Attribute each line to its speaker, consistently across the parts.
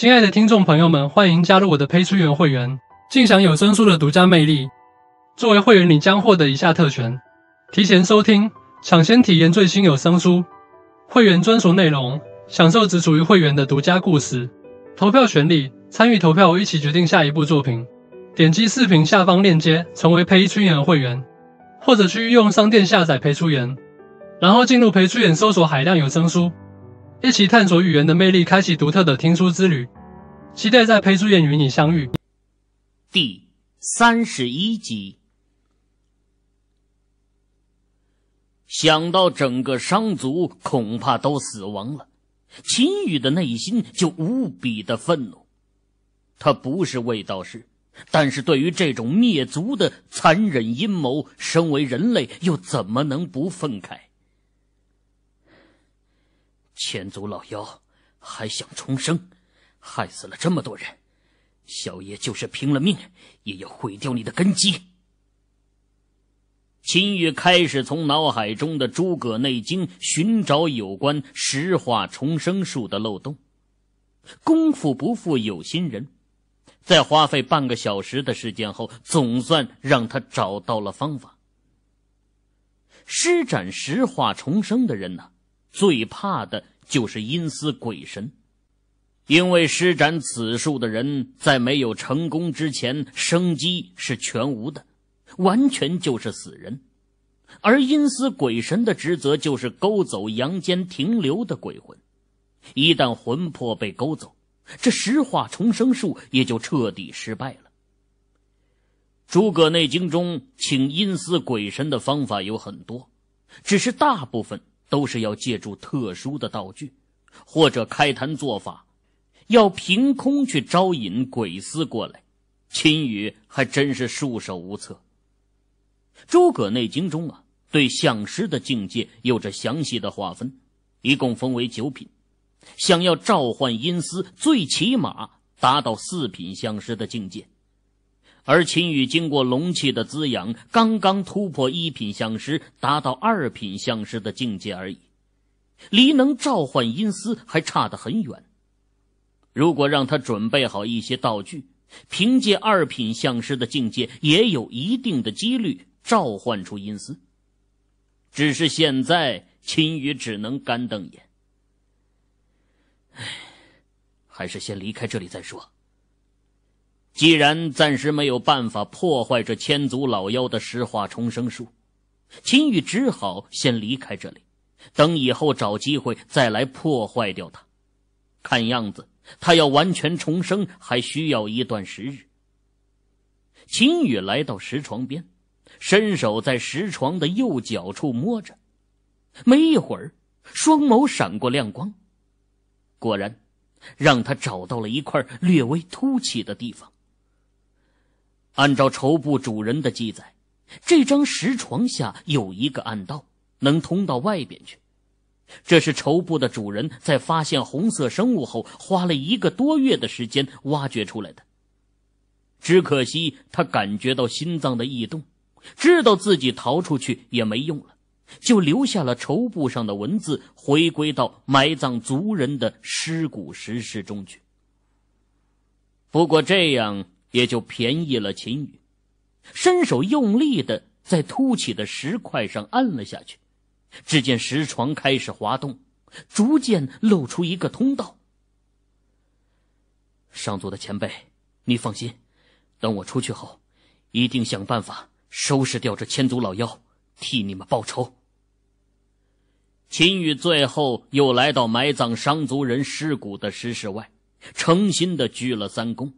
Speaker 1: 亲爱的听众朋友们，欢迎加入我的陪出员会员，尽享有声书的独家魅力。作为会员，你将获得以下特权：提前收听，抢先体验最新有声书；会员专属内容，享受只属于会员的独家故事；投票权利，参与投票，一起决定下一部作品。点击视频下方链接，成为陪出言的会员，或者去应用商店下载陪出言，然后进入陪出言搜索海量有声书。一起探索语言的魅力，开启独特的听书之旅。期待在裴书苑与你相遇。第三十一
Speaker 2: 集，想到整个商族恐怕都死亡了，秦羽的内心就无比的愤怒。他不是卫道士，但是对于这种灭族的残忍阴谋，身为人类又怎么能不愤慨？千足老妖还想重生，害死了这么多人，小爷就是拼了命也要毁掉你的根基。秦羽开始从脑海中的《诸葛内经》寻找有关石化重生术的漏洞。功夫不负有心人，在花费半个小时的时间后，总算让他找到了方法。施展石化重生的人呢？最怕的就是阴司鬼神，因为施展此术的人在没有成功之前，生机是全无的，完全就是死人。而阴司鬼神的职责就是勾走阳间停留的鬼魂，一旦魂魄被勾走，这石化重生术也就彻底失败了。《诸葛内经》中请阴司鬼神的方法有很多，只是大部分。都是要借助特殊的道具，或者开坛做法，要凭空去招引鬼司过来。秦羽还真是束手无策。《诸葛内经》中啊，对相师的境界有着详细的划分，一共分为九品，想要召唤阴司，最起码达到四品相师的境界。而秦羽经过龙气的滋养，刚刚突破一品相师，达到二品相师的境界而已，离能召唤阴司还差得很远。如果让他准备好一些道具，凭借二品相师的境界，也有一定的几率召唤出阴司。只是现在，秦羽只能干瞪眼。唉，还是先离开这里再说。既然暂时没有办法破坏这千足老妖的石化重生术，秦羽只好先离开这里，等以后找机会再来破坏掉它。看样子他要完全重生还需要一段时日。秦羽来到石床边，伸手在石床的右脚处摸着，没一会儿，双眸闪过亮光，果然让他找到了一块略微凸起的地方。按照绸布主人的记载，这张石床下有一个暗道，能通到外边去。这是绸布的主人在发现红色生物后，花了一个多月的时间挖掘出来的。只可惜他感觉到心脏的异动，知道自己逃出去也没用了，就留下了绸布上的文字，回归到埋葬族人的尸骨石室中去。不过这样。也就便宜了秦羽，伸手用力的在凸起的石块上按了下去，只见石床开始滑动，逐渐露出一个通道。上族的前辈，你放心，等我出去后，一定想办法收拾掉这千足老妖，替你们报仇。秦羽最后又来到埋葬商族人尸骨的石室外，诚心的鞠了三躬。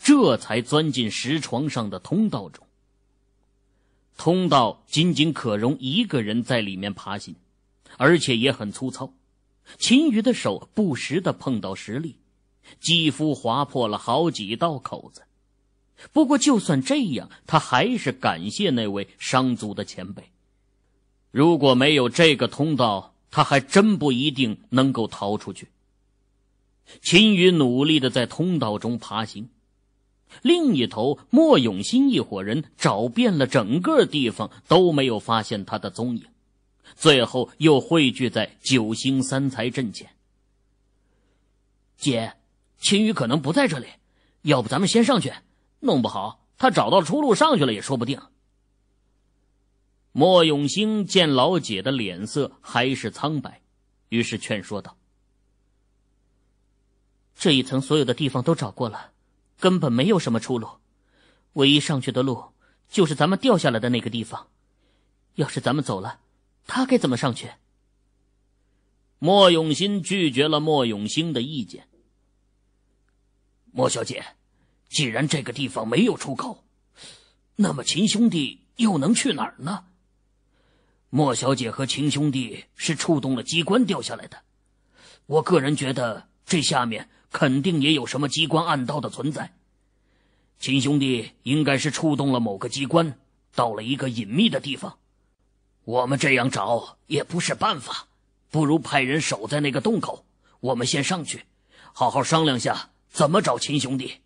Speaker 2: 这才钻进石床上的通道中。通道仅仅可容一个人在里面爬行，而且也很粗糙。秦宇的手不时的碰到石粒，肌肤划破了好几道口子。不过，就算这样，他还是感谢那位商族的前辈。如果没有这个通道，他还真不一定能够逃出去。秦宇努力的在通道中爬行。另一头，莫永兴一伙人找遍了整个地方，都没有发现他的踪影。最后又汇聚在九星三才阵前。姐，秦宇可能不在这里，要不咱们先上去，弄不好他找到出路，上去了也说不定。莫永兴见老姐的脸色还是苍白，于是劝说道：“这一层所有的地方都找过了。”根本没有什么出路，唯一上去的路就是咱们掉下来的那个地方。要是咱们走了，他该怎么上去？莫永新拒绝了莫永兴的意见。莫小姐，既然这个地方没有出口，那么秦兄弟又能去哪儿呢？莫小姐和秦兄弟是触动了机关掉下来的，我个人觉得这下面。肯定也有什么机关暗道的存在，秦兄弟应该是触动了某个机关，到了一个隐秘的地方。我们这样找也不是办法，不如派人守在那个洞口，我们先上去，好好商量下怎么找秦兄弟。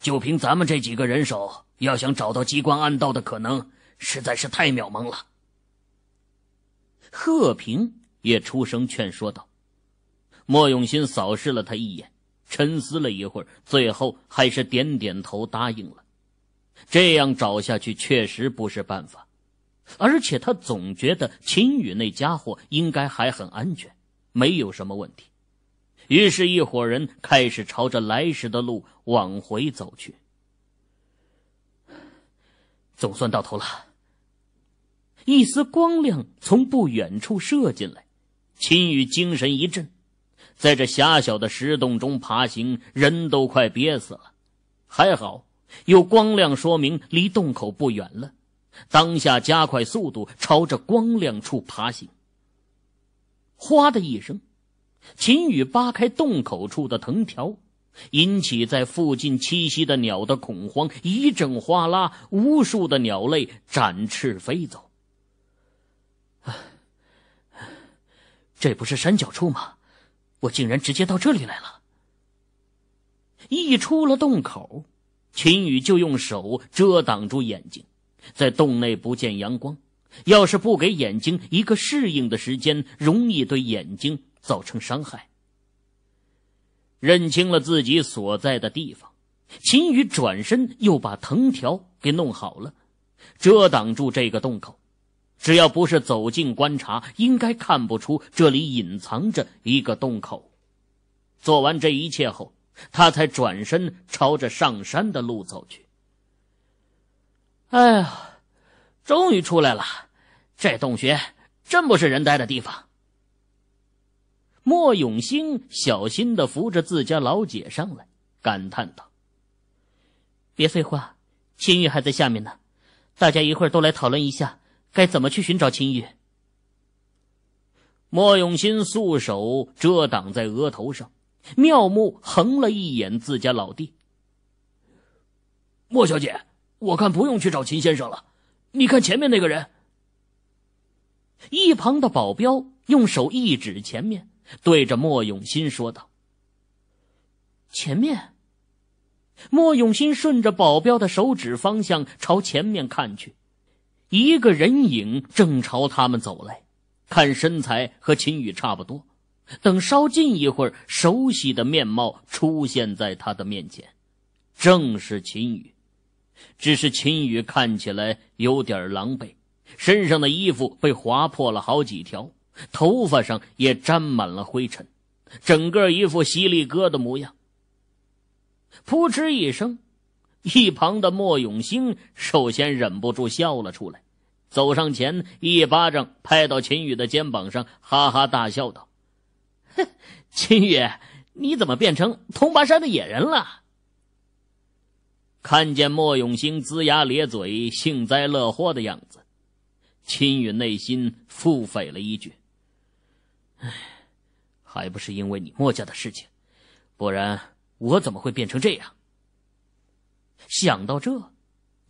Speaker 2: 就凭咱们这几个人手，要想找到机关暗道的可能，实在是太渺茫了。贺平也出声劝说道，莫永新扫视了他一眼。沉思了一会儿，最后还是点点头答应了。这样找下去确实不是办法，而且他总觉得秦宇那家伙应该还很安全，没有什么问题。于是，一伙人开始朝着来时的路往回走去。总算到头了，一丝光亮从不远处射进来，秦宇精神一振。在这狭小的石洞中爬行，人都快憋死了。还好有光亮，说明离洞口不远了。当下加快速度，朝着光亮处爬行。哗的一声，秦羽扒开洞口处的藤条，引起在附近栖息的鸟的恐慌，一阵哗啦，无数的鸟类展翅飞走。唉，这不是山脚处吗？我竟然直接到这里来了！一出了洞口，秦宇就用手遮挡住眼睛，在洞内不见阳光，要是不给眼睛一个适应的时间，容易对眼睛造成伤害。认清了自己所在的地方，秦宇转身又把藤条给弄好了，遮挡住这个洞口。只要不是走近观察，应该看不出这里隐藏着一个洞口。做完这一切后，他才转身朝着上山的路走去。哎呀，终于出来了！这洞穴真不是人待的地方。莫永兴小心的扶着自家老姐上来，感叹道：“别废话，青玉还在下面呢，大家一会儿都来讨论一下。”该怎么去寻找秦玉？莫永新素手遮挡在额头上，妙目横了一眼自家老弟。莫小姐，我看不用去找秦先生了。你看前面那个人。一旁的保镖用手一指前面，对着莫永新说道：“前面。”莫永新顺着保镖的手指方向朝前面看去。一个人影正朝他们走来，看身材和秦宇差不多。等稍近一会儿，熟悉的面貌出现在他的面前，正是秦宇。只是秦宇看起来有点狼狈，身上的衣服被划破了好几条，头发上也沾满了灰尘，整个一副犀利哥的模样。扑哧一声。一旁的莫永兴首先忍不住笑了出来，走上前一巴掌拍到秦宇的肩膀上，哈哈大笑道：“ 秦宇，你怎么变成铜巴山的野人了？”看见莫永兴龇牙咧嘴、幸灾乐祸的样子，秦宇内心腹诽了一句：“唉，还不是因为你莫家的事情，不然我怎么会变成这样？”想到这，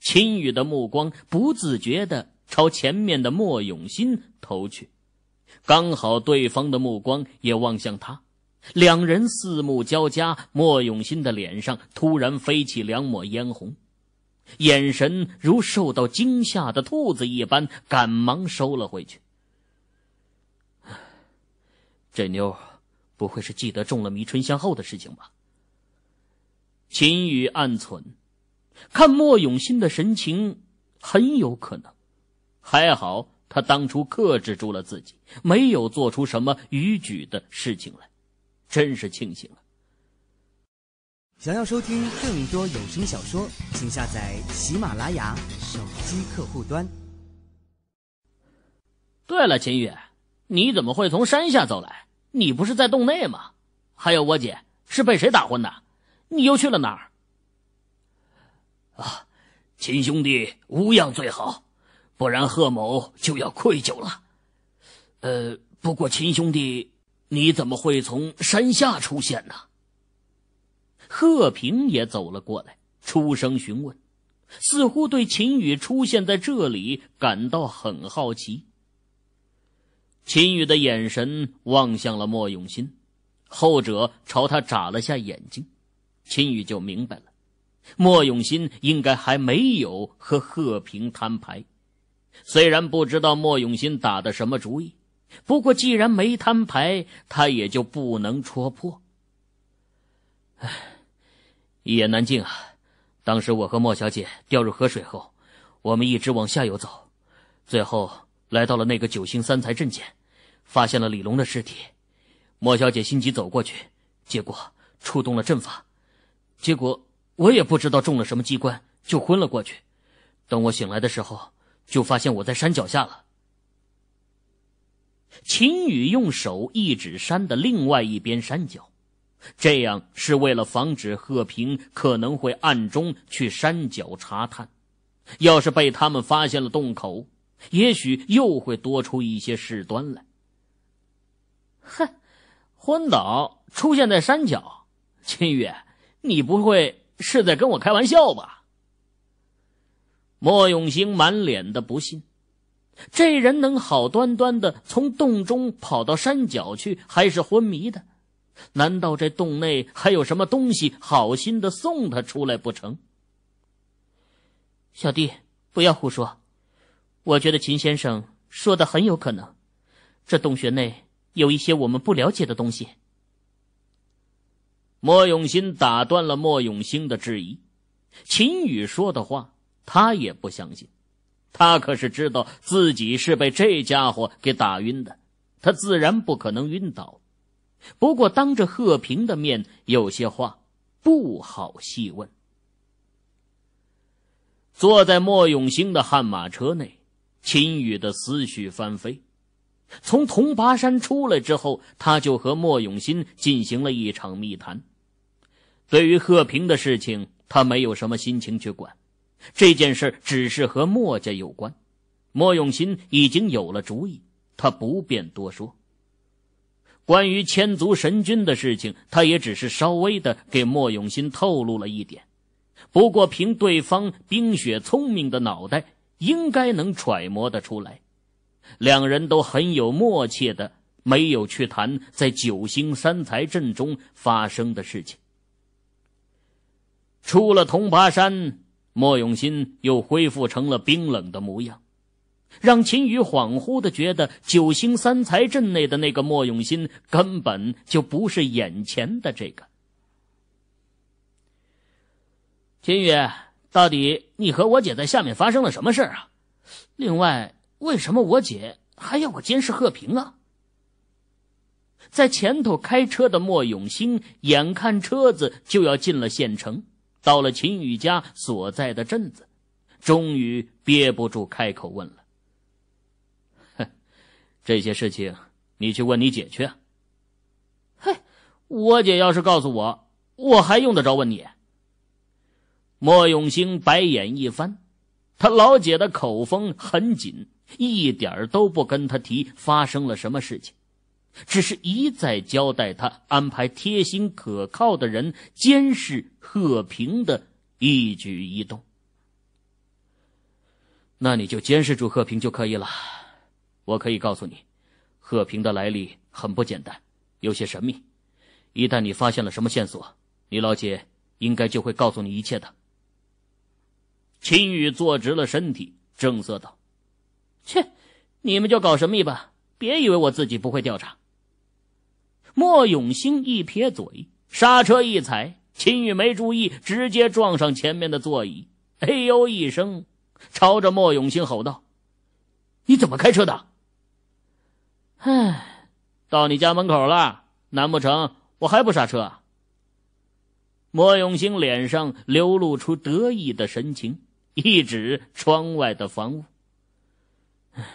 Speaker 2: 秦宇的目光不自觉的朝前面的莫永新投去，刚好对方的目光也望向他，两人四目交加。莫永新的脸上突然飞起两抹嫣红，眼神如受到惊吓的兔子一般，赶忙收了回去。这妞不会是记得中了迷春香后的事情吧？秦宇暗存。看莫永新的神情，很有可能。还好他当初克制住了自己，没有做出什么逾矩的事情来，真是庆幸了。
Speaker 1: 想要收听更多有声小说，请下载喜马拉雅手机客户端。对了，秦月，你怎么会
Speaker 2: 从山下走来？你不是在洞内吗？还有我姐是被谁打昏的？你又去了哪儿？啊，秦兄弟无恙最好，不然贺某就要愧疚了。呃，不过秦兄弟，你怎么会从山下出现呢？贺平也走了过来，出声询问，似乎对秦宇出现在这里感到很好奇。秦宇的眼神望向了莫永新，后者朝他眨了下眼睛，秦宇就明白了。莫永新应该还没有和贺平摊牌，虽然不知道莫永新打的什么主意，不过既然没摊牌，他也就不能戳破。唉，一言难尽啊！当时我和莫小姐掉入河水后，我们一直往下游走，最后来到了那个九星三才阵前，发现了李龙的尸体。莫小姐心急走过去，结果触动了阵法，结果……我也不知道中了什么机关，就昏了过去。等我醒来的时候，就发现我在山脚下了。秦宇用手一指山的另外一边山脚，这样是为了防止贺平可能会暗中去山脚查探。要是被他们发现了洞口，也许又会多出一些事端来。哼，昏倒出现在山脚，秦宇，你不会？是在跟我开玩笑吧？莫永兴满脸的不信，这人能好端端的从洞中跑到山脚去，还是昏迷的？难道这洞内还有什么东西，好心的送他出来不成？小弟，不要胡说，我觉得秦先生说的很有可能，这洞穴内有一些我们不了解的东西。莫永新打断了莫永兴的质疑，秦宇说的话他也不相信，他可是知道自己是被这家伙给打晕的，他自然不可能晕倒。不过当着贺平的面，有些话不好细问。坐在莫永兴的悍马车内，秦宇的思绪翻飞。从铜拔山出来之后，他就和莫永新进行了一场密谈。对于贺平的事情，他没有什么心情去管。这件事只是和墨家有关，莫永新已经有了主意，他不便多说。关于千足神君的事情，他也只是稍微的给莫永新透露了一点，不过凭对方冰雪聪明的脑袋，应该能揣摩得出来。两人都很有默契的，没有去谈在九星三才阵中发生的事情。出了铜拔山，莫永新又恢复成了冰冷的模样，让秦宇恍惚的觉得九星三才阵内的那个莫永新根本就不是眼前的这个。秦宇，到底你和我姐在下面发生了什么事啊？另外，为什么我姐还要我监视贺平啊？在前头开车的莫永新，眼看车子就要进了县城。到了秦宇家所在的镇子，终于憋不住开口问了：“哼，这些事情你去问你姐去。”“嘿，我姐要是告诉我，我还用得着问你？”莫永兴白眼一翻，他老姐的口风很紧，一点都不跟他提发生了什么事情。只是一再交代他安排贴心可靠的人监视贺平的一举一动。那你就监视住贺平就可以了。我可以告诉你，贺平的来历很不简单，有些神秘。一旦你发现了什么线索，你老姐应该就会告诉你一切的。秦宇坐直了身体，正色道：“切，你们就搞神秘吧！别以为我自己不会调查。”莫永兴一撇嘴，刹车一踩，秦宇没注意，直接撞上前面的座椅，哎呦一声，朝着莫永兴吼道：“你怎么开车的？”“唉，到你家门口了，难不成我还不刹车？”莫永兴脸上流露出得意的神情，一指窗外的房屋，“唉，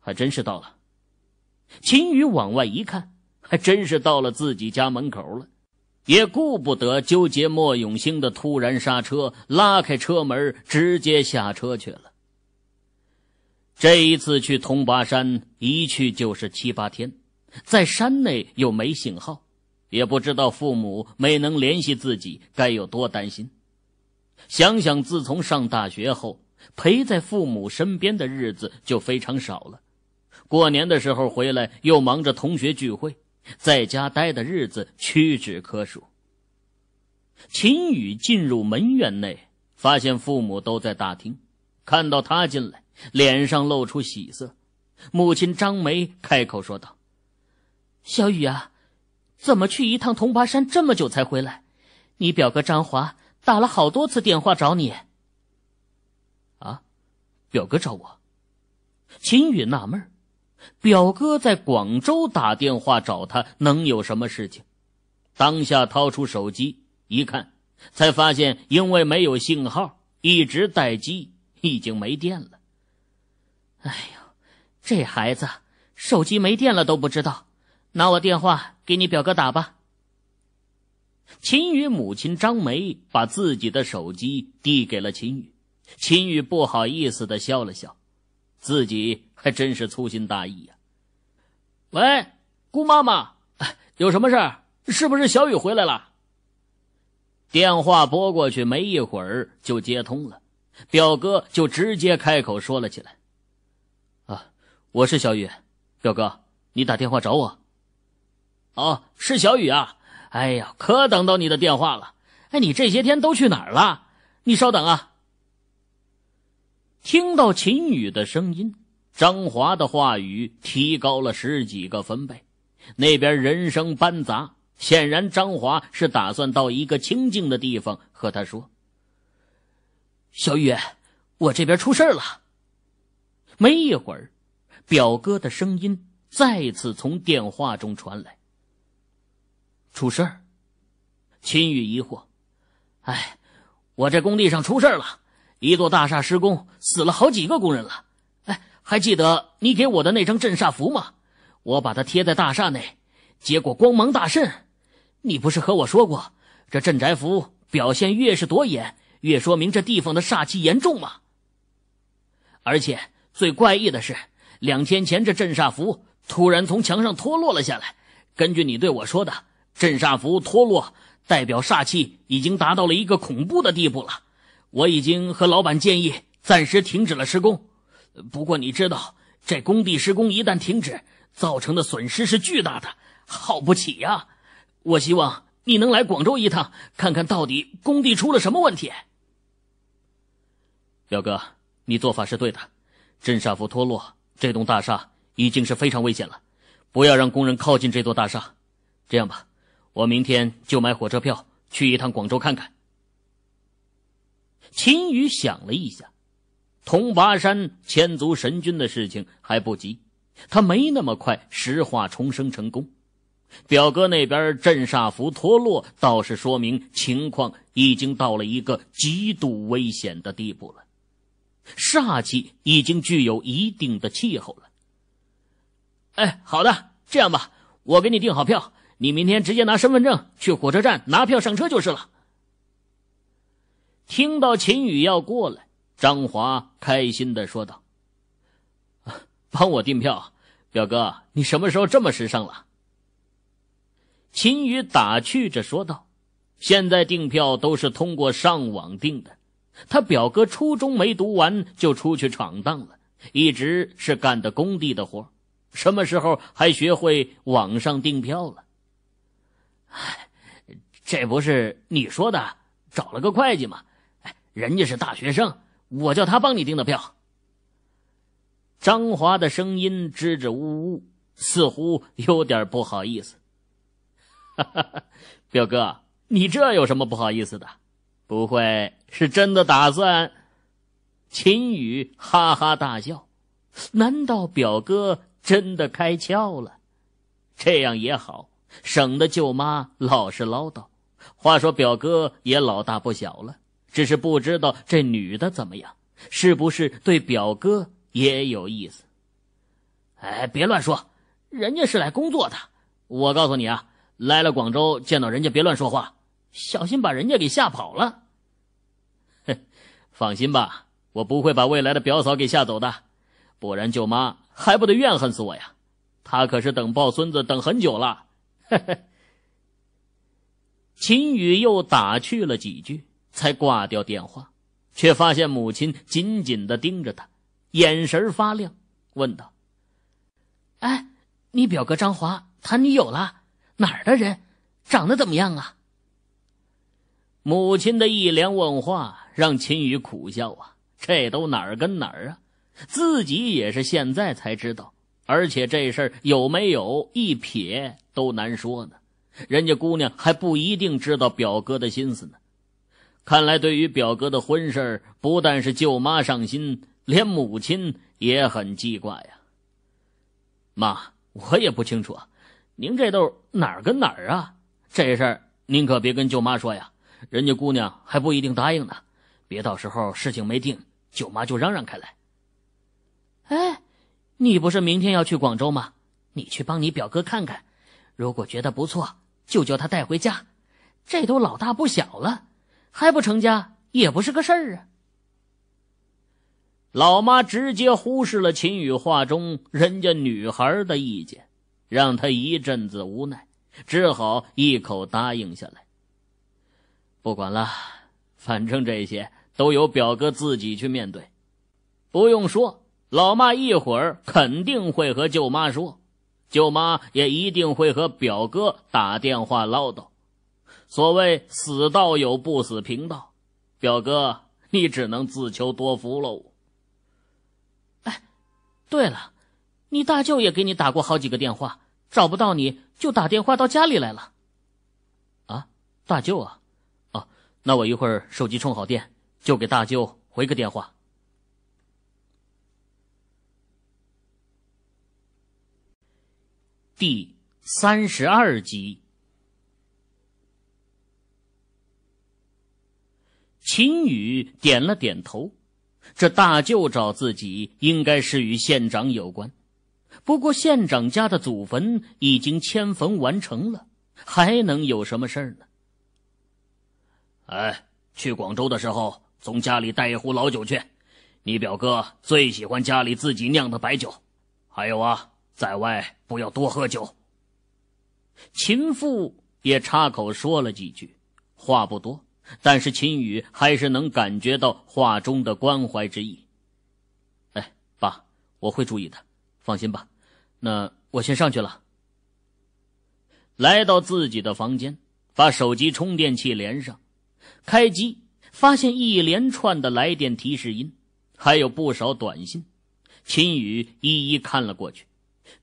Speaker 2: 还真是到了。”秦宇往外一看。还真是到了自己家门口了，也顾不得纠结莫永兴的突然刹车，拉开车门直接下车去了。这一次去铜巴山，一去就是七八天，在山内又没信号，也不知道父母没能联系自己该有多担心。想想自从上大学后，陪在父母身边的日子就非常少了，过年的时候回来又忙着同学聚会。在家待的日子屈指可数。秦宇进入门院内，发现父母都在大厅，看到他进来，脸上露出喜色。母亲张梅开口说道：“小雨啊，怎么去一趟铜拔山这么久才回来？你表哥张华打了好多次电话找你。”啊，表哥找我？秦宇纳闷儿。表哥在广州打电话找他，能有什么事情？当下掏出手机一看，才发现因为没有信号，一直待机，已经没电了。哎呦，这孩子，手机没电了都不知道。拿我电话给你表哥打吧。秦宇母亲张梅把自己的手机递给了秦宇，秦宇不好意思的笑了笑，自己。还真是粗心大意呀！喂，姑妈妈，有什么事是不是小雨回来了？电话拨过去没一会儿就接通了，表哥就直接开口说了起来：“啊，我是小雨，表哥，你打电话找我。”“哦，是小雨啊！哎呀，可等到你的电话了！哎，你这些天都去哪儿了？你稍等啊。”听到秦雨的声音。张华的话语提高了十几个分贝，那边人声斑杂，显然张华是打算到一个清静的地方和他说：“小雨，我这边出事了。”没一会儿，表哥的声音再次从电话中传来：“出事儿。”秦宇疑惑：“哎，我这工地上出事儿了，一座大厦施工死了好几个工人了。”还记得你给我的那张镇煞符吗？我把它贴在大厦内，结果光芒大盛。你不是和我说过，这镇宅符表现越是夺眼，越说明这地方的煞气严重吗？而且最怪异的是，两天前这镇煞符突然从墙上脱落了下来。根据你对我说的，镇煞符脱落代表煞气已经达到了一个恐怖的地步了。我已经和老板建议暂时停止了施工。不过你知道，这工地施工一旦停止，造成的损失是巨大的，耗不起呀。我希望你能来广州一趟，看看到底工地出了什么问题。表哥，你做法是对的，镇煞符脱落，这栋大厦已经是非常危险了，不要让工人靠近这座大厦。这样吧，我明天就买火车票去一趟广州看看。秦宇想了一下。桐拔山千足神君的事情还不急，他没那么快石化重生成功。表哥那边镇煞符脱落，倒是说明情况已经到了一个极度危险的地步了，煞气已经具有一定的气候了。哎，好的，这样吧，我给你订好票，你明天直接拿身份证去火车站拿票上车就是了。听到秦宇要过来。张华开心的说道：“帮我订票，表哥，你什么时候这么时尚了？”秦宇打趣着说道：“现在订票都是通过上网订的。他表哥初中没读完就出去闯荡了，一直是干的工地的活什么时候还学会网上订票了？”“哎，这不是你说的找了个会计吗？哎，人家是大学生。”我叫他帮你订的票。张华的声音支支吾吾，似乎有点不好意思。表哥，你这有什么不好意思的？不会是真的打算？秦宇哈哈大笑。难道表哥真的开窍了？这样也好，省得舅妈老是唠叨。话说，表哥也老大不小了。只是不知道这女的怎么样，是不是对表哥也有意思？哎，别乱说，人家是来工作的。我告诉你啊，来了广州见到人家别乱说话，小心把人家给吓跑了。放心吧，我不会把未来的表嫂给吓走的，不然舅妈还不得怨恨死我呀？她可是等抱孙子等很久了。秦宇又打趣了几句。才挂掉电话，却发现母亲紧紧的盯着他，眼神发亮，问道：“哎，你表哥张华谈女友了？哪儿的人？长得怎么样啊？”母亲的一连问话让秦宇苦笑啊，这都哪儿跟哪儿啊？自己也是现在才知道，而且这事儿有没有一撇都难说呢，人家姑娘还不一定知道表哥的心思呢。看来，对于表哥的婚事儿，不但是舅妈上心，连母亲也很记挂呀。妈，我也不清楚啊，您这都哪儿跟哪儿啊？这事儿您可别跟舅妈说呀，人家姑娘还不一定答应呢。别到时候事情没定，舅妈就嚷嚷开来。哎，你不是明天要去广州吗？你去帮你表哥看看，如果觉得不错，就叫他带回家。这都老大不小了。还不成家也不是个事儿啊！老妈直接忽视了秦宇话中人家女孩的意见，让他一阵子无奈，只好一口答应下来。不管了，反正这些都由表哥自己去面对，不用说，老妈一会儿肯定会和舅妈说，舅妈也一定会和表哥打电话唠叨。所谓死道友不死贫道，表哥，你只能自求多福喽。哎，对了，你大舅也给你打过好几个电话，找不到你就打电话到家里来了。啊，大舅啊，哦，那我一会儿手机充好电，就给大舅回个电话。第三十二集。秦宇点了点头，这大舅找自己应该是与县长有关。不过县长家的祖坟已经迁坟完成了，还能有什么事儿呢？哎，去广州的时候，从家里带一壶老酒去，你表哥最喜欢家里自己酿的白酒。还有啊，在外不要多喝酒。秦父也插口说了几句，话不多。但是秦宇还是能感觉到话中的关怀之意。哎，爸，我会注意的，放心吧。那我先上去了。来到自己的房间，把手机充电器连上，开机，发现一连串的来电提示音，还有不少短信。秦宇一一看了过去，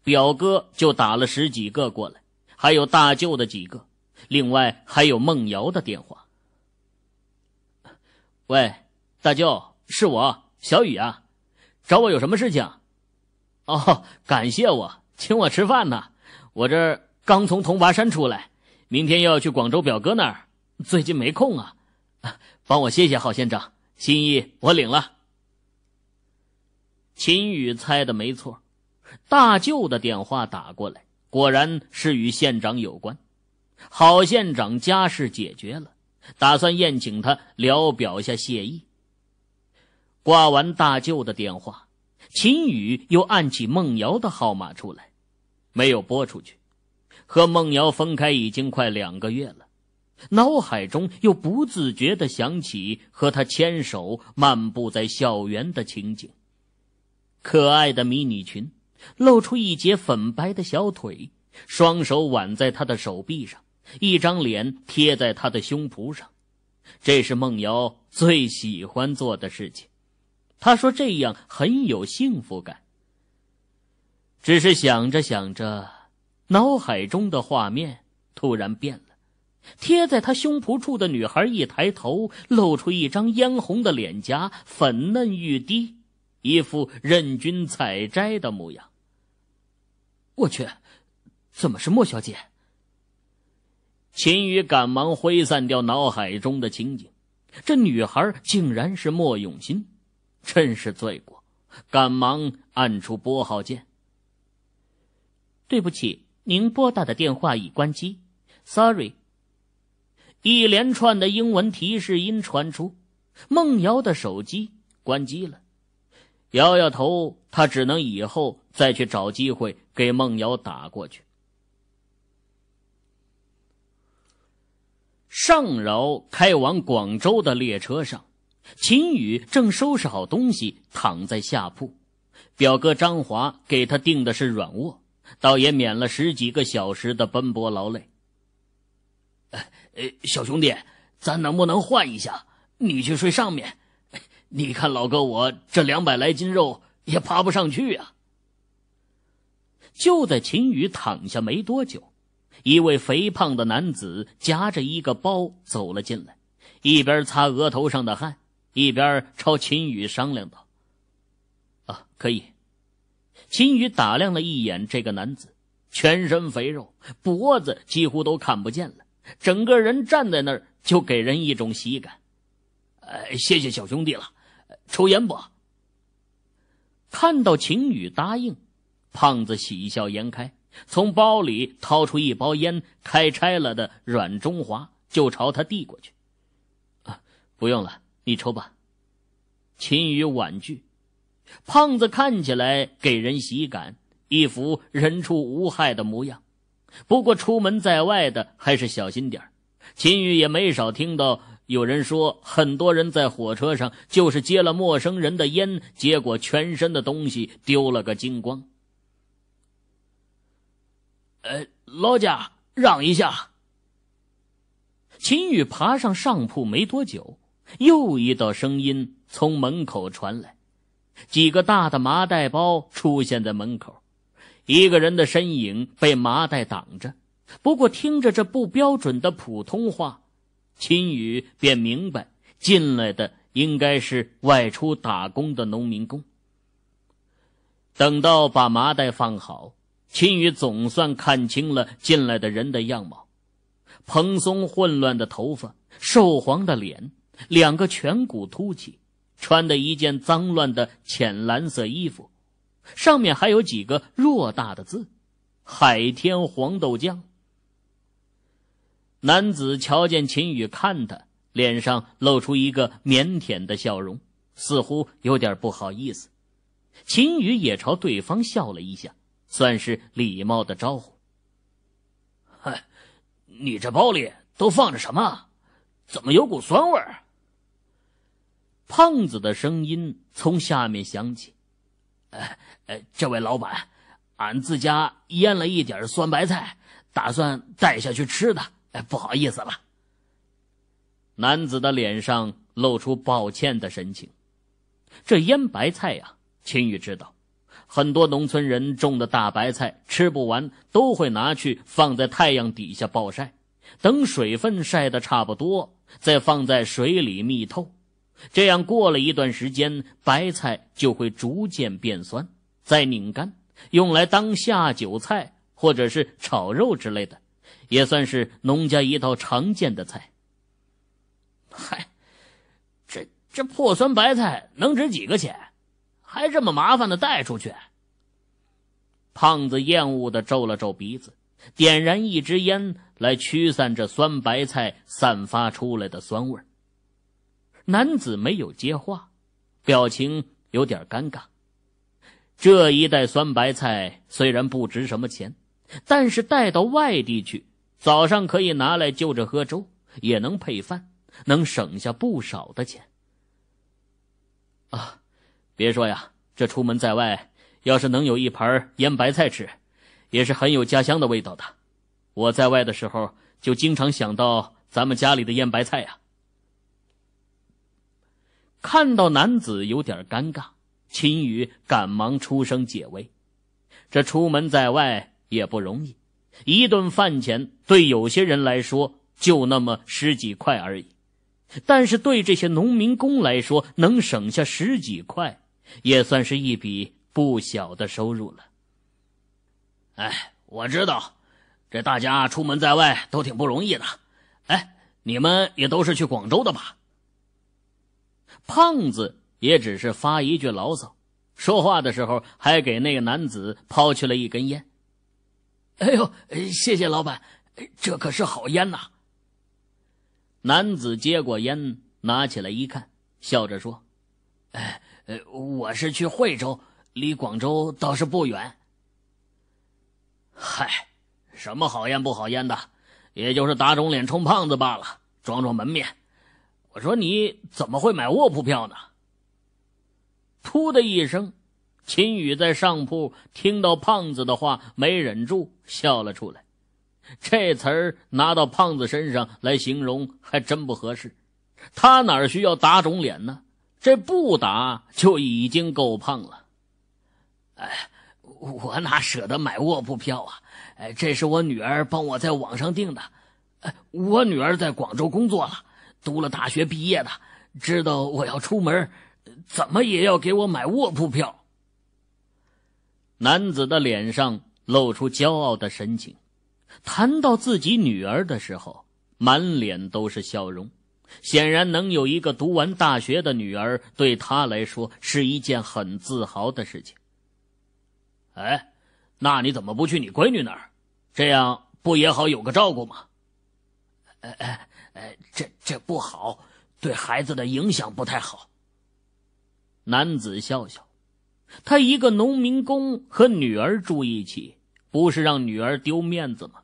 Speaker 2: 表哥就打了十几个过来，还有大舅的几个，另外还有梦瑶的电话。喂，大舅，是我小雨啊，找我有什么事情？哦，感谢我，请我吃饭呢。我这刚从桐跋山出来，明天又要去广州表哥那儿，最近没空啊。帮我谢谢郝县长，心意我领了。秦宇猜的没错，大舅的电话打过来，果然是与县长有关。郝县长家事解决了。打算宴请他，聊表下谢意。挂完大舅的电话，秦宇又按起孟瑶的号码出来，没有拨出去。和孟瑶分开已经快两个月了，脑海中又不自觉的想起和他牵手漫步在校园的情景。可爱的迷你裙，露出一截粉白的小腿，双手挽在他的手臂上。一张脸贴在他的胸脯上，这是梦瑶最喜欢做的事情。她说：“这样很有幸福感。”只是想着想着，脑海中的画面突然变了。贴在他胸脯处的女孩一抬头，露出一张嫣红的脸颊，粉嫩欲滴，一副任君采摘的模样。我去，怎么是莫小姐？秦宇赶忙挥散掉脑海中的情景，这女孩竟然是莫永新，真是罪过！赶忙按出拨号键。对不起，您拨打的电话已关机，Sorry。一连串的英文提示音传出，梦瑶的手机关机了。摇摇头，他只能以后再去找机会给梦瑶打过去。上饶开往广州的列车上，秦宇正收拾好东西，躺在下铺。表哥张华给他订的是软卧，倒也免了十几个小时的奔波劳累。哎哎，小兄弟，咱能不能换一下？你去睡上面，你看老哥我这两百来斤肉也爬不上去啊！就在秦宇躺下没多久。一位肥胖的男子夹着一个包走了进来，一边擦额头上的汗，一边朝秦宇商量道：“啊，可以。”秦宇打量了一眼这个男子，全身肥肉，脖子几乎都看不见了，整个人站在那儿就给人一种喜感。呃，谢谢小兄弟了，抽烟不？看到秦宇答应，胖子喜笑颜开。从包里掏出一包烟，开拆了的软中华，就朝他递过去。“啊，不用了，你抽吧。”秦宇婉拒。胖子看起来给人喜感，一副人畜无害的模样。不过出门在外的还是小心点秦宇也没少听到有人说，很多人在火车上就是接了陌生人的烟，结果全身的东西丢了个精光。呃，老贾，让一下。秦宇爬上上铺没多久，又一道声音从门口传来，几个大的麻袋包出现在门口，一个人的身影被麻袋挡着。不过听着这不标准的普通话，秦宇便明白进来的应该是外出打工的农民工。等到把麻袋放好。秦宇总算看清了进来的人的样貌，蓬松混乱的头发，瘦黄的脸，两个颧骨凸起，穿的一件脏乱的浅蓝色衣服，上面还有几个偌大的字：“海天黄豆酱。”男子瞧见秦宇看他，脸上露出一个腼腆的笑容，似乎有点不好意思。秦宇也朝对方笑了一下。算是礼貌的招呼。嗨，你这包里都放着什么？怎么有股酸味儿？胖子的声音从下面响起：“哎哎，这位老板，俺自家腌了一点酸白菜，打算带下去吃的。哎，不好意思了。”男子的脸上露出抱歉的神情。这腌白菜呀，秦宇知道。很多农村人种的大白菜吃不完，都会拿去放在太阳底下暴晒，等水分晒的差不多，再放在水里密透，这样过了一段时间，白菜就会逐渐变酸，再拧干，用来当下酒菜或者是炒肉之类的，也算是农家一道常见的菜。嗨，这这破酸白菜能值几个钱？还这么麻烦的带出去？胖子厌恶的皱了皱鼻子，点燃一支烟来驱散这酸白菜散发出来的酸味儿。男子没有接话，表情有点尴尬。这一袋酸白菜虽然不值什么钱，但是带到外地去，早上可以拿来就着喝粥，也能配饭，能省下不少的钱。啊。别说呀，这出门在外，要是能有一盘腌白菜吃，也是很有家乡的味道的。我在外的时候，就经常想到咱们家里的腌白菜啊。看到男子有点尴尬，秦宇赶忙出声解围。这出门在外也不容易，一顿饭钱对有些人来说就那么十几块而已，但是对这些农民工来说，能省下十几块。也算是一笔不小的收入了。哎，我知道，这大家出门在外都挺不容易的。哎，你们也都是去广州的吧？胖子也只是发一句牢骚，说话的时候还给那个男子抛去了一根烟。哎呦，谢谢老板，这可是好烟呐！男子接过烟，拿起来一看，笑着说：“哎。”呃，我是去惠州，离广州倒是不远。嗨，什么好烟不好烟的，也就是打肿脸充胖子罢了，装装门面。我说你怎么会买卧铺票呢？噗的一声，秦宇在上铺听到胖子的话，没忍住笑了出来。这词儿拿到胖子身上来形容还真不合适，他哪需要打肿脸呢？这不打就已经够胖了，哎，我哪舍得买卧铺票啊！哎，这是我女儿帮我在网上订的，哎，我女儿在广州工作了，读了大学毕业的，知道我要出门，怎么也要给我买卧铺票。男子的脸上露出骄傲的神情，谈到自己女儿的时候，满脸都是笑容。显然，能有一个读完大学的女儿，对他来说是一件很自豪的事情。哎，那你怎么不去你闺女那儿？这样不也好有个照顾吗？哎哎哎，这这不好，对孩子的影响不太好。男子笑笑，他一个农民工和女儿住一起，不是让女儿丢面子吗？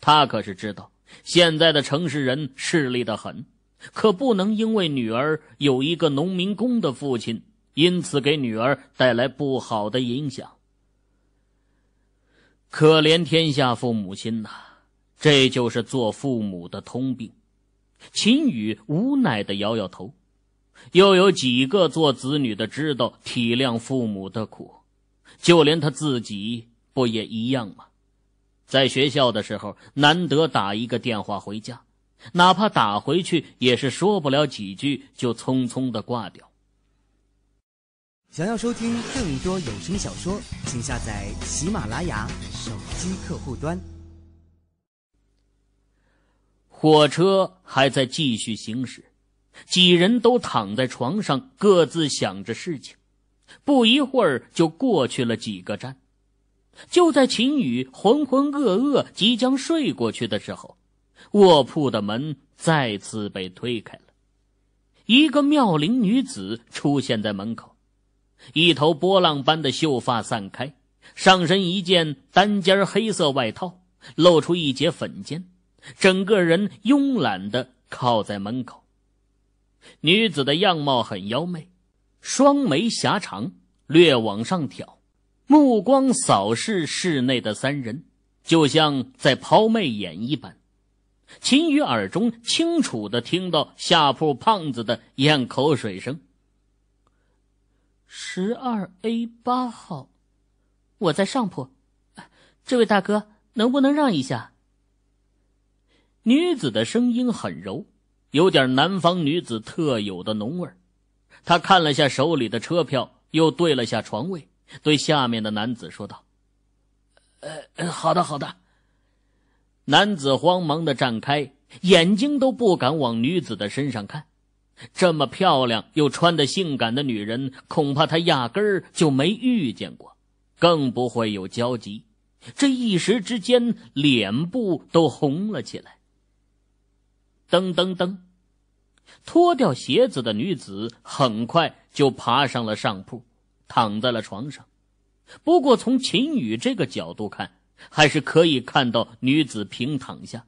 Speaker 2: 他可是知道现在的城市人势利的很。可不能因为女儿有一个农民工的父亲，因此给女儿带来不好的影响。可怜天下父母心呐，这就是做父母的通病。秦宇无奈的摇摇头，又有几个做子女的知道体谅父母的苦？就连他自己不也一样吗？在学校的时候，难得打一个电话回家。哪怕打回去也是说不了
Speaker 1: 几句，就匆匆的挂掉。想要收听更多有声小说，请下载喜马拉雅手机客户端。
Speaker 2: 火车还在继续行驶，几人都躺在床上，各自想着事情。不一会儿就过去了几个站。就在秦宇浑浑噩噩即将睡过去的时候。卧铺的门再次被推开了，一个妙龄女子出现在门口，一头波浪般的秀发散开，上身一件单肩黑色外套，露出一截粉肩，整个人慵懒地靠在门口。女子的样貌很妖媚，双眉狭长，略往上挑，目光扫视室内的三人，就像在抛媚眼一般。秦宇耳中清楚的听到下铺胖子的咽口水声。十二 A 八号，我在上铺，这位大哥能不能让一下？女子的声音很柔，有点南方女子特有的浓味儿。他看了下手里的车票，又对了下床位，对下面的男子说道：“呃，好的，好的。”男子慌忙的站开，眼睛都不敢往女子的身上看。这么漂亮又穿的性感的女人，恐怕他压根儿就没遇见过，更不会有交集。这一时之间，脸部都红了起来。噔噔噔，脱掉鞋子的女子很快就爬上了上铺，躺在了床上。不过从秦羽这个角度看，还是可以看到女子平躺下，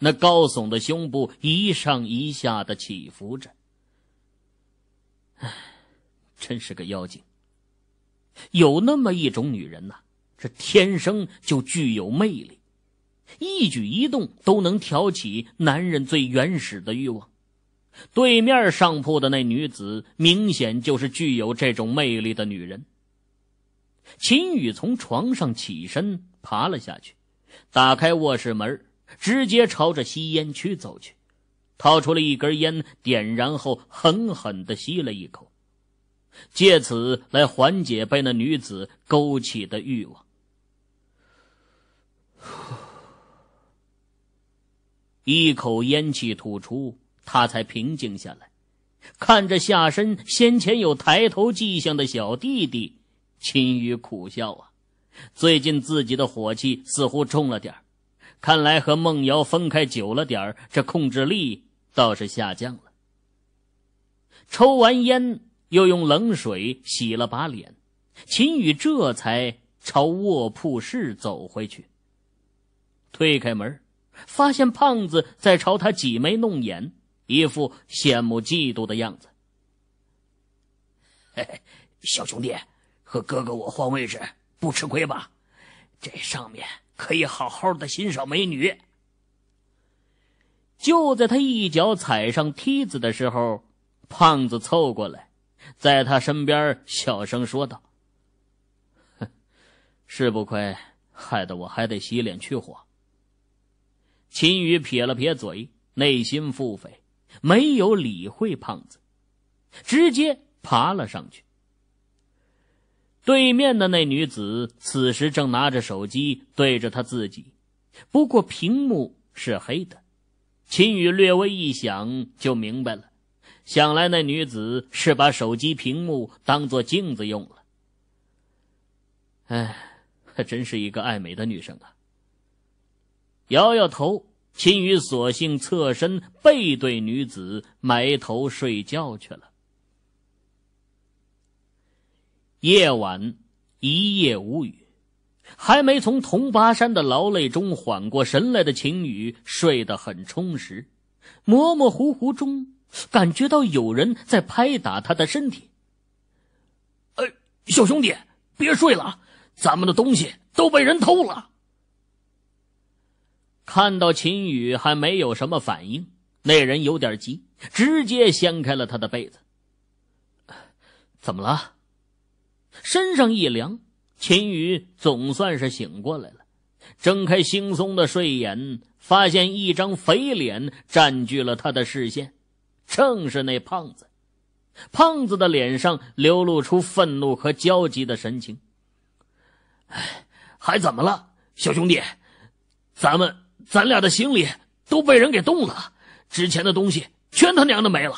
Speaker 2: 那高耸的胸部一上一下的起伏着。唉，真是个妖精。有那么一种女人呐，这天生就具有魅力，一举一动都能挑起男人最原始的欲望。对面上铺的那女子，明显就是具有这种魅力的女人。秦宇从床上起身，爬了下去，打开卧室门，直接朝着吸烟区走去，掏出了一根烟，点燃后狠狠的吸了一口，借此来缓解被那女子勾起的欲望。一口烟气吐出，他才平静下来，看着下身先前有抬头迹象的小弟弟。秦宇苦笑啊，最近自己的火气似乎重了点儿，看来和梦瑶分开久了点儿，这控制力倒是下降了。抽完烟，又用冷水洗了把脸，秦宇这才朝卧铺室走回去。推开门，发现胖子在朝他挤眉弄眼，一副羡慕嫉妒的样子。嘿嘿，小兄弟。和哥哥我换位置不吃亏吧？这上面可以好好的欣赏美女。就在他一脚踩上梯子的时候，胖子凑过来，在他身边小声说道：“是不亏，害得我还得洗脸去火。”秦宇撇了撇嘴，内心腹诽，没有理会胖子，直接爬了上去。对面的那女子此时正拿着手机对着她自己，不过屏幕是黑的。秦宇略微一想就明白了，想来那女子是把手机屏幕当做镜子用了。唉，还真是一个爱美的女生啊！摇摇头，秦宇索性侧身背对女子，埋头睡觉去了。夜晚一夜无语，还没从铜巴山的劳累中缓过神来的秦宇睡得很充实，模模糊糊中感觉到有人在拍打他的身体。哎，小兄弟，别睡了，咱们的东西都被人偷了。看到秦宇还没有什么反应，那人有点急，直接掀开了他的被子。怎么了？身上一凉，秦宇总算是醒过来了。睁开惺忪的睡眼，发现一张肥脸占据了他的视线，正是那胖子。胖子的脸上流露出愤怒和焦急的神情。“哎，还怎么了，小兄弟？咱们咱俩的行李都被人给动了，值钱的东西全他娘的没了。”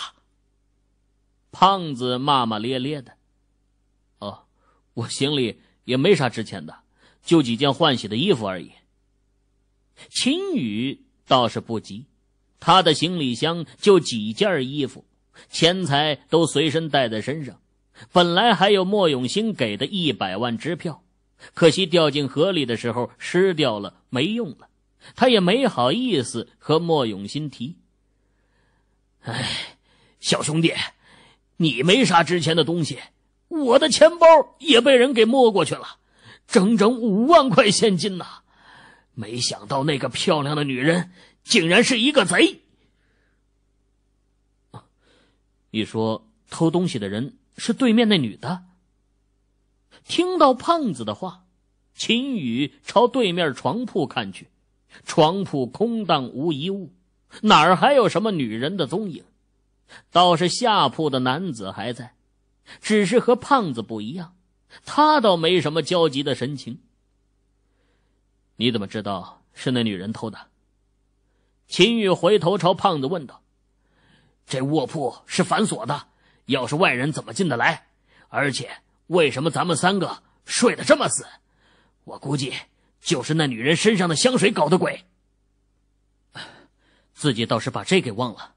Speaker 2: 胖子骂骂咧咧的。我行李也没啥值钱的，就几件换洗的衣服而已。秦宇倒是不急，他的行李箱就几件衣服，钱财都随身带在身上。本来还有莫永兴给的一百万支票，可惜掉进河里的时候湿掉了，没用了。他也没好意思和莫永兴提。哎，小兄弟，你没啥值钱的东西。我的钱包也被人给摸过去了，整整五万块现金呐！没想到那个漂亮的女人竟然是一个贼。你说偷东西的人是对面那女的？听到胖子的话，秦宇朝对面床铺看去，床铺空荡无一物，哪儿还有什么女人的踪影？倒是下铺的男子还在。只是和胖子不一样，他倒没什么焦急的神情。你怎么知道是那女人偷的？秦宇回头朝胖子问道：“这卧铺是反锁的，要是外人怎么进得来？而且为什么咱们三个睡得这么死？我估计就是那女人身上的香水搞的鬼。”自己倒是把这给忘了。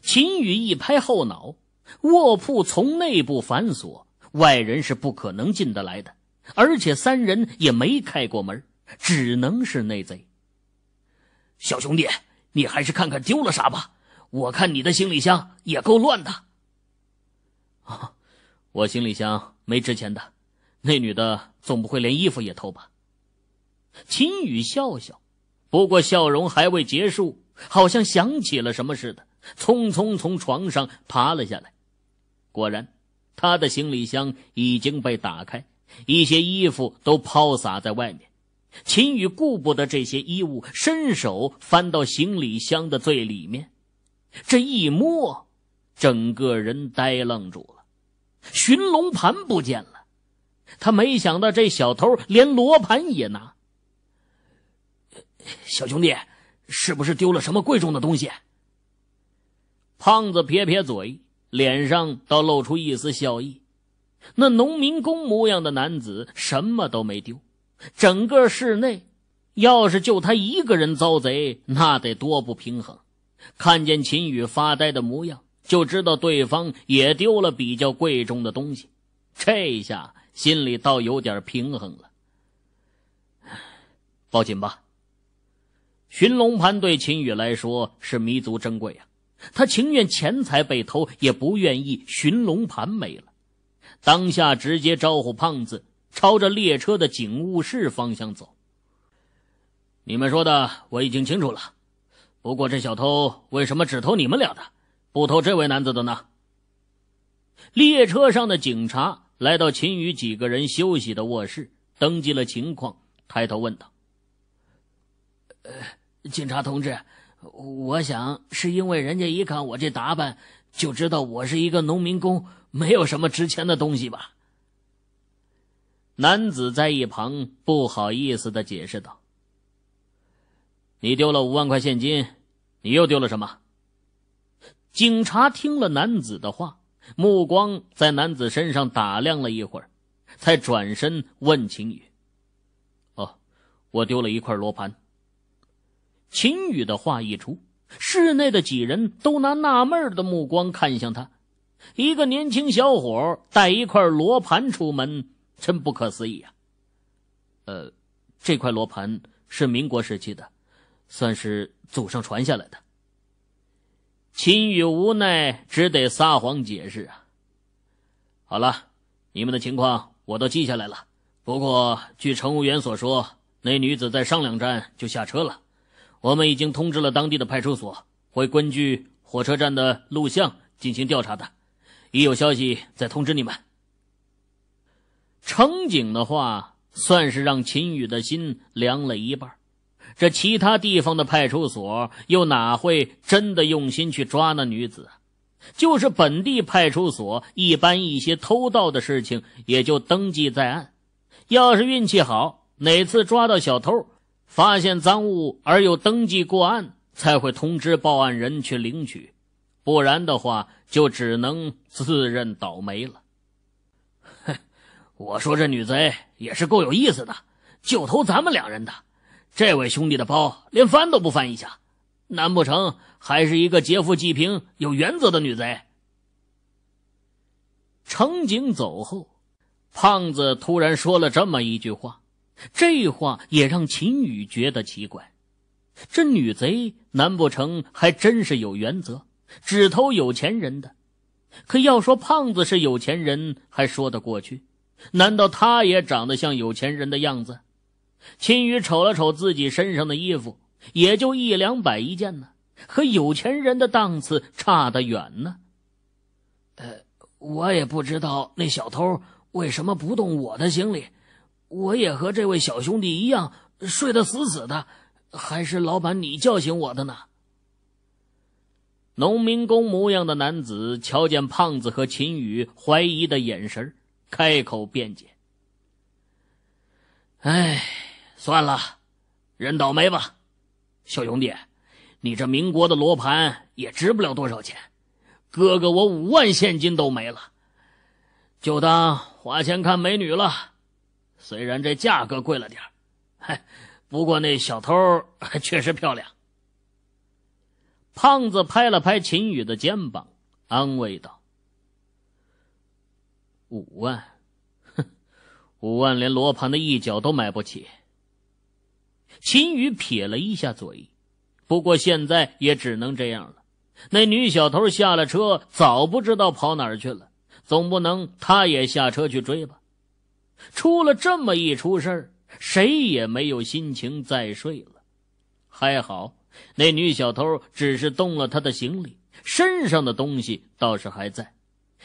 Speaker 2: 秦宇一拍后脑。卧铺从内部反锁，外人是不可能进得来的。而且三人也没开过门，只能是内贼。小兄弟，你还是看看丢了啥吧。我看你的行李箱也够乱的。啊，我行李箱没值钱的，那女的总不会连衣服也偷吧？秦宇笑笑，不过笑容还未结束，好像想起了什么似的，匆匆从床上爬了下来。果然，他的行李箱已经被打开，一些衣服都抛洒在外面。秦宇顾不得这些衣物，伸手翻到行李箱的最里面，这一摸，整个人呆愣住了，寻龙盘不见了。他没想到这小偷连罗盘也拿。小兄弟，是不是丢了什么贵重的东西？胖子撇撇嘴。脸上倒露出一丝笑意，那农民工模样的男子什么都没丢，整个室内，要是就他一个人遭贼，那得多不平衡。看见秦宇发呆的模样，就知道对方也丢了比较贵重的东西，这下心里倒有点平衡了。报警吧，寻龙盘对秦宇来说是弥足珍贵啊。他情愿钱财被偷，也不愿意寻龙盘没了。当下直接招呼胖子，朝着列车的警务室方向走。你们说的我已经清楚了，不过这小偷为什么只偷你们俩的，不偷这位男子的呢？列车上的警察来到秦宇几个人休息的卧室，登记了情况，抬头问道：“呃，警察同志。”我想是因为人家一看我这打扮，就知道我是一个农民工，没有什么值钱的东西吧。男子在一旁不好意思的解释道：“你丢了五万块现金，你又丢了什么？”警察听了男子的话，目光在男子身上打量了一会儿，才转身问秦宇：“哦，我丢了一块罗盘。”秦宇的话一出，室内的几人都拿纳闷的目光看向他。一个年轻小伙带一块罗盘出门，真不可思议啊！呃，这块罗盘是民国时期的，算是祖上传下来的。秦宇无奈，只得撒谎解释啊。好了，你们的情况我都记下来了。不过据乘务员所说，那女子在上两站就下车了。我们已经通知了当地的派出所，会根据火车站的录像进行调查的，一有消息再通知你们。乘警的话，算是让秦宇的心凉了一半。这其他地方的派出所又哪会真的用心去抓那女子？就是本地派出所，一般一些偷盗的事情也就登记在案。要是运气好，哪次抓到小偷？发现赃物而又登记过案，才会通知报案人去领取，不然的话就只能自认倒霉了。哼，我说这女贼也是够有意思的，就偷咱们两人的，这位兄弟的包连翻都不翻一下，难不成还是一个劫富济贫有原则的女贼？程警走后，胖子突然说了这么一句话。这话也让秦宇觉得奇怪，这女贼难不成还真是有原则，只偷有钱人的？可要说胖子是有钱人，还说得过去。难道他也长得像有钱人的样子？秦宇瞅了瞅自己身上的衣服，也就一两百一件呢，和有钱人的档次差得远呢。呃，我也不知道那小偷为什么不动我的行李。我也和这位小兄弟一样睡得死死的，还是老板你叫醒我的呢。农民工模样的男子瞧见胖子和秦宇怀疑的眼神，开口辩解：“哎，算了，人倒霉吧。小兄弟，你这民国的罗盘也值不了多少钱，哥哥我五万现金都没了，就当花钱看美女了。”虽然这价格贵了点儿，嘿，不过那小偷确实漂亮。胖子拍了拍秦宇的肩膀，安慰道：“五万，哼，五万连罗盘的一角都买不起。”秦宇撇了一下嘴，不过现在也只能这样了。那女小偷下了车，早不知道跑哪儿去了，总不能他也下车去追吧。出了这么一出事儿，谁也没有心情再睡了。还好那女小偷只是动了他的行李，身上的东西倒是还在。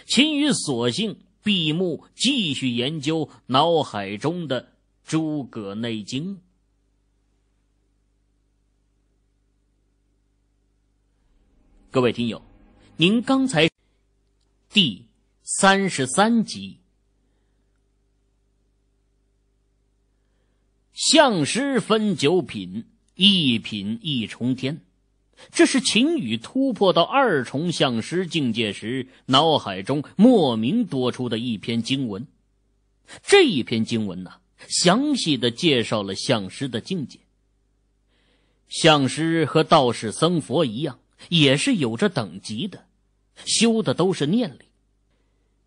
Speaker 2: 秦羽索性闭目继续研究脑海中的《诸葛内经》。各位听友，您刚才第三十三集。相师分九品，一品一重天。这是秦羽突破到二重相师境界时，脑海中莫名多出的一篇经文。这一篇经文呢，详细的介绍了相师的境界。相师和道士、僧、佛一样，也是有着等级的，修的都是念力。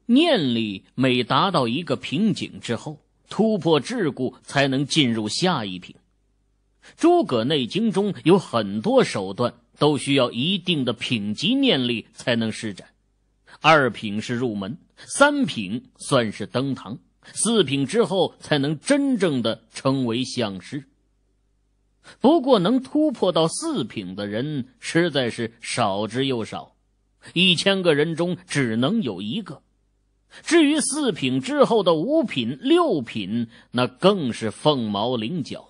Speaker 2: 念力每达到一个瓶颈之后。突破桎梏才能进入下一品，《诸葛内经》中有很多手段都需要一定的品级念力才能施展。二品是入门，三品算是登堂，四品之后才能真正的称为相师。不过，能突破到四品的人实在是少之又少，一千个人中只能有一个。至于四品之后的五品、六品，那更是凤毛麟角。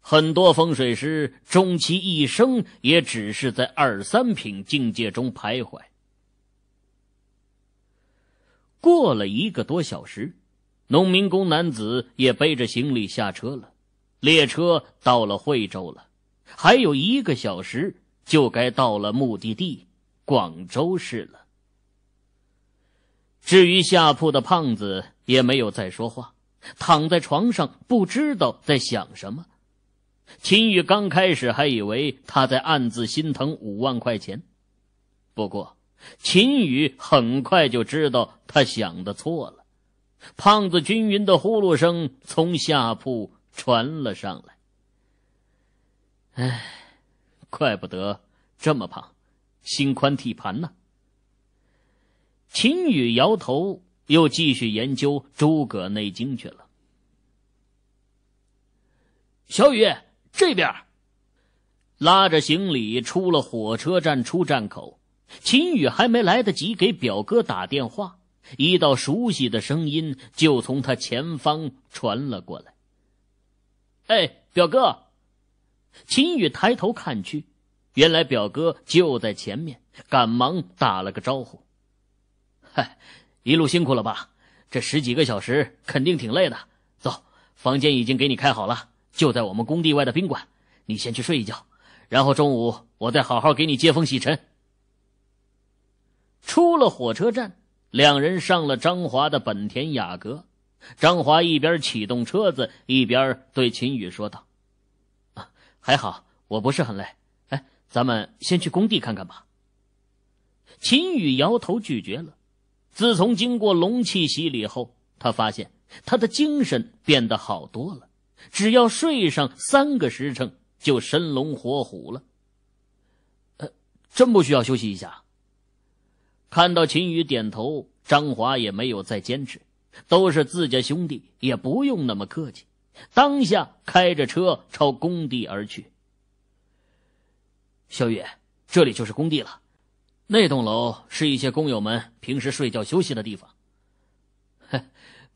Speaker 2: 很多风水师终其一生，也只是在二三品境界中徘徊。过了一个多小时，农民工男子也背着行李下车了。列车到了惠州了，还有一个小时就该到了目的地广州市了。至于下铺的胖子也没有再说话，躺在床上不知道在想什么。秦宇刚开始还以为他在暗自心疼五万块钱，不过秦宇很快就知道他想的错了。胖子均匀的呼噜声从下铺传了上来。唉，怪不得这么胖，心宽体盘呢。秦宇摇头，又继续研究《诸葛内经》去了。小雨这边，拉着行李出了火车站出站口。秦宇还没来得及给表哥打电话，一道熟悉的声音就从他前方传了过来：“哎，表哥！”秦宇抬头看去，原来表哥就在前面，赶忙打了个招呼。嗨，一路辛苦了吧？这十几个小时肯定挺累的。走，房间已经给你开好了，就在我们工地外的宾馆。你先去睡一觉，然后中午我再好好给你接风洗尘。出了火车站，两人上了张华的本田雅阁。张华一边启动车子，一边对秦宇说道：“还好，我不是很累。哎，咱们先去工地看看吧。”秦宇摇头拒绝了。自从经过龙气洗礼后，他发现他的精神变得好多了，只要睡上三个时辰就生龙活虎了。呃，真不需要休息一下。看到秦宇点头，张华也没有再坚持，都是自家兄弟，也不用那么客气。当下开着车朝工地而去。小雨，这里就是工地了。那栋楼是一些工友们平时睡觉休息的地方，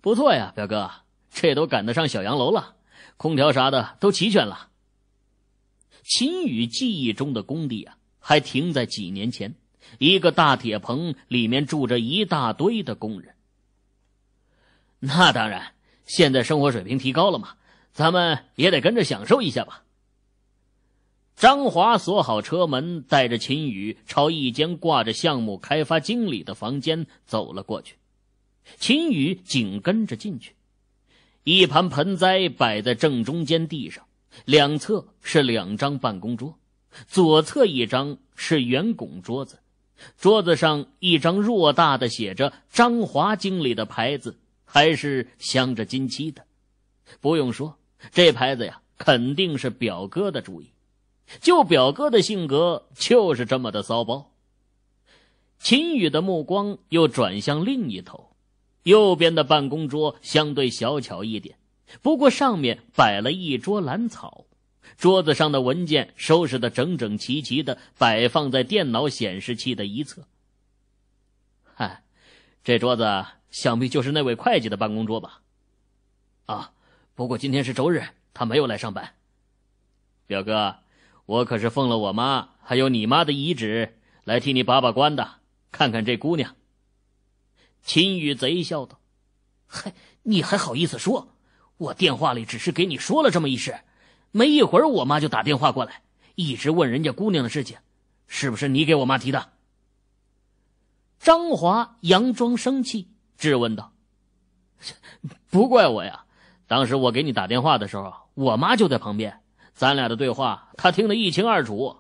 Speaker 2: 不错呀，表哥，这都赶得上小洋楼了，空调啥的都齐全了。秦宇记忆中的工地啊，还停在几年前，一个大铁棚里面住着一大堆的工人。那当然，现在生活水平提高了嘛，咱们也得跟着享受一下吧。张华锁好车门，带着秦宇朝一间挂着项目开发经理的房间走了过去。秦宇紧跟着进去。一盘盆栽摆在正中间地上，两侧是两张办公桌，左侧一张是圆拱桌子，桌子上一张偌大的写着“张华经理”的牌子，还是镶着金漆的。不用说，这牌子呀，肯定是表哥的主意。就表哥的性格就是这么的骚包。秦宇的目光又转向另一头，右边的办公桌相对小巧一点，不过上面摆了一桌兰草，桌子上的文件收拾的整整齐齐的，摆放在电脑显示器的一侧。嗨，这桌子想必就是那位会计的办公桌吧？啊，不过今天是周日，他没有来上班，表哥。我可是奉了我妈还有你妈的遗旨来替你把把关的，看看这姑娘。秦宇贼笑道：“嗨，你还好意思说？我电话里只是给你说了这么一事，没一会儿我妈就打电话过来，一直问人家姑娘的事情，是不是你给我妈提的？”张华佯装生气质问道：“ 不怪我呀，当时我给你打电话的时候，我妈就在旁边。”咱俩的对话，他听得一清二楚。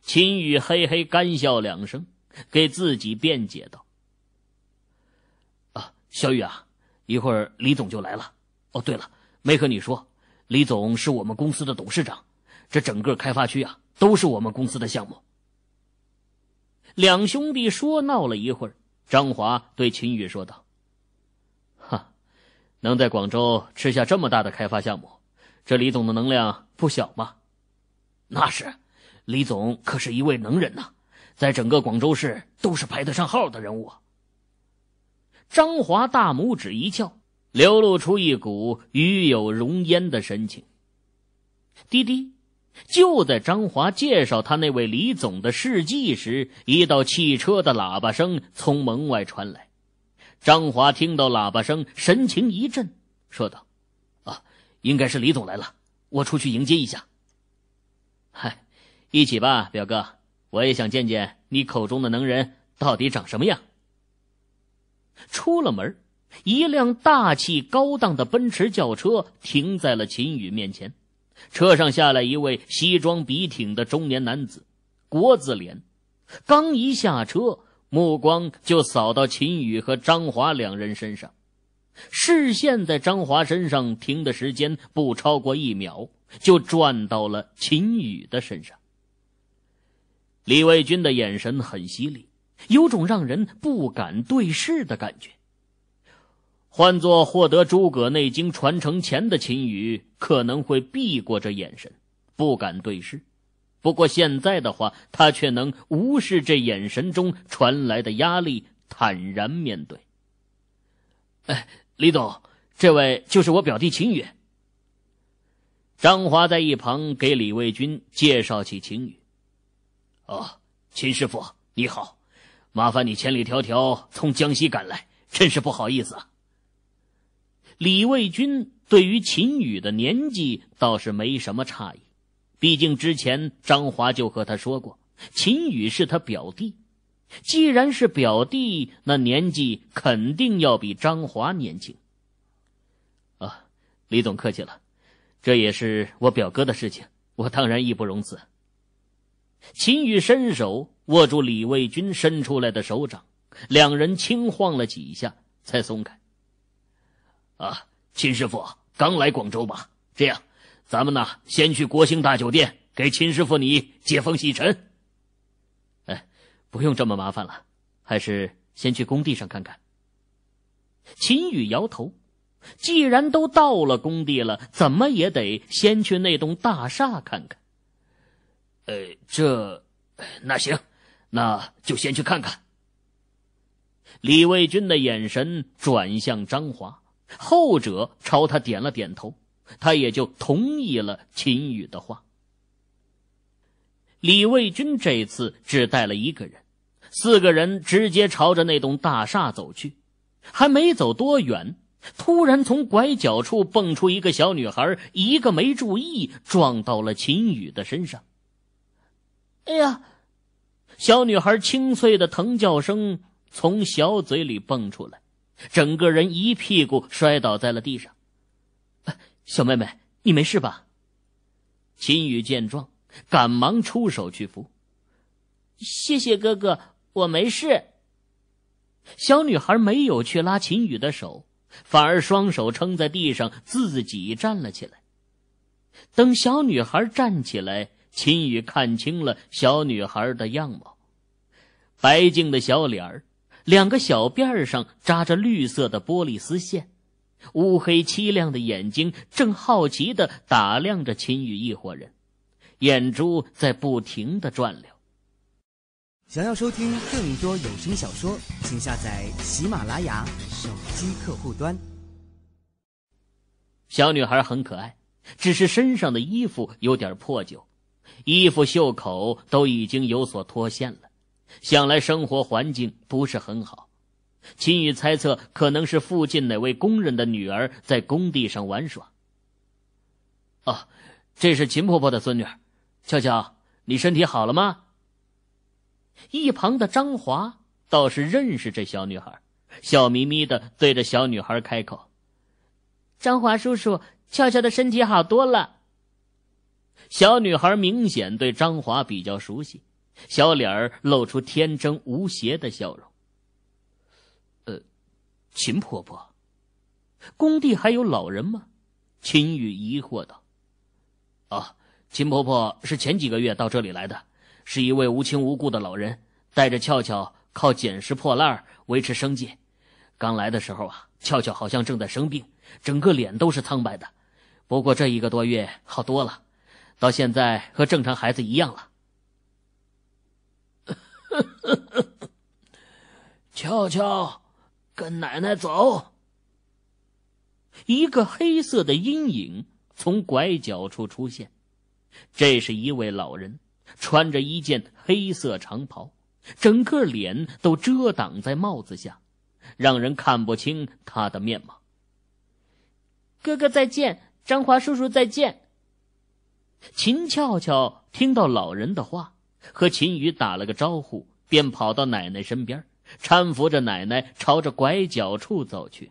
Speaker 2: 秦宇嘿嘿干笑两声，给自己辩解道：“啊，小雨啊，一会儿李总就来了。哦，对了，没和你说，李总是我们公司的董事长，这整个开发区啊都是我们公司的项目。”两兄弟说闹了一会儿，张华对秦宇说道：“哈，能在广州吃下这么大的开发项目。”这李总的能量不小吧？那是，李总可是一位能人呐，在整个广州市都是排得上号的人物。张华大拇指一翘，流露出一股与有容焉的神情。滴滴，就在张华介绍他那位李总的事迹时，一道汽车的喇叭声从门外传来。张华听到喇叭声，神情一震，说道。应该是李总来了，我出去迎接一下。嗨，一起吧，表哥，我也想见见你口中的能人到底长什么样。出了门，一辆大气高档的奔驰轿车停在了秦宇面前，车上下来一位西装笔挺的中年男子，国字脸，刚一下车，目光就扫到秦宇和张华两人身上。视线在张华身上停的时间不超过一秒，就转到了秦宇的身上。李卫军的眼神很犀利，有种让人不敢对视的感觉。换做获得《诸葛内经》传承前的秦宇，可能会避过这眼神，不敢对视。不过现在的话，他却能无视这眼神中传来的压力，坦然面对。哎。李总，这位就是我表弟秦宇。张华在一旁给李卫军介绍起秦宇：“哦，秦师傅，你好，麻烦你千里迢迢从江西赶来，真是不好意思。”啊。李卫军对于秦宇的年纪倒是没什么诧异，毕竟之前张华就和他说过，秦宇是他表弟。既然是表弟，那年纪肯定要比张华年轻。啊，李总客气了，这也是我表哥的事情，我当然义不容辞。秦宇伸手握住李卫军伸出来的手掌，两人轻晃了几下才松开。啊，秦师傅刚来广州吧？这样，咱们呢先去国兴大酒店给秦师傅你接风洗尘。不用这么麻烦了，还是先去工地上看看。秦宇摇头，既然都到了工地了，怎么也得先去那栋大厦看看。呃，这……那行，那就先去看看。李卫军的眼神转向张华，后者朝他点了点头，他也就同意了秦宇的话。李卫军这次只带了一个人。四个人直接朝着那栋大厦走去，还没走多远，突然从拐角处蹦出一个小女孩，一个没注意撞到了秦宇的身上。哎呀！小女孩清脆的疼叫声从小嘴里蹦出来，整个人一屁股摔倒在了地上。小妹妹，你没事吧？秦宇见状，赶忙出手去扶。谢谢哥哥。我没事。小女孩没有去拉秦宇的手，反而双手撑在地上，自己站了起来。等小女孩站起来，秦宇看清了小女孩的样貌：白净的小脸儿，两个小辫儿上扎着绿色的玻璃丝线，乌黑漆亮的眼睛正好奇的打量着秦宇一伙人，眼珠在不停的转溜。
Speaker 1: 想要收听更多有声小说，请下载喜马拉雅手机客户端。
Speaker 2: 小女孩很可爱，只是身上的衣服有点破旧，衣服袖口都已经有所脱线了，想来生活环境不是很好。秦宇猜测，可能是附近哪位工人的女儿在工地上玩耍。哦，这是秦婆婆的孙女，俏俏，你身体好了吗？一旁的张华倒是认识这小女孩，笑眯眯的对着小女孩开口：“张华叔叔，俏俏的身体好多了。”小女孩明显对张华比较熟悉，小脸儿露出天真无邪的笑容。呃，秦婆婆，工地还有老人吗？秦宇疑惑道：“啊，秦婆婆是前几个月到这里来的。”是一位无亲无故的老人，带着俏俏靠捡拾破烂维持生计。刚来的时候啊，俏俏好像正在生病，整个脸都是苍白的。不过这一个多月好多了，到现在和正常孩子一样了。俏俏，跟奶奶走。一个黑色的阴影从拐角处出现，这是一位老人。穿着一件黑色长袍，整个脸都遮挡在帽子下，让人看不清他的面貌。哥哥再见，张华叔叔再见。秦俏俏听到老人的话，和秦宇打了个招呼，便跑到奶奶身边，搀扶着奶奶朝着拐角处走去。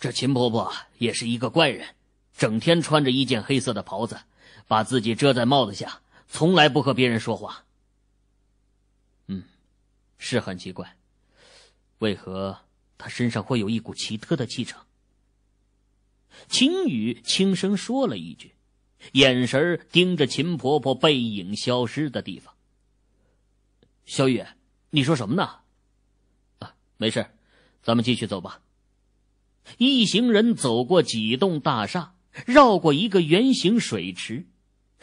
Speaker 2: 这秦婆婆也是一个怪人，整天穿着一件黑色的袍子，把自己遮在帽子下。从来不和别人说话。嗯，是很奇怪，为何他身上会有一股奇特的气场？秦雨轻声说了一句，眼神盯着秦婆婆背影消失的地方。小雨，你说什么呢？啊，没事，咱们继续走吧。一行人走过几栋大厦，绕过一个圆形水池。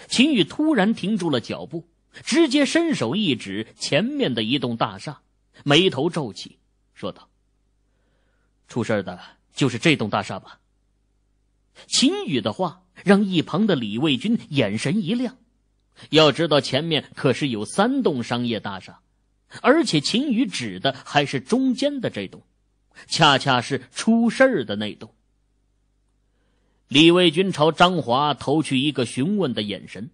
Speaker 2: 秦宇突然停住了脚步，直接伸手一指前面的一栋大厦，眉头皱起，说道：“出事儿的就是这栋大厦吧？”秦宇的话让一旁的李卫军眼神一亮。要知道，前面可是有三栋商业大厦，而且秦宇指的还是中间的这栋，恰恰是出事儿的那栋。李卫军朝张华投去一个询问的眼神，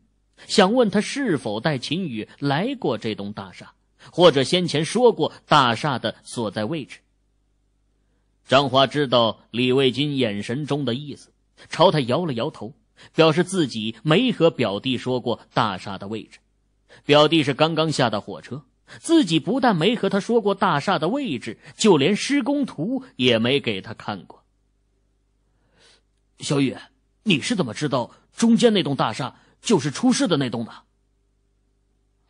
Speaker 2: 想问他是否带秦宇来过这栋大厦，或者先前说过大厦的所在位置。张华知道李卫军眼神中的意思，朝他摇了摇头，表示自己没和表弟说过大厦的位置。表弟是刚刚下的火车，自己不但没和他说过大厦的位置，就连施工图也没给他看过。小雨，你是怎么知道中间那栋大厦就是出事的那栋的？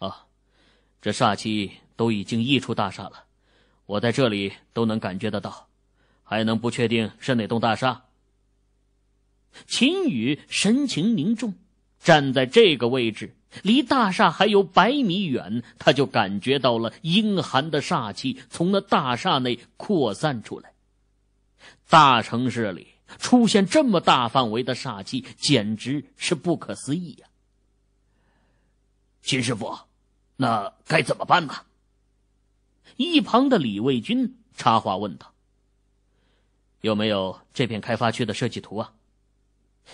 Speaker 2: 啊，这煞气都已经溢出大厦了，我在这里都能感觉得到，还能不确定是哪栋大厦？秦宇神情凝重，站在这个位置，离大厦还有百米远，他就感觉到了阴寒的煞气从那大厦内扩散出来。大城市里。出现这么大范围的煞气，简直是不可思议呀！秦师傅，那该怎么办呢？一旁的李卫军插话问道：“有没有这片开发区的设计图啊？”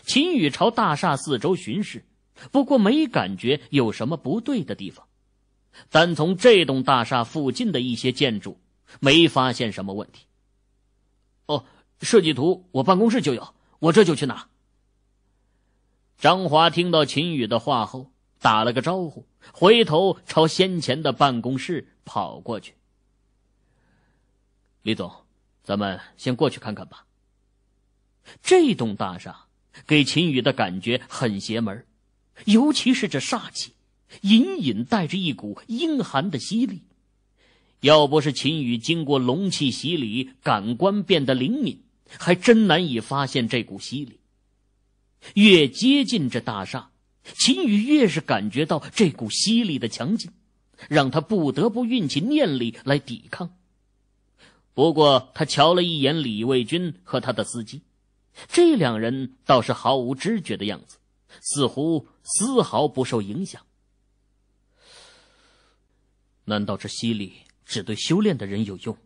Speaker 2: 秦宇朝大厦四周巡视，不过没感觉有什么不对的地方。单从这栋大厦附近的一些建筑，没发现什么问题。设计图我办公室就有，我这就去拿。张华听到秦宇的话后，打了个招呼，回头朝先前的办公室跑过去。李总，咱们先过去看看吧。这栋大厦给秦宇的感觉很邪门，尤其是这煞气，隐隐带着一股阴寒的犀利。要不是秦宇经过龙气洗礼，感官变得灵敏。还真难以发现这股吸力。越接近这大厦，秦宇越是感觉到这股吸力的强劲，让他不得不运起念力来抵抗。不过，他瞧了一眼李卫军和他的司机，这两人倒是毫无知觉的样子，似乎丝毫不受影响。难道这吸力只对修炼的人有用？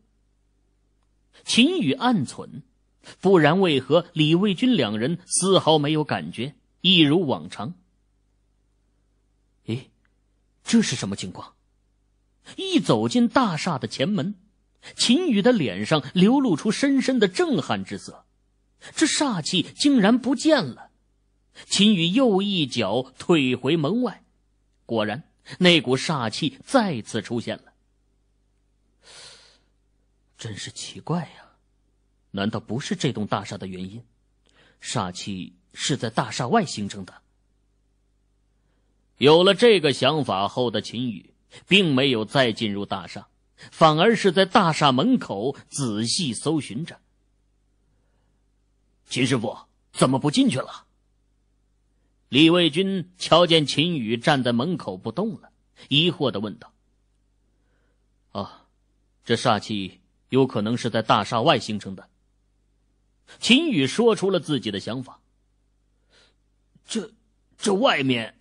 Speaker 2: 秦宇暗存。不然，为何李卫军两人丝毫没有感觉，一如往常？咦，这是什么情况？一走进大厦的前门，秦宇的脸上流露出深深的震撼之色。这煞气竟然不见了！秦宇又一脚退回门外，果然，那股煞气再次出现了。真是奇怪呀！难道不是这栋大厦的原因？煞气是在大厦外形成的。有了这个想法后的秦宇，并没有再进入大厦，反而是在大厦门口仔细搜寻着。秦师傅怎么不进去了？李卫军瞧见秦宇站在门口不动了，疑惑的问道：“啊，这煞气有可能是在大厦外形成的？”秦宇说出了自己的想法：“这，这外面，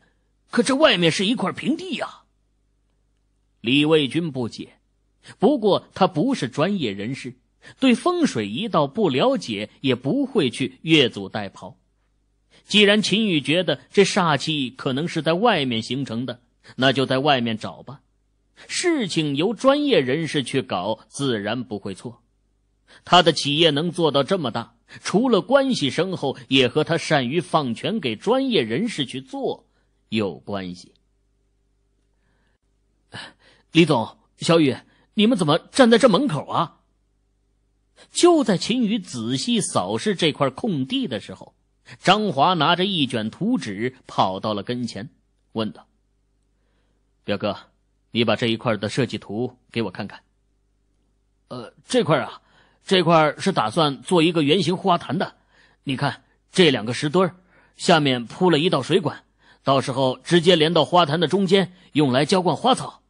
Speaker 2: 可这外面是一块平地呀。”李卫军不解，不过他不是专业人士，对风水一道不了解，也不会去越俎代庖。既然秦宇觉得这煞气可能是在外面形成的，那就在外面找吧。事情由专业人士去搞，自然不会错。他的企业能做到这么大。除了关系深厚，也和他善于放权给专业人士去做有关系。李总，小雨，你们怎么站在这门口啊？就在秦宇仔细扫视这块空地的时候，张华拿着一卷图纸跑到了跟前，问道：“表哥，你把这一块的设计图给我看看。”“呃，这块啊。”这块是打算做一个圆形花坛的，你看这两个石墩儿，下面铺了一道水管，到时候直接连到花坛的中间，用来浇灌花草。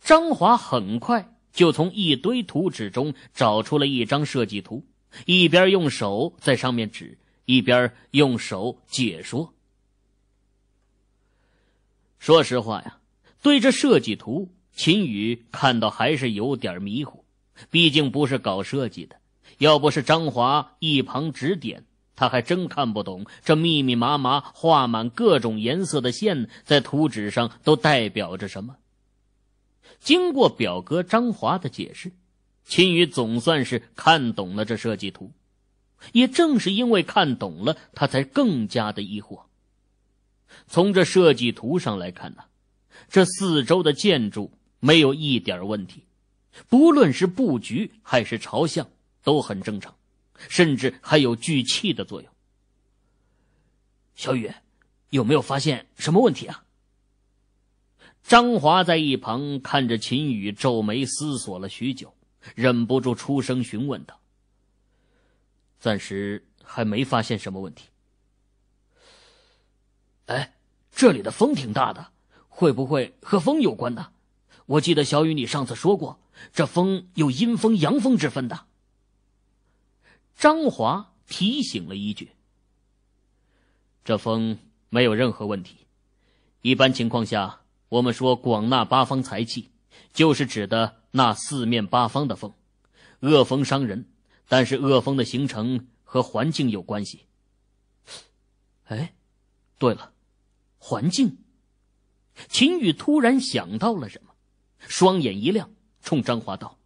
Speaker 2: 张华很快就从一堆图纸中找出了一张设计图，一边用手在上面指，一边用手解说。说实话呀，对着设计图，秦宇看到还是有点迷糊。毕竟不是搞设计的，要不是张华一旁指点，他还真看不懂这密密麻麻画满各种颜色的线在图纸上都代表着什么。经过表哥张华的解释，秦宇总算是看懂了这设计图。也正是因为看懂了，他才更加的疑惑。从这设计图上来看呢，这四周的建筑没有一点问题。不论是布局还是朝向都很正常，甚至还有聚气的作用。小雨，有没有发现什么问题啊？张华在一旁看着秦宇皱眉思索了许久，忍不住出声询问道：“暂时还没发现什么问题。”哎，这里的风挺大的，会不会和风有关呢？我记得小雨，你上次说过。这风有阴风、阳风之分的。张华提醒了一句：“这风没有任何问题。一般情况下，我们说广纳八方财气，就是指的那四面八方的风。恶风伤人，但是恶风的形成和环境有关系。哎，对了，环境。”秦宇突然想到了什么，双眼一亮。冲张华道：“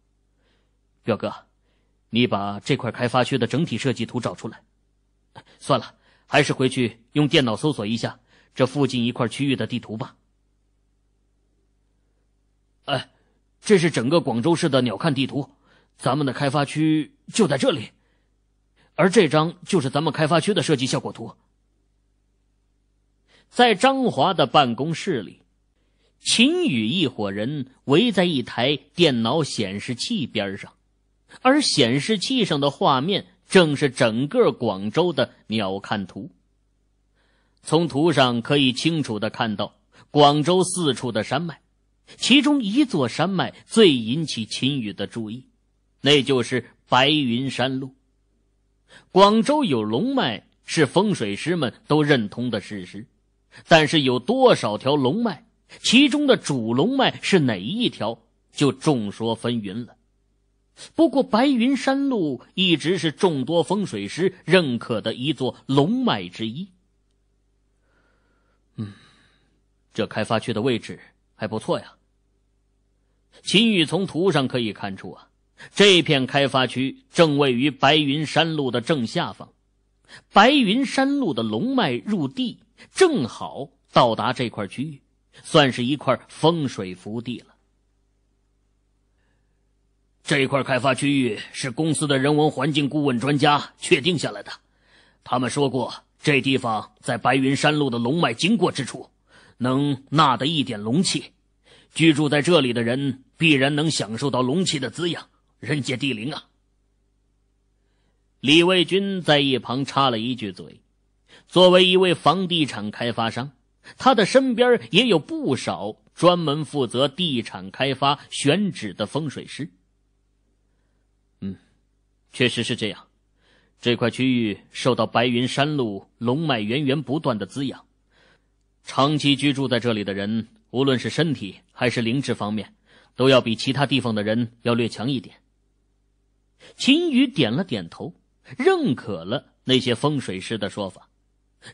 Speaker 2: 表哥，你把这块开发区的整体设计图找出来。算了，还是回去用电脑搜索一下这附近一块区域的地图吧。”哎，这是整个广州市的鸟瞰地图，咱们的开发区就在这里。而这张就是咱们开发区的设计效果图。在张华的办公室里。秦宇一伙人围在一台电脑显示器边上，而显示器上的画面正是整个广州的鸟瞰图。从图上可以清楚的看到广州四处的山脉，其中一座山脉最引起秦宇的注意，那就是白云山路。广州有龙脉是风水师们都认同的事实，但是有多少条龙脉？其中的主龙脉是哪一条，就众说纷纭了。不过白云山路一直是众多风水师认可的一座龙脉之一。嗯，这开发区的位置还不错呀。秦宇从图上可以看出啊，这片开发区正位于白云山路的正下方，白云山路的龙脉入地正好到达这块区域。算是一块风水福地了。这块开发区域是公司的人文环境顾问专家确定下来的，他们说过，这地方在白云山路的龙脉经过之处，能纳得一点龙气，居住在这里的人必然能享受到龙气的滋养，人杰地灵啊！李卫军在一旁插了一句嘴，作为一位房地产开发商。他的身边也有不少专门负责地产开发选址的风水师。嗯，确实是这样。这块区域受到白云山路龙脉源源不断的滋养，长期居住在这里的人，无论是身体还是灵智方面，都要比其他地方的人要略强一点。秦宇点了点头，认可了那些风水师的说法。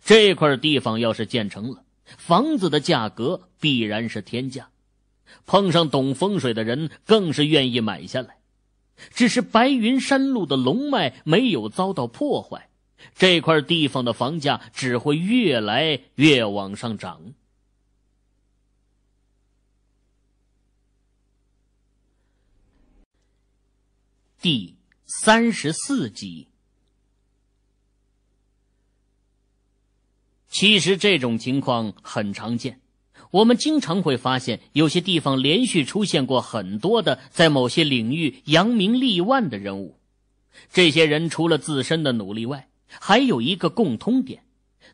Speaker 2: 这块地方要是建成了。房子的价格必然是天价，碰上懂风水的人更是愿意买下来。只是白云山路的龙脉没有遭到破坏，这块地方的房价只会越来越往上涨。第三十四集。其实这种情况很常见，我们经常会发现有些地方连续出现过很多的在某些领域扬名立万的人物。这些人除了自身的努力外，还有一个共通点，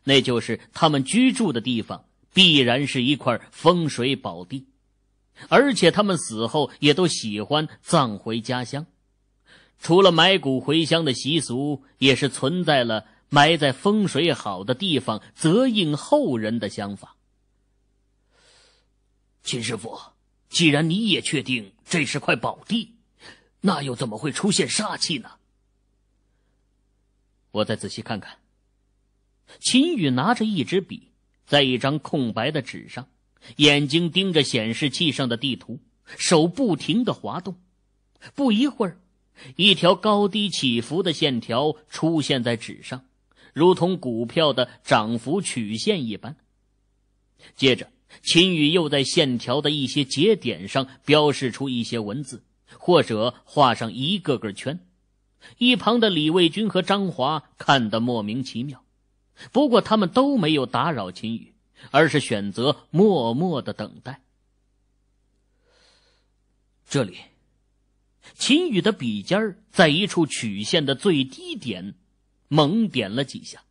Speaker 2: 那就是他们居住的地方必然是一块风水宝地，而且他们死后也都喜欢葬回家乡。除了埋骨回乡的习俗，也是存在了。埋在风水好的地方，则应后人的想法。秦师傅，既然你也确定这是块宝地，那又怎么会出现煞气呢？我再仔细看看。秦宇拿着一支笔，在一张空白的纸上，眼睛盯着显示器上的地图，手不停的滑动，不一会儿，一条高低起伏的线条出现在纸上。如同股票的涨幅曲线一般。接着，秦宇又在线条的一些节点上标示出一些文字，或者画上一个个圈。一旁的李卫军和张华看得莫名其妙，不过他们都没有打扰秦宇，而是选择默默的等待。这里，秦宇的笔尖在一处曲线的最低点。猛点了几下，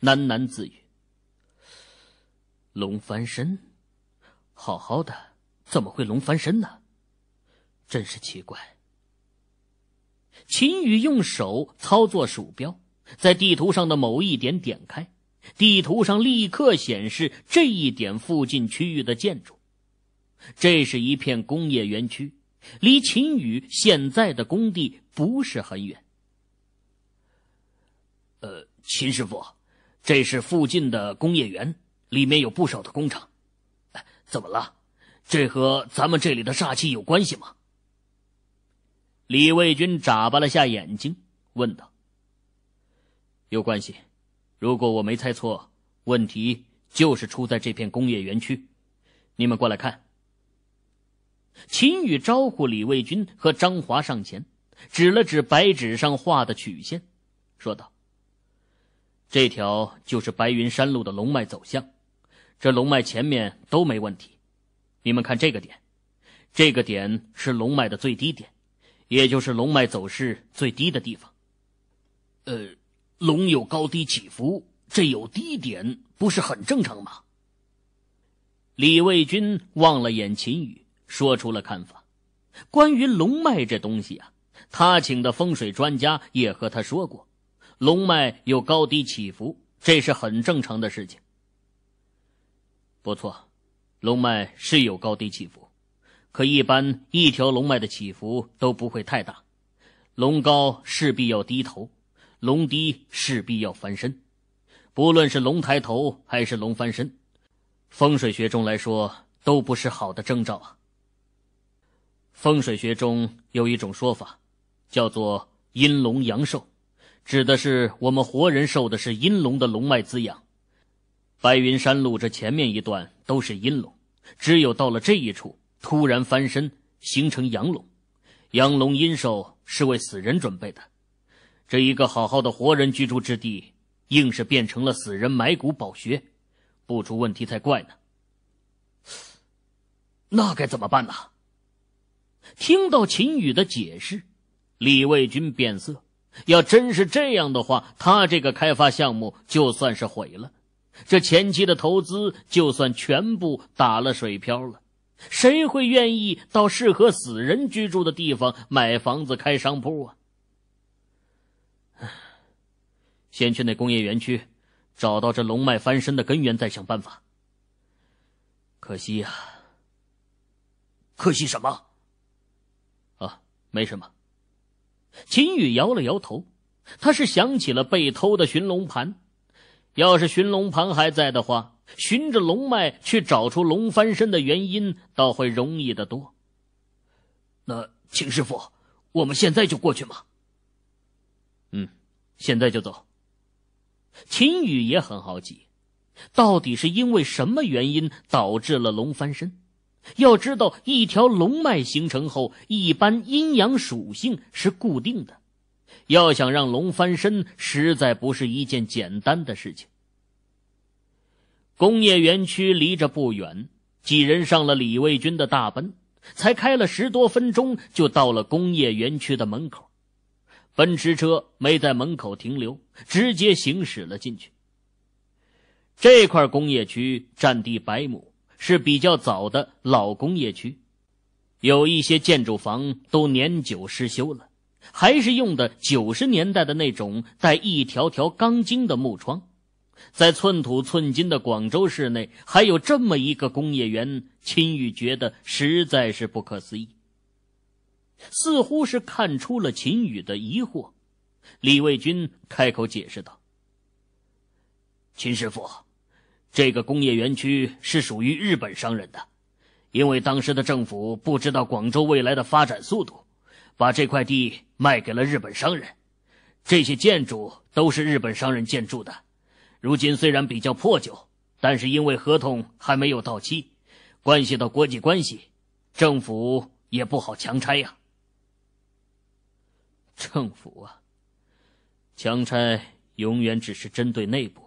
Speaker 2: 喃喃自语：“龙翻身，好好的，怎么会龙翻身呢？真是奇怪。”秦宇用手操作鼠标，在地图上的某一点点开，地图上立刻显示这一点附近区域的建筑。这是一片工业园区，离秦宇现在的工地不是很远。呃，秦师傅，这是附近的工业园，里面有不少的工厂。怎么了？这和咱们这里的煞气有关系吗？李卫军眨巴了下眼睛，问道：“有关系。如果我没猜错，问题就是出在这片工业园区。你们过来看。”秦宇招呼李卫军和张华上前，指了指白纸上画的曲线，说道。这条就是白云山路的龙脉走向，这龙脉前面都没问题。你们看这个点，这个点是龙脉的最低点，也就是龙脉走势最低的地方。呃，龙有高低起伏，这有低点不是很正常吗？李卫军望了眼秦宇，说出了看法。关于龙脉这东西啊，他请的风水专家也和他说过。龙脉有高低起伏，这是很正常的事情。不错，龙脉是有高低起伏，可一般一条龙脉的起伏都不会太大。龙高势必要低头，龙低势必要翻身。不论是龙抬头还是龙翻身，风水学中来说都不是好的征兆啊。风水学中有一种说法，叫做阴龙阳寿。指的是我们活人受的是阴龙的龙脉滋养，白云山路这前面一段都是阴龙，只有到了这一处突然翻身形成阳龙，阳龙阴兽是为死人准备的，这一个好好的活人居住之地，硬是变成了死人埋骨宝穴，不出问题才怪呢。那该怎么办呢？听到秦羽的解释，李卫军变色。要真是这样的话，他这个开发项目就算是毁了，这前期的投资就算全部打了水漂了。谁会愿意到适合死人居住的地方买房子、开商铺啊？先去那工业园区，找到这龙脉翻身的根源，再想办法。可惜呀，可惜什么？啊，没什么。秦宇摇了摇头，他是想起了被偷的寻龙盘。要是寻龙盘还在的话，循着龙脉去找出龙翻身的原因，倒会容易得多。那秦师傅，我们现在就过去吗？嗯，现在就走。秦宇也很好奇，到底是因为什么原因导致了龙翻身？要知道，一条龙脉形成后，一般阴阳属性是固定的。要想让龙翻身，实在不是一件简单的事情。工业园区离着不远，几人上了李卫军的大奔，才开了十多分钟，就到了工业园区的门口。奔驰车没在门口停留，直接行驶了进去。这块工业区占地百亩。是比较早的老工业区，有一些建筑房都年久失修了，还是用的九十年代的那种带一条条钢筋的木窗。在寸土寸金的广州市内，还有这么一个工业园，秦宇觉得实在是不可思议。似乎是看出了秦宇的疑惑，李卫军开口解释道：“秦师傅。”这个工业园区是属于日本商人的，因为当时的政府不知道广州未来的发展速度，把这块地卖给了日本商人。这些建筑都是日本商人建筑的，如今虽然比较破旧，但是因为合同还没有到期，关系到国际关系，政府也不好强拆呀。政府啊，强拆永远只是针对内部。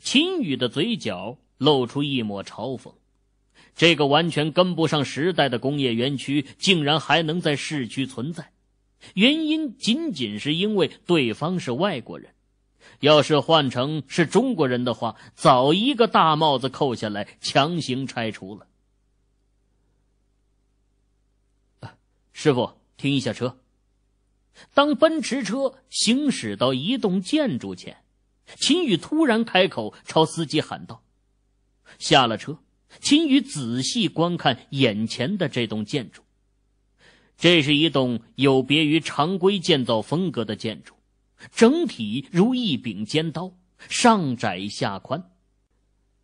Speaker 2: 秦宇的嘴角露出一抹嘲讽：“这个完全跟不上时代的工业园区，竟然还能在市区存在，原因仅仅是因为对方是外国人。要是换成是中国人的话，早一个大帽子扣下来，强行拆除了。”师傅，停一下车。当奔驰车行驶到一栋建筑前。秦宇突然开口，朝司机喊道：“下了车，秦宇仔细观看眼前的这栋建筑。这是一栋有别于常规建造风格的建筑，整体如一柄尖刀，上窄下宽。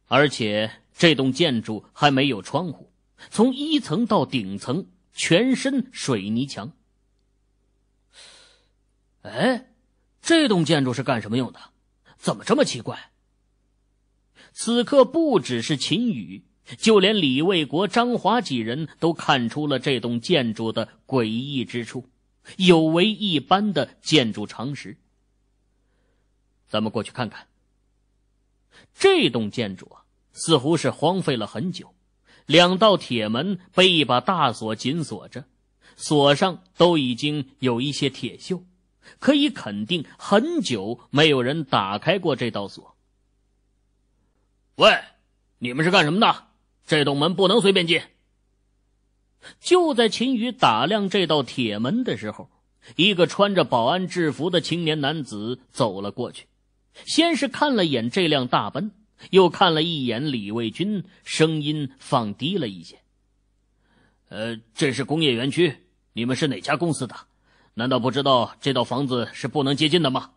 Speaker 2: 而且这栋建筑还没有窗户，从一层到顶层，全身水泥墙。哎，这栋建筑是干什么用的？”怎么这么奇怪？此刻不只是秦宇，就连李卫国、张华几人都看出了这栋建筑的诡异之处，有违一般的建筑常识。咱们过去看看。这栋建筑啊，似乎是荒废了很久，两道铁门被一把大锁紧锁着，锁上都已经有一些铁锈。可以肯定，很久没有人打开过这道锁。喂，你们是干什么的？这栋门不能随便进。就在秦宇打量这道铁门的时候，一个穿着保安制服的青年男子走了过去，先是看了眼这辆大奔，又看了一眼李卫军，声音放低了一些：“呃，这是工业园区，你们是哪家公司的？”难道不知道这道房子是不能接近的吗？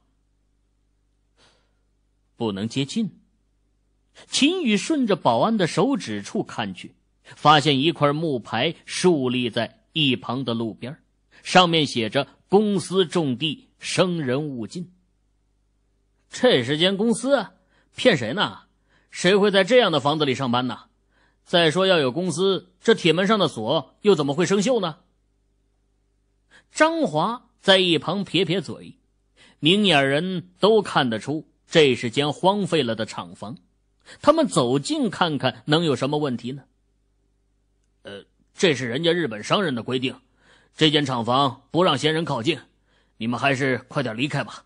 Speaker 2: 不能接近。秦宇顺着保安的手指处看去，发现一块木牌竖立在一旁的路边，上面写着“公司重地，生人勿近”。这是间公司？骗谁呢？谁会在这样的房子里上班呢？再说要有公司，这铁门上的锁又怎么会生锈呢？张华在一旁撇撇嘴，明眼人都看得出这是间荒废了的厂房。他们走近看看，能有什么问题呢？呃，这是人家日本商人的规定，这间厂房不让闲人靠近，你们还是快点离开吧。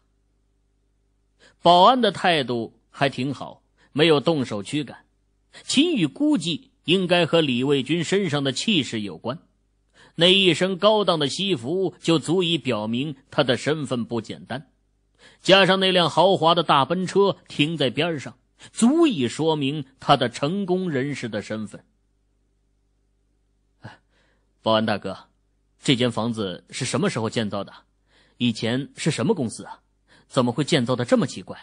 Speaker 2: 保安的态度还挺好，没有动手驱赶。秦宇估计应该和李卫军身上的气势有关。那一身高档的西服就足以表明他的身份不简单，加上那辆豪华的大奔车停在边上，足以说明他的成功人士的身份。保安大哥，这间房子是什么时候建造的？以前是什么公司啊？怎么会建造的这么奇怪？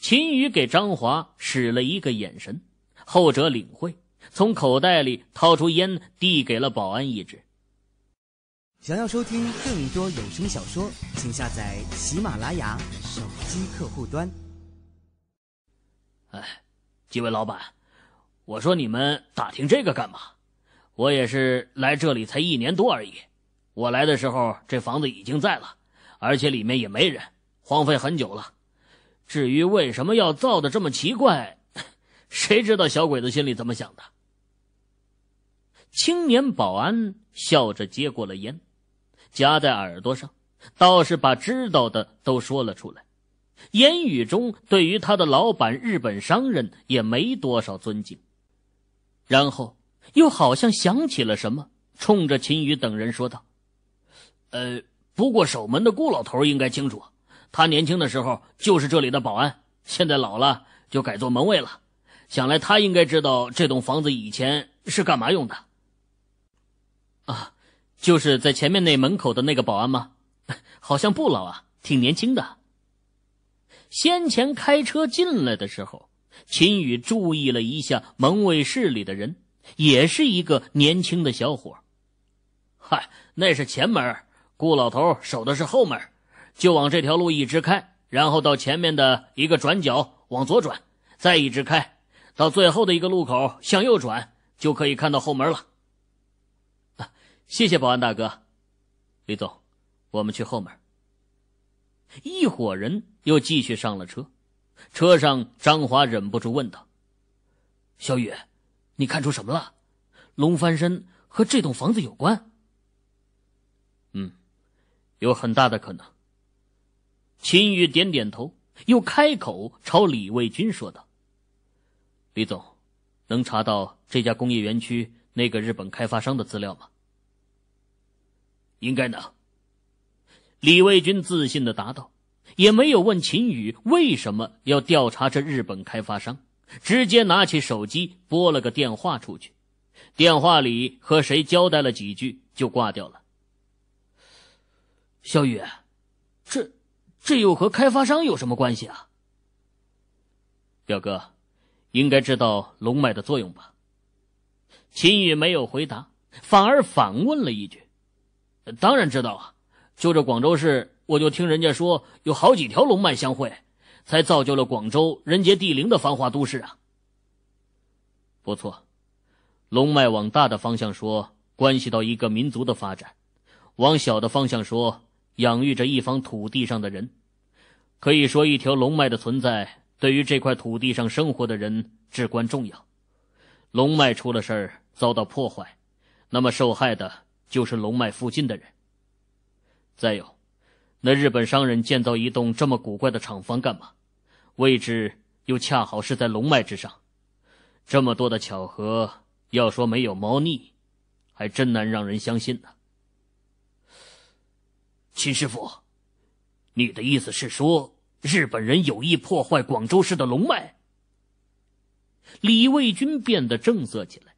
Speaker 2: 秦宇给张华使了一个眼神，后者领会。从口袋里掏出烟，递
Speaker 1: 给了保安一支。想要收听更多有声小说，请下载喜马拉雅手机客户端。
Speaker 2: 哎，几位老板，我说你们打听这个干嘛？我也是来这里才一年多而已。我来的时候，这房子已经在了，而且里面也没人，荒废很久了。至于为什么要造的这么奇怪，谁知道小鬼子心里怎么想的？青年保安笑着接过了烟，夹在耳朵上，倒是把知道的都说了出来。言语中对于他的老板日本商人也没多少尊敬，然后又好像想起了什么，冲着秦宇等人说道：“呃，不过守门的顾老头应该清楚，他年轻的时候就是这里的保安，现在老了就改做门卫了。想来他应该知道这栋房子以前是干嘛用的。”啊，就是在前面那门口的那个保安吗？好像不老啊，挺年轻的。先前开车进来的时候，秦宇注意了一下门卫室里的人，也是一个年轻的小伙。嗨，那是前门，顾老头守的是后门，就往这条路一直开，然后到前面的一个转角往左转，再一直开，到最后的一个路口向右转，就可以看到后门了。谢谢保安大哥，李总，我们去后门。一伙人又继续上了车，车上张华忍不住问道：“小雨，你看出什么了？龙翻身和这栋房子有关？”“嗯，有很大的可能。”秦宇点点头，又开口朝李卫军说道：“李总，能查到这家工业园区那个日本开发商的资料吗？”应该能。李卫军自信的答道，也没有问秦宇为什么要调查这日本开发商，直接拿起手机拨了个电话出去。电话里和谁交代了几句就挂掉了。小雨，这这又和开发商有什么关系啊？表哥，应该知道龙脉的作用吧？秦宇没有回答，反而反问了一句。当然知道啊，就这广州市，我就听人家说有好几条龙脉相会，才造就了广州人杰地灵的繁华都市啊。不错，龙脉往大的方向说，关系到一个民族的发展；往小的方向说，养育着一方土地上的人。可以说，一条龙脉的存在对于这块土地上生活的人至关重要。龙脉出了事儿，遭到破坏，那么受害的。就是龙脉附近的人。再有，那日本商人建造一栋这么古怪的厂房干嘛？位置又恰好是在龙脉之上，这么多的巧合，要说没有猫腻，还真难让人相信呢。秦师傅，你的意思是说，日本人有意破坏广州市的龙脉？李卫军变得正色起来。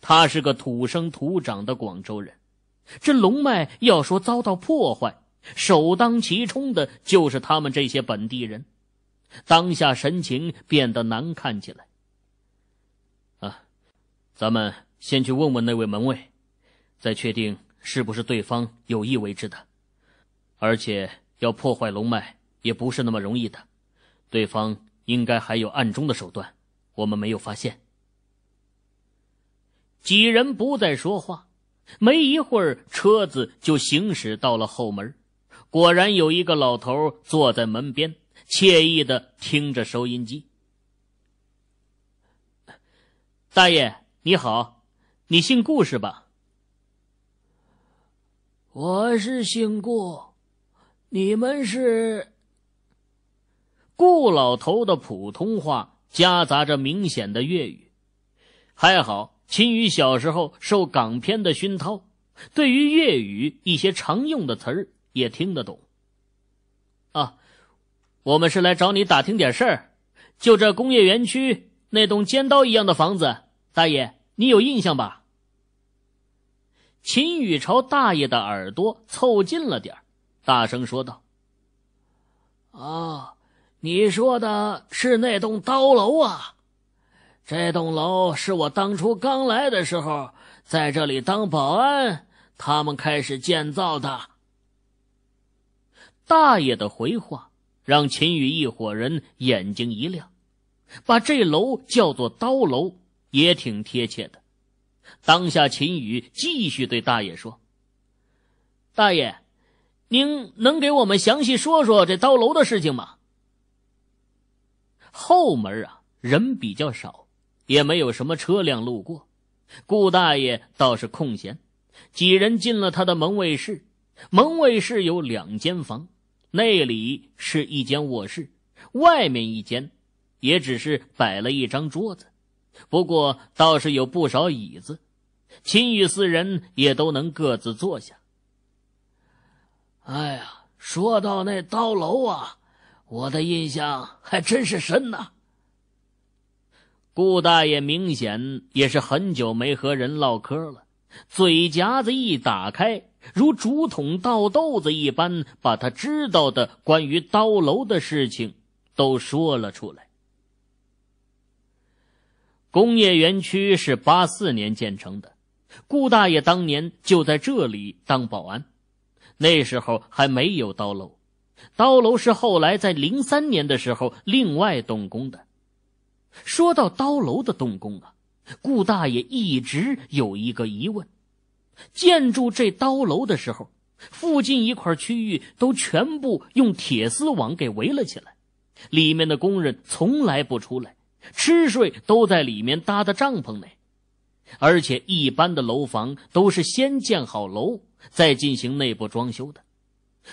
Speaker 2: 他是个土生土长的广州人，这龙脉要说遭到破坏，首当其冲的就是他们这些本地人。当下神情变得难看起来。啊，咱们先去问问那位门卫，再确定是不是对方有意为之的。而且要破坏龙脉也不是那么容易的，对方应该还有暗中的手段，我们没有发现。几人不再说话，没一会儿，车子就行驶到了后门。果然有一个老头坐在门边，惬意的听着收音机。大爷，你好，你姓顾是吧？我是姓顾，你们是？顾老头的普通话夹杂着明显的粤语，还好。秦宇小时候受港片的熏陶，对于粤语一些常用的词儿也听得懂。啊，我们是来找你打听点事儿，就这工业园区那栋尖刀一样的房子，大爷，你有印象吧？秦宇朝大爷的耳朵凑近了点儿，大声说道：“啊，你说的是那栋刀楼啊？”这栋楼是我当初刚来的时候在这里当保安，他们开始建造的。大爷的回话让秦宇一伙人眼睛一亮，把这楼叫做“刀楼”也挺贴切的。当下，秦宇继续对大爷说：“大爷，您能给我们详细说说这刀楼的事情吗？”后门啊，人比较少。也没有什么车辆路过，顾大爷倒是空闲。几人进了他的门卫室，门卫室有两间房，那里是一间卧室，外面一间，也只是摆了一张桌子，不过倒是有不少椅子，秦宇四人也都能各自坐下。哎呀，说到那刀楼啊，我的印象还真是深呐。顾大爷明显也是很久没和人唠嗑了，嘴夹子一打开，如竹筒倒豆子一般，把他知道的关于刀楼的事情都说了出来。工业园区是八四年建成的，顾大爷当年就在这里当保安，那时候还没有刀楼，刀楼是后来在零三年的时候另外动工的。说到刀楼的动工啊，顾大爷一直有一个疑问：建筑这刀楼的时候，附近一块区域都全部用铁丝网给围了起来，里面的工人从来不出来，吃睡都在里面搭的帐篷内。而且一般的楼房都是先建好楼，再进行内部装修的，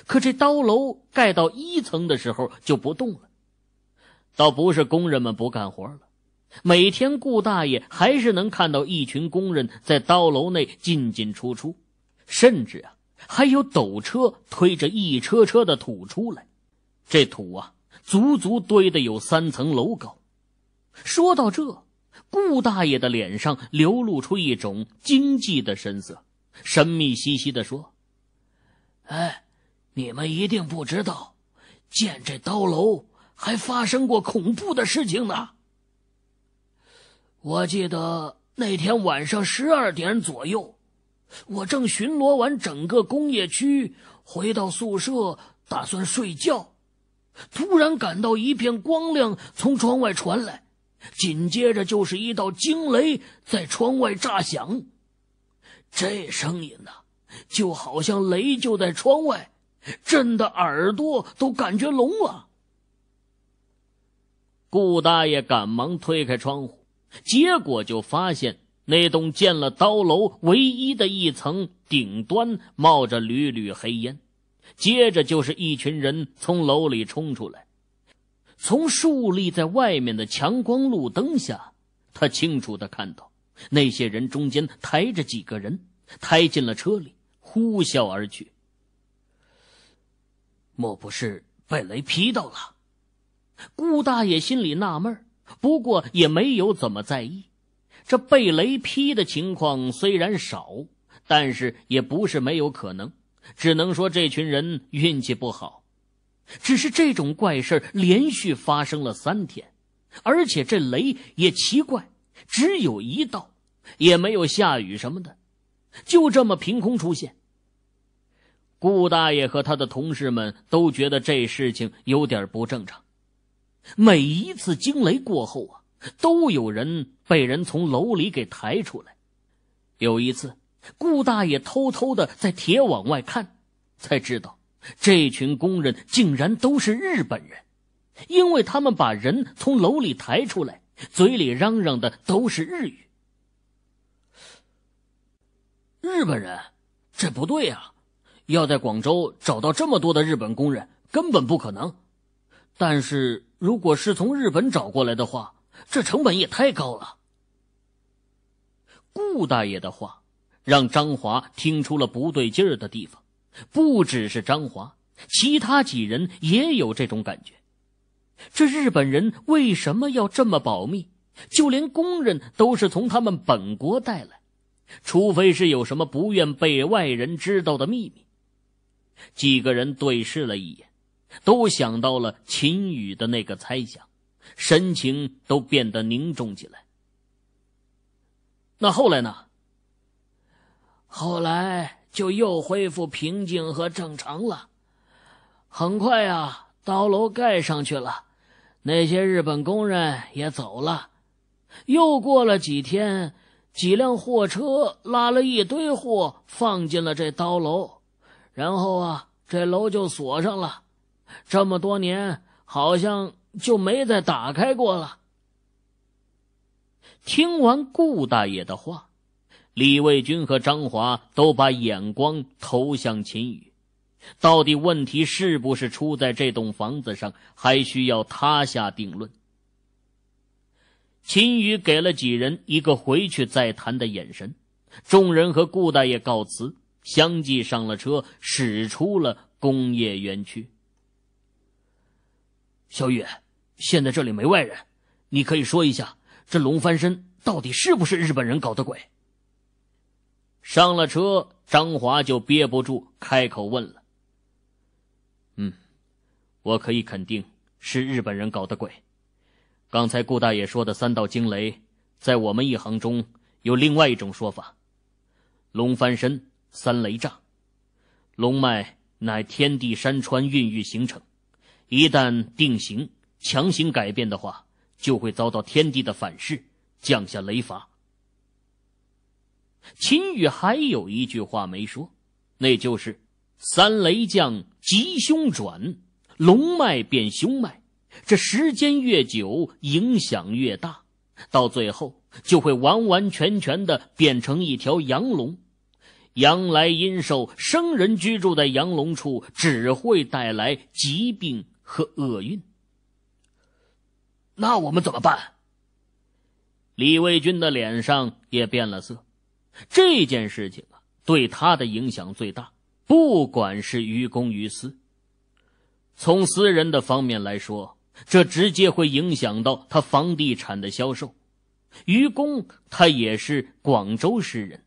Speaker 2: 可这刀楼盖到一层的时候就不动了。倒不是工人们不干活了，每天顾大爷还是能看到一群工人在刀楼内进进出出，甚至啊，还有斗车推着一车车的土出来，这土啊，足足堆的有三层楼高。说到这，顾大爷的脸上流露出一种惊悸的神色，神秘兮兮的说：“哎，你们一定不知道，建这刀楼。”还发生过恐怖的事情呢。我记得那天晚上十二点左右，我正巡逻完整个工业区，回到宿舍打算睡觉，突然感到一片光亮从窗外传来，紧接着就是一道惊雷在窗外炸响。这声音呢，就好像雷就在窗外，震的耳朵都感觉聋了。顾大爷赶忙推开窗户，结果就发现那栋建了刀楼唯一的一层顶端冒着缕缕黑烟，接着就是一群人从楼里冲出来，从竖立在外面的强光路灯下，他清楚的看到，那些人中间抬着几个人，抬进了车里，呼啸而去，莫不是被雷劈到了？顾大爷心里纳闷不过也没有怎么在意。这被雷劈的情况虽然少，但是也不是没有可能。只能说这群人运气不好。只是这种怪事连续发生了三天，而且这雷也奇怪，只有一道，也没有下雨什么的，就这么凭空出现。顾大爷和他的同事们都觉得这事情有点不正常。每一次惊雷过后啊，都有人被人从楼里给抬出来。有一次，顾大爷偷偷的在铁网外看，才知道，这群工人竟然都是日本人，因为他们把人从楼里抬出来，嘴里嚷嚷的都是日语。日本人，这不对啊！要在广州找到这么多的日本工人，根本不可能。但是。如果是从日本找过来的话，这成本也太高了。顾大爷的话让张华听出了不对劲儿的地方，不只是张华，其他几人也有这种感觉。这日本人为什么要这么保密？就连工人都是从他们本国带来，除非是有什么不愿被外人知道的秘密。几个人对视了一眼。都想到了秦宇的那个猜想，神情都变得凝重起来。那后来呢？后来就又恢复平静和正常了。很快呀，刀楼盖上去了，那些日本工人也走了。又过了几天，几辆货车拉了一堆货放进了这刀楼，然后啊，这楼就锁上了。这么多年，好像就没再打开过了。听完顾大爷的话，李卫军和张华都把眼光投向秦宇，到底问题是不是出在这栋房子上，还需要他下定论。秦宇给了几人一个回去再谈的眼神，众人和顾大爷告辞，相继上了车，驶出了工业园区。小雨，现在这里没外人，你可以说一下，这龙翻身到底是不是日本人搞的鬼？上了车，张华就憋不住开口问了：“
Speaker 3: 嗯，
Speaker 2: 我可以肯定是日本人搞的鬼。刚才顾大爷说的三道惊雷，在我们一行中有另外一种说法：龙翻身，三雷炸，龙脉乃天地山川孕育形成。”一旦定型，强行改变的话，就会遭到天地的反噬，降下雷罚。秦羽还有一句话没说，那就是“三雷降，吉凶转，龙脉变凶脉”。这时间越久，影响越大，到最后就会完完全全的变成一条阳龙。阳来阴受，生人居住在阳龙处，只会带来疾病。和厄运，那我们怎么办？李卫军的脸上也变了色。这件事情啊，对他的影响最大。不管是于公于私，从私人的方面来说，这直接会影响到他房地产的销售。于公，他也是广州市人，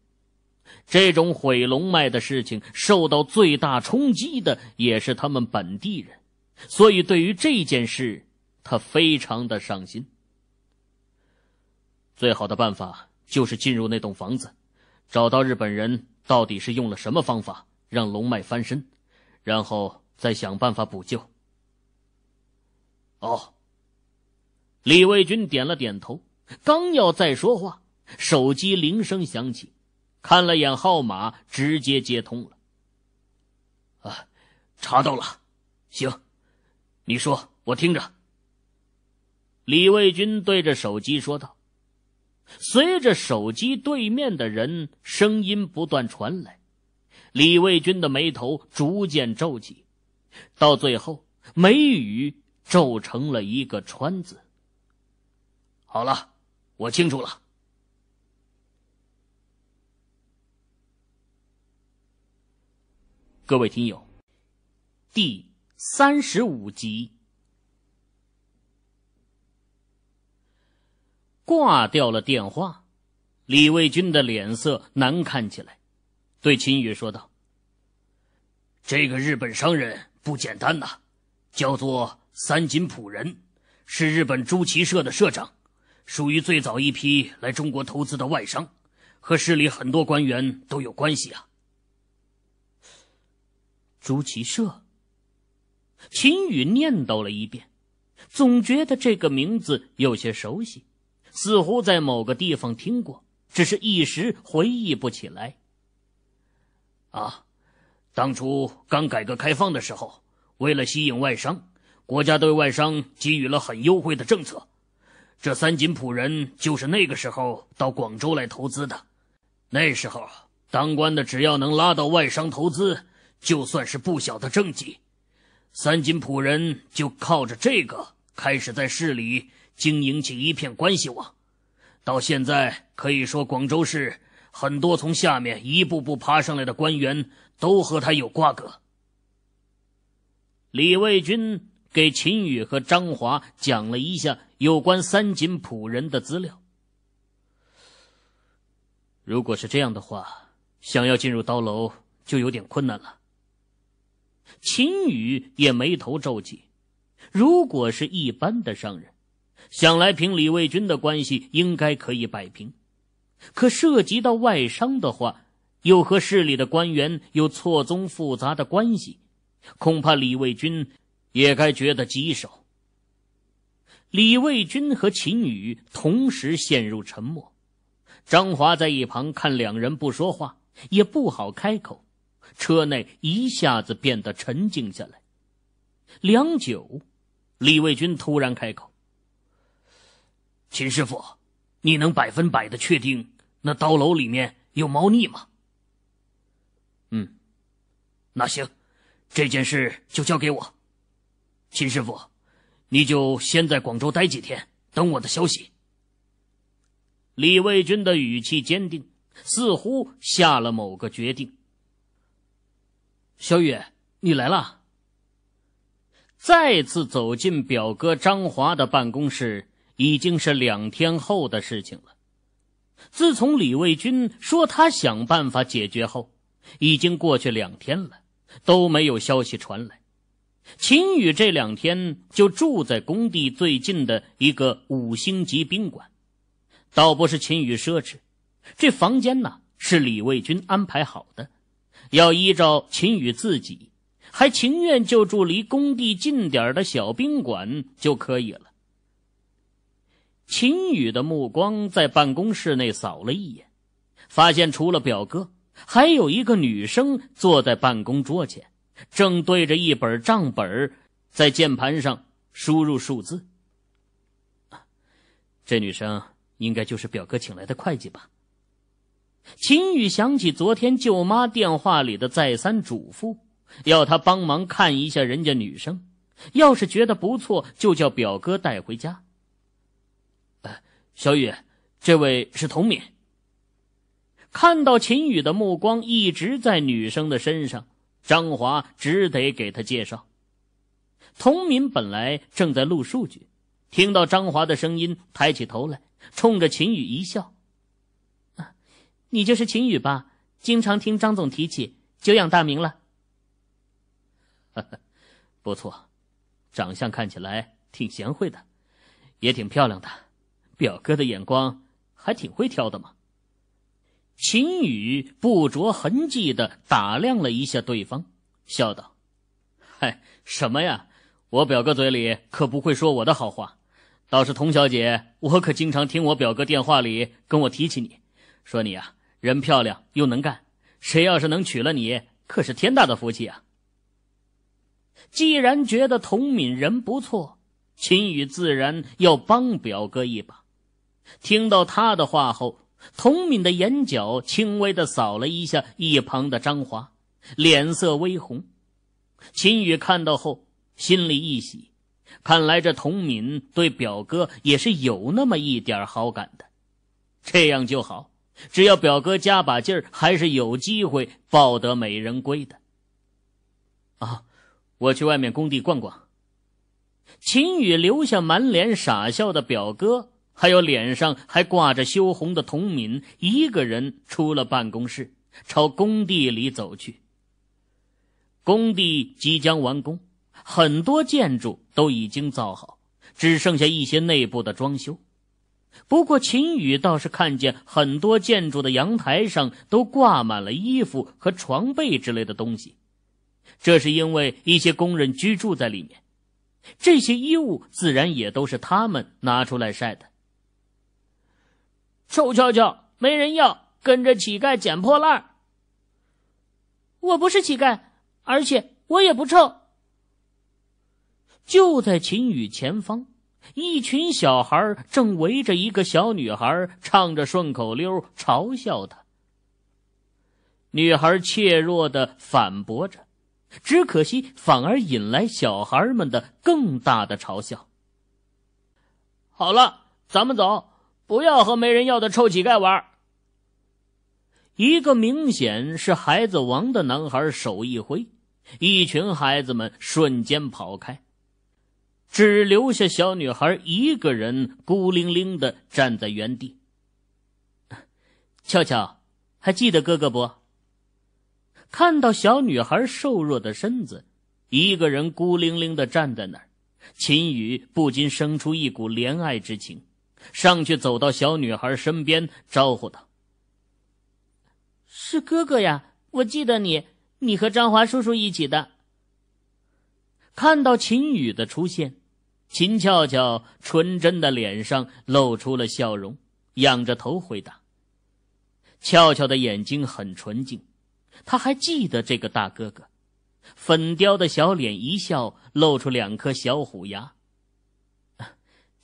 Speaker 2: 这种毁龙脉的事情，受到最大冲击的也是他们本地人。所以，对于这件事，他非常的上心。最好的办法就是进入那栋房子，找到日本人到底是用了什么方法让龙脉翻身，然后再想办法补救。哦，李卫军点了点头，刚要再说话，手机铃声响起，看了眼号码，直接接通了。啊，查到了，行。你说，我听着。李卫军对着手机说道，随着手机对面的人声音不断传来，李卫军的眉头逐渐皱起，到最后眉宇皱成了一个川字。好了，我清楚了。各位听友，第。三十五集，挂掉了电话，李卫军的脸色难看起来，对秦宇说道：“这个日本商人不简单呐，叫做三井普人，是日本株棋社的社长，属于最早一批来中国投资的外商，和市里很多官员都有关系啊。”株棋社。秦宇念叨了一遍，总觉得这个名字有些熟悉，似乎在某个地方听过，只是一时回忆不起来。啊，当初刚改革开放的时候，为了吸引外商，国家对外商给予了很优惠的政策。这三井浦人就是那个时候到广州来投资的。那时候，当官的只要能拉到外商投资，就算是不小的政绩。三井浦人就靠着这个开始在市里经营起一片关系网，到现在可以说广州市很多从下面一步步爬上来的官员都和他有瓜葛。李卫军给秦宇和张华讲了一下有关三井浦人的资料。如果是这样的话，想要进入刀楼就有点困难了。秦宇也眉头皱起。如果是一般的商人，想来凭李卫军的关系应该可以摆平；可涉及到外商的话，又和市里的官员有错综复杂的关系，恐怕李卫军也该觉得棘手。李卫军和秦宇同时陷入沉默。张华在一旁看两人不说话，也不好开口。车内一下子变得沉静下来。良久，李卫军突然开口：“秦师傅，你能百分百的确定那刀楼里面有猫腻吗？”“
Speaker 3: 嗯，
Speaker 2: 那行，这件事就交给我。秦师傅，你就先在广州待几天，等我的消息。”李卫军的语气坚定，似乎下了某个决定。小雨，你来了。再次走进表哥张华的办公室，已经是两天后的事情了。自从李卫军说他想办法解决后，已经过去两天了，都没有消息传来。秦宇这两天就住在工地最近的一个五星级宾馆，倒不是秦宇奢侈，这房间呢是李卫军安排好的。要依照秦宇自己，还情愿就住离工地近点的小宾馆就可以了。秦宇的目光在办公室内扫了一眼，发现除了表哥，还有一个女生坐在办公桌前，正对着一本账本在键盘上输入数字。这女生应该就是表哥请来的会计吧。秦宇想起昨天舅妈电话里的再三嘱咐，要他帮忙看一下人家女生，要是觉得不错，就叫表哥带回家。小雨，这位是童敏。看到秦宇的目光一直在女生的身上，张华只得给他介绍。童敏本来正在录数据，听到张华的声音，抬起头来，冲着秦宇一笑。你就是秦雨吧？经常听张总提起，久仰大名了。不错，长相看起来挺贤惠的，也挺漂亮的，表哥的眼光还挺会挑的嘛。秦雨不着痕迹的打量了一下对方，笑道：“嗨，什么呀？我表哥嘴里可不会说我的好话，倒是童小姐，我可经常听我表哥电话里跟我提起你，说你啊。”人漂亮又能干，谁要是能娶了你，可是天大的福气啊！既然觉得童敏人不错，秦宇自然要帮表哥一把。听到他的话后，童敏的眼角轻微的扫了一下一旁的张华，脸色微红。秦宇看到后心里一喜，看来这童敏对表哥也是有那么一点好感的，这样就好。只要表哥加把劲儿，还是有机会抱得美人归的。啊，我去外面工地逛逛。秦宇留下满脸傻笑的表哥，还有脸上还挂着羞红的童敏，一个人出了办公室，朝工地里走去。工地即将完工，很多建筑都已经造好，只剩下一些内部的装修。不过，秦宇倒是看见很多建筑的阳台上都挂满了衣服和床被之类的东西，这是因为一些工人居住在里面，这些衣物自然也都是他们拿出来晒的。臭悄悄，没人要，跟着乞丐捡破烂我不是乞丐，而且我也不臭。就在秦宇前方。一群小孩正围着一个小女孩唱着顺口溜，嘲笑她。女孩怯弱的反驳着，只可惜反而引来小孩们的更大的嘲笑。好了，咱们走，不要和没人要的臭乞丐玩。一个明显是孩子王的男孩手一挥，一群孩子们瞬间跑开。只留下小女孩一个人孤零零的站在原地。俏俏，还记得哥哥不？看到小女孩瘦弱的身子，一个人孤零零的站在那儿，秦宇不禁生出一股怜爱之情，上去走到小女孩身边，招呼道：“是哥哥呀，我记得你，你和张华叔叔一起的。”看到秦宇的出现，秦俏俏纯真的脸上露出了笑容，仰着头回答。俏俏的眼睛很纯净，他还记得这个大哥哥，粉雕的小脸一笑露出两颗小虎牙。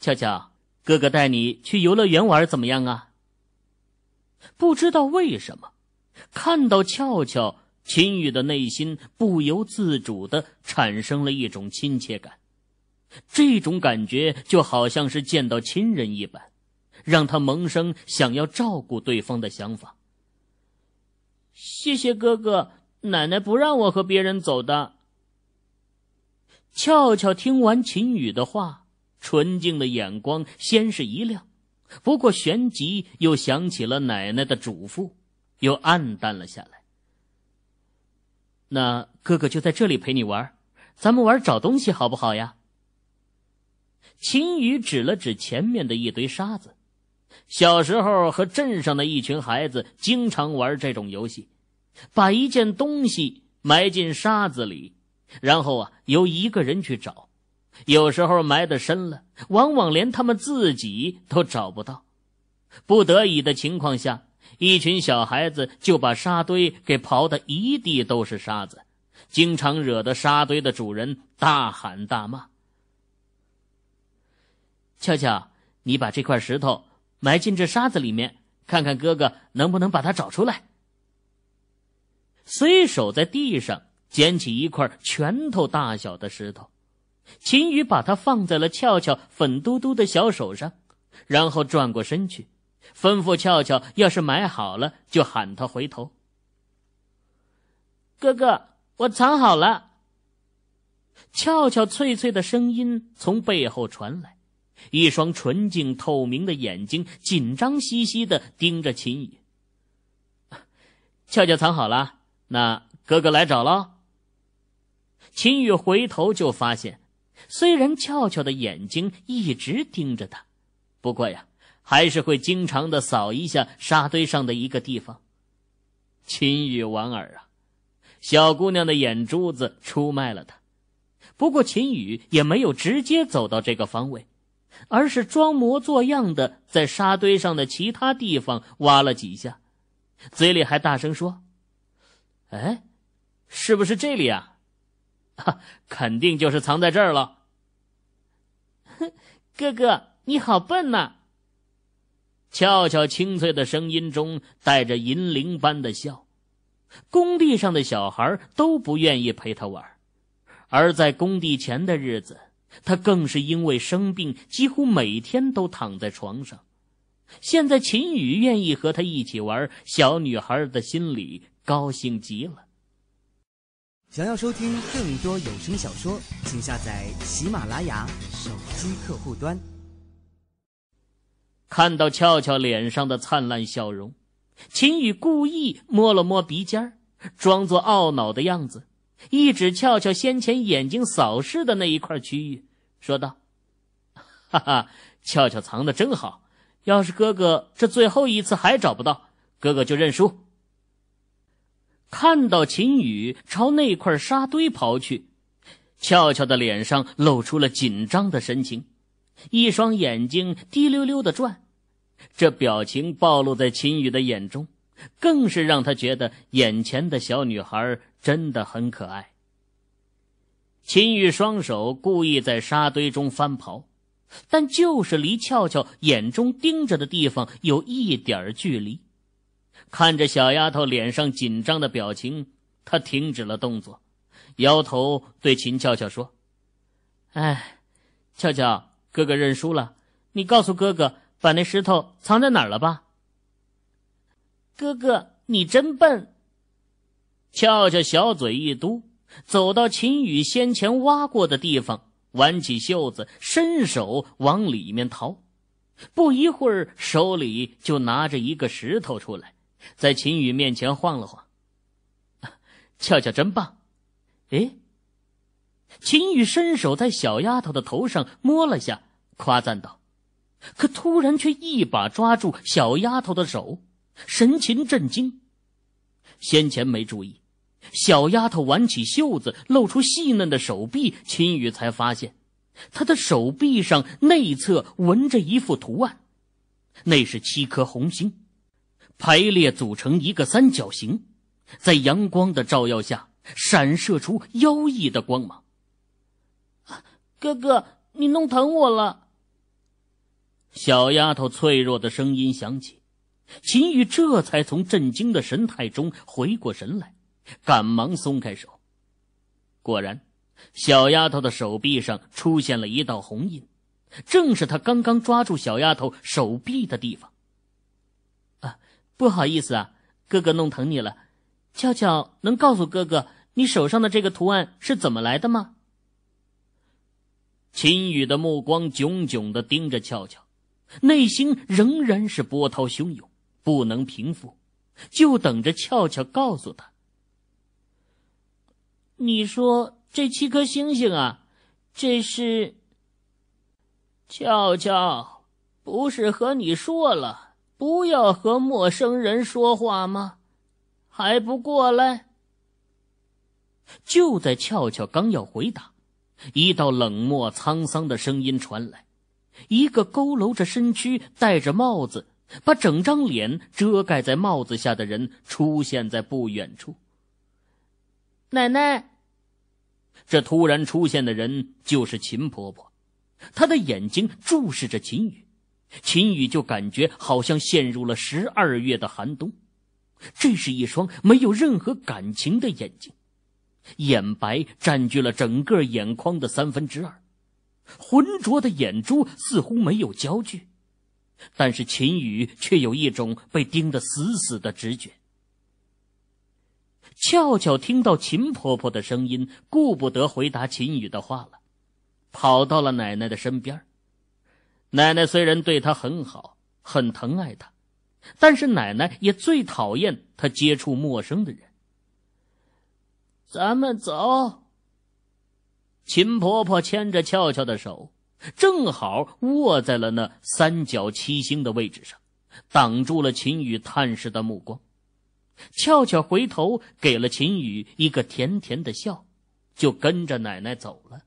Speaker 2: 俏俏，哥哥带你去游乐园玩怎么样啊？不知道为什么，看到俏俏。秦宇的内心不由自主的产生了一种亲切感，这种感觉就好像是见到亲人一般，让他萌生想要照顾对方的想法。谢谢哥哥，奶奶不让我和别人走的。俏俏听完秦宇的话，纯净的眼光先是一亮，不过旋即又想起了奶奶的嘱咐，又暗淡了下来。那哥哥就在这里陪你玩，咱们玩找东西好不好呀？秦宇指了指前面的一堆沙子。小时候和镇上的一群孩子经常玩这种游戏，把一件东西埋进沙子里，然后啊由一个人去找。有时候埋得深了，往往连他们自己都找不到。不得已的情况下。一群小孩子就把沙堆给刨得一地都是沙子，经常惹得沙堆的主人大喊大骂。俏俏，你把这块石头埋进这沙子里面，看看哥哥能不能把它找出来。随手在地上捡起一块拳头大小的石头，秦宇把它放在了俏俏粉嘟嘟的小手上，然后转过身去。吩咐俏俏，要是买好了就喊他回头。哥哥，我藏好了。俏俏脆脆的声音从背后传来，一双纯净透明的眼睛紧张兮兮的盯着秦宇。俏俏藏好了，那哥哥来找喽。秦宇回头就发现，虽然俏俏的眼睛一直盯着他，不过呀。还是会经常的扫一下沙堆上的一个地方。秦羽莞尔啊，小姑娘的眼珠子出卖了她。不过秦羽也没有直接走到这个方位，而是装模作样的在沙堆上的其他地方挖了几下，嘴里还大声说：“哎，是不是这里啊？哈，肯定就是藏在这儿了。”哼，哥哥你好笨呐！俏俏清脆的声音中带着银铃般的笑，工地上的小孩都不愿意陪他玩，而在工地前的日子，他更是因为生病几乎每天都躺在床上。现在秦宇愿意和他一起玩，小女孩的心里高兴
Speaker 1: 极了。想要收听更多有声小说，请下载喜马拉雅手机客户端。看
Speaker 2: 到俏俏脸上的灿烂笑容，秦宇故意摸了摸鼻尖儿，装作懊恼的样子，一指俏俏先前眼睛扫视的那一块区域，说道：“哈哈，俏俏藏的真好！要是哥哥这最后一次还找不到，哥哥就认输。”看到秦宇朝那块沙堆跑去，俏俏的脸上露出了紧张的神情，一双眼睛滴溜溜的转。这表情暴露在秦宇的眼中，更是让他觉得眼前的小女孩真的很可爱。秦宇双手故意在沙堆中翻刨，但就是离俏俏眼中盯着的地方有一点距离。看着小丫头脸上紧张的表情，他停止了动作，摇头对秦俏俏说：“哎，俏俏，哥哥认输了，你告诉哥哥。”把那石头藏在哪儿了吧？哥哥，你真笨！俏俏小嘴一嘟，走到秦宇先前挖过的地方，挽起袖子，伸手往里面掏。不一会儿，手里就拿着一个石头出来，在秦宇面前晃了晃。俏俏真棒！哎，秦宇伸手在小丫头的头上摸了下，夸赞道。可突然却一把抓住小丫头的手，神情震惊。先前没注意，小丫头挽起袖子，露出细嫩的手臂，秦宇才发现，她的手臂上内侧纹着一幅图案，那是七颗红星，排列组成一个三角形，在阳光的照耀下，闪射出妖异的光芒。哥哥，你弄疼我了。小丫头脆弱的声音响起，秦宇这才从震惊的神态中回过神来，赶忙松开手。果然，小丫头的手臂上出现了一道红印，正是他刚刚抓住小丫头手臂的地方。啊，不好意思啊，哥哥弄疼你了。俏俏，能告诉哥哥你手上的这个图案是怎么来的吗？秦宇的目光炯炯的盯着俏俏。内心仍然是波涛汹涌，不能平复，就等着俏俏告诉他。你说这七颗星星啊，这是？俏俏，不是和你说了不要和陌生人说话吗？还不过来？就在俏俏刚要回答，一道冷漠沧桑的声音传来。一个佝偻着身躯、戴着帽子，把整张脸遮盖在帽子下的人出现在不远处。奶奶，这突然出现的人就是秦婆婆。她的眼睛注视着秦雨，秦雨就感觉好像陷入了十二月的寒冬。这是一双没有任何感情的眼睛，眼白占据了整个眼眶的三分之二。浑浊的眼珠似乎没有焦距，但是秦宇却有一种被盯得死死的直觉。俏俏听到秦婆婆的声音，顾不得回答秦宇的话了，跑到了奶奶的身边。奶奶虽然对她很好，很疼爱她，但是奶奶也最讨厌她接触陌生的人。咱们走。秦婆婆牵着俏俏的手，正好握在了那三角七星的位置上，挡住了秦宇探视的目光。俏俏回头给了秦宇一个甜甜的笑，就跟着奶奶走了。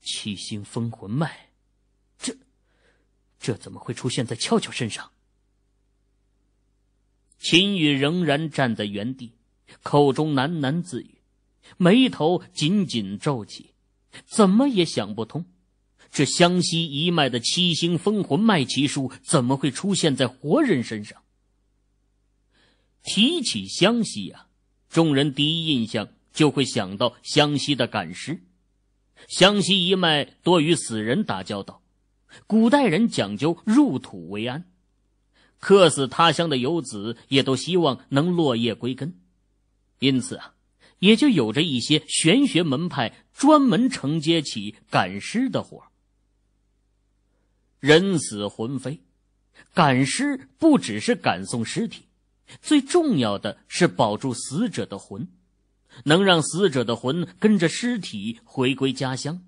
Speaker 2: 七星封魂脉，这这怎么会出现在俏俏身上？秦宇仍然站在原地，口中喃喃自语。眉头紧紧皱起，怎么也想不通，这湘西一脉的七星封魂脉奇术怎么会出现在活人身上？提起湘西啊，众人第一印象就会想到湘西的赶尸。湘西一脉多与死人打交道，古代人讲究入土为安，客死他乡的游子也都希望能落叶归根，因此啊。也就有着一些玄学门派专门承接起赶尸的活人死魂飞，赶尸不只是赶送尸体，最重要的是保住死者的魂，能让死者的魂跟着尸体回归家乡，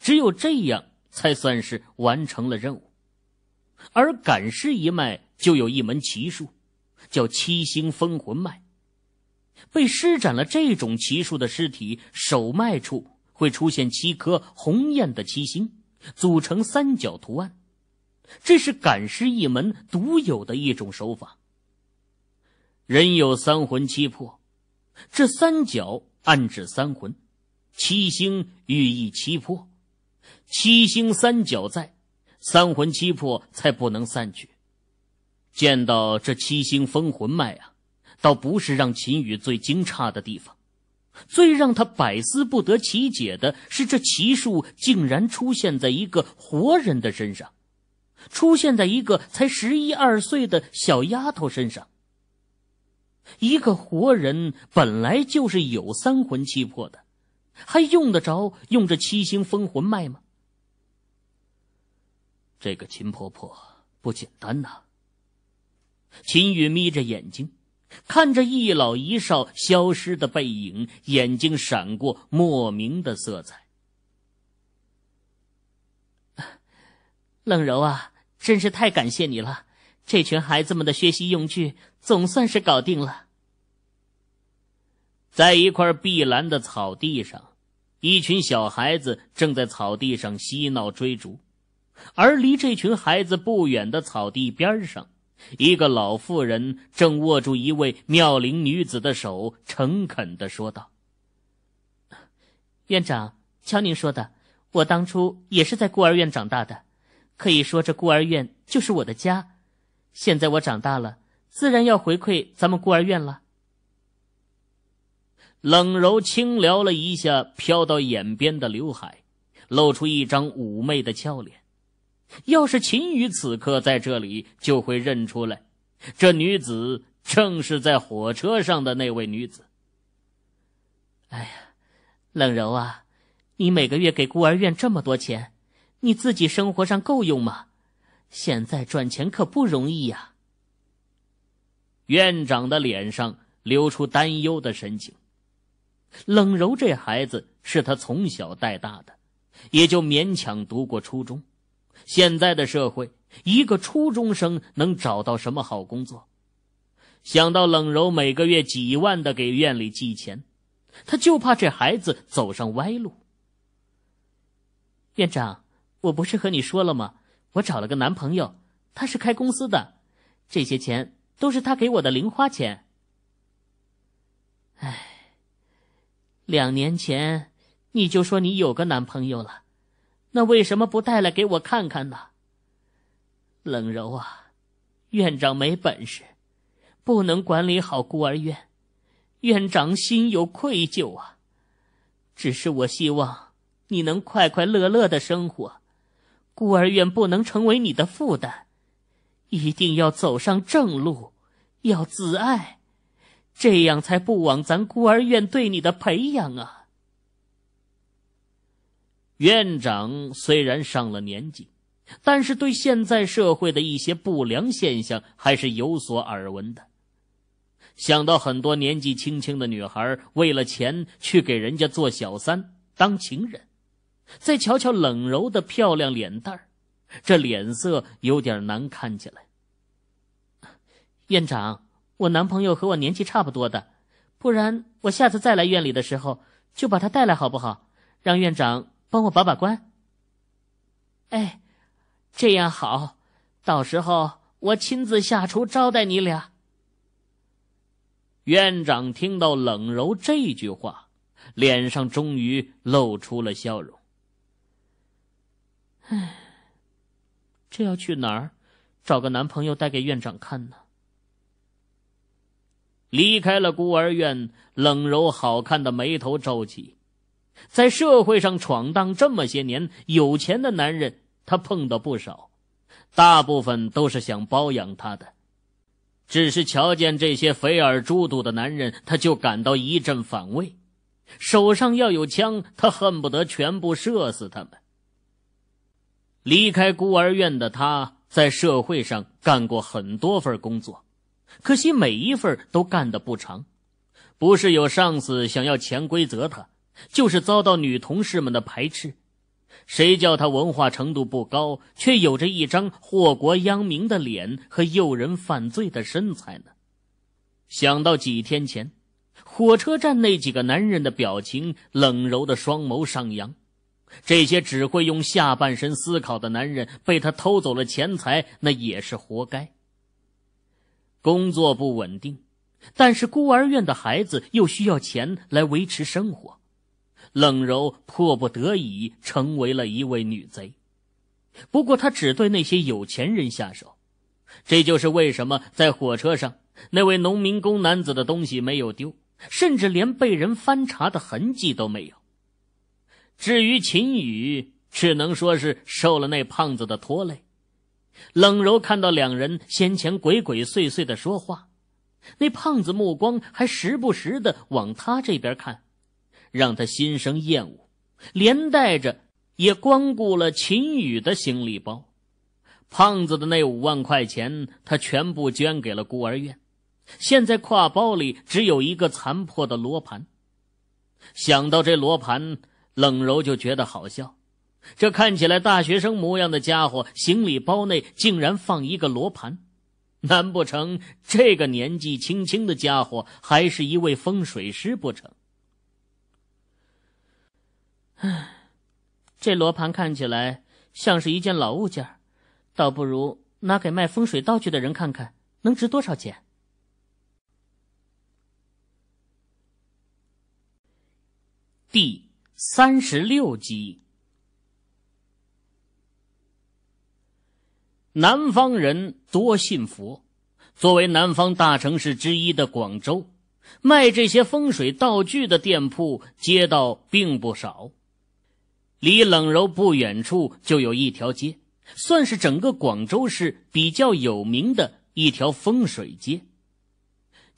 Speaker 2: 只有这样才算是完成了任务。而赶尸一脉就有一门奇术，叫七星封魂脉。被施展了这种奇术的尸体，手脉处会出现七颗红艳的七星，组成三角图案。这是赶尸一门独有的一种手法。人有三魂七魄，这三角暗指三魂，七星寓意七魄。七星三角在，三魂七魄才不能散去。见到这七星封魂脉啊！倒不是让秦羽最惊诧的地方，最让他百思不得其解的是，这奇术竟然出现在一个活人的身上，出现在一个才十一二岁的小丫头身上。一个活人本来就是有三魂七魄的，还用得着用这七星封魂脉吗？这个秦婆婆不简单呐！秦羽眯着眼睛。看着一老一少消失的背影，眼睛闪过莫名的色彩。冷柔啊，真是太感谢你了！这群孩子们的学习用具总算是搞定了。在一块碧蓝的草地上，一群小孩子正在草地上嬉闹追逐，而离这群孩子不远的草地边上。一个老妇人正握住一位妙龄女子的手，诚恳的说道：“院长，瞧您说的，我当初也是在孤儿院长大的，可以说这孤儿院就是我的家。现在我长大了，自然要回馈咱们孤儿院了。”冷柔轻撩了一下飘到眼边的刘海，露出一张妩媚的俏脸。要是秦宇此刻在这里，就会认出来，这女子正是在火车上的那位女子。哎呀，冷柔啊，你每个月给孤儿院这么多钱，你自己生活上够用吗？现在赚钱可不容易呀。院长的脸上流出担忧的神情。冷柔这孩子是他从小带大的，也就勉强读过初中。现在的社会，一个初中生能找到什么好工作？想到冷柔每个月几万的给院里寄钱，他就怕这孩子走上歪路。院长，我不是和你说了吗？我找了个男朋友，他是开公司的，这些钱都是他给我的零花钱。唉，两年前你就说你有个男朋友了。那为什么不带来给我看看呢？冷柔啊，院长没本事，不能管理好孤儿院，院长心有愧疚啊。只是我希望你能快快乐乐的生活，孤儿院不能成为你的负担，一定要走上正路，要自爱，这样才不枉咱孤儿院对你的培养啊。院长虽然上了年纪，但是对现在社会的一些不良现象还是有所耳闻的。想到很多年纪轻轻的女孩为了钱去给人家做小三、当情人，再瞧瞧冷柔的漂亮脸蛋儿，这脸色有点难看起来。院长，我男朋友和我年纪差不多的，不然我下次再来院里的时候就把他带来好不好？让院长。帮我把把关。哎，这样好，到时候我亲自下厨招待你俩。院长听到冷柔这句话，脸上终于露出了笑容。唉，这要去哪儿找个男朋友带给院长看呢？离开了孤儿院，冷柔好看的眉头皱起。在社会上闯荡这么些年，有钱的男人他碰到不少，大部分都是想包养他的。只是瞧见这些肥耳猪肚的男人，他就感到一阵反胃。手上要有枪，他恨不得全部射死他们。离开孤儿院的他，在社会上干过很多份工作，可惜每一份都干得不长，不是有上司想要潜规则他。就是遭到女同事们的排斥，谁叫他文化程度不高，却有着一张祸国殃民的脸和诱人犯罪的身材呢？想到几天前，火车站那几个男人的表情，冷柔的双眸上扬，这些只会用下半身思考的男人被他偷走了钱财，那也是活该。工作不稳定，但是孤儿院的孩子又需要钱来维持生活。冷柔迫不得已成为了一位女贼，不过她只对那些有钱人下手。这就是为什么在火车上，那位农民工男子的东西没有丢，甚至连被人翻查的痕迹都没有。至于秦宇，只能说是受了那胖子的拖累。冷柔看到两人先前鬼鬼祟祟的说话，那胖子目光还时不时的往他这边看。让他心生厌恶，连带着也光顾了秦宇的行李包。胖子的那五万块钱，他全部捐给了孤儿院。现在挎包里只有一个残破的罗盘。想到这罗盘，冷柔就觉得好笑。这看起来大学生模样的家伙，行李包内竟然放一个罗盘，难不成这个年纪轻轻的家伙还是一位风水师不成？唉，这罗盘看起来像是一件老物件儿，倒不如拿给卖风水道具的人看看，能值多少钱？第三十六集，南方人多信佛。作为南方大城市之一的广州，卖这些风水道具的店铺、街道并不少。离冷柔不远处就有一条街，算是整个广州市比较有名的一条风水街。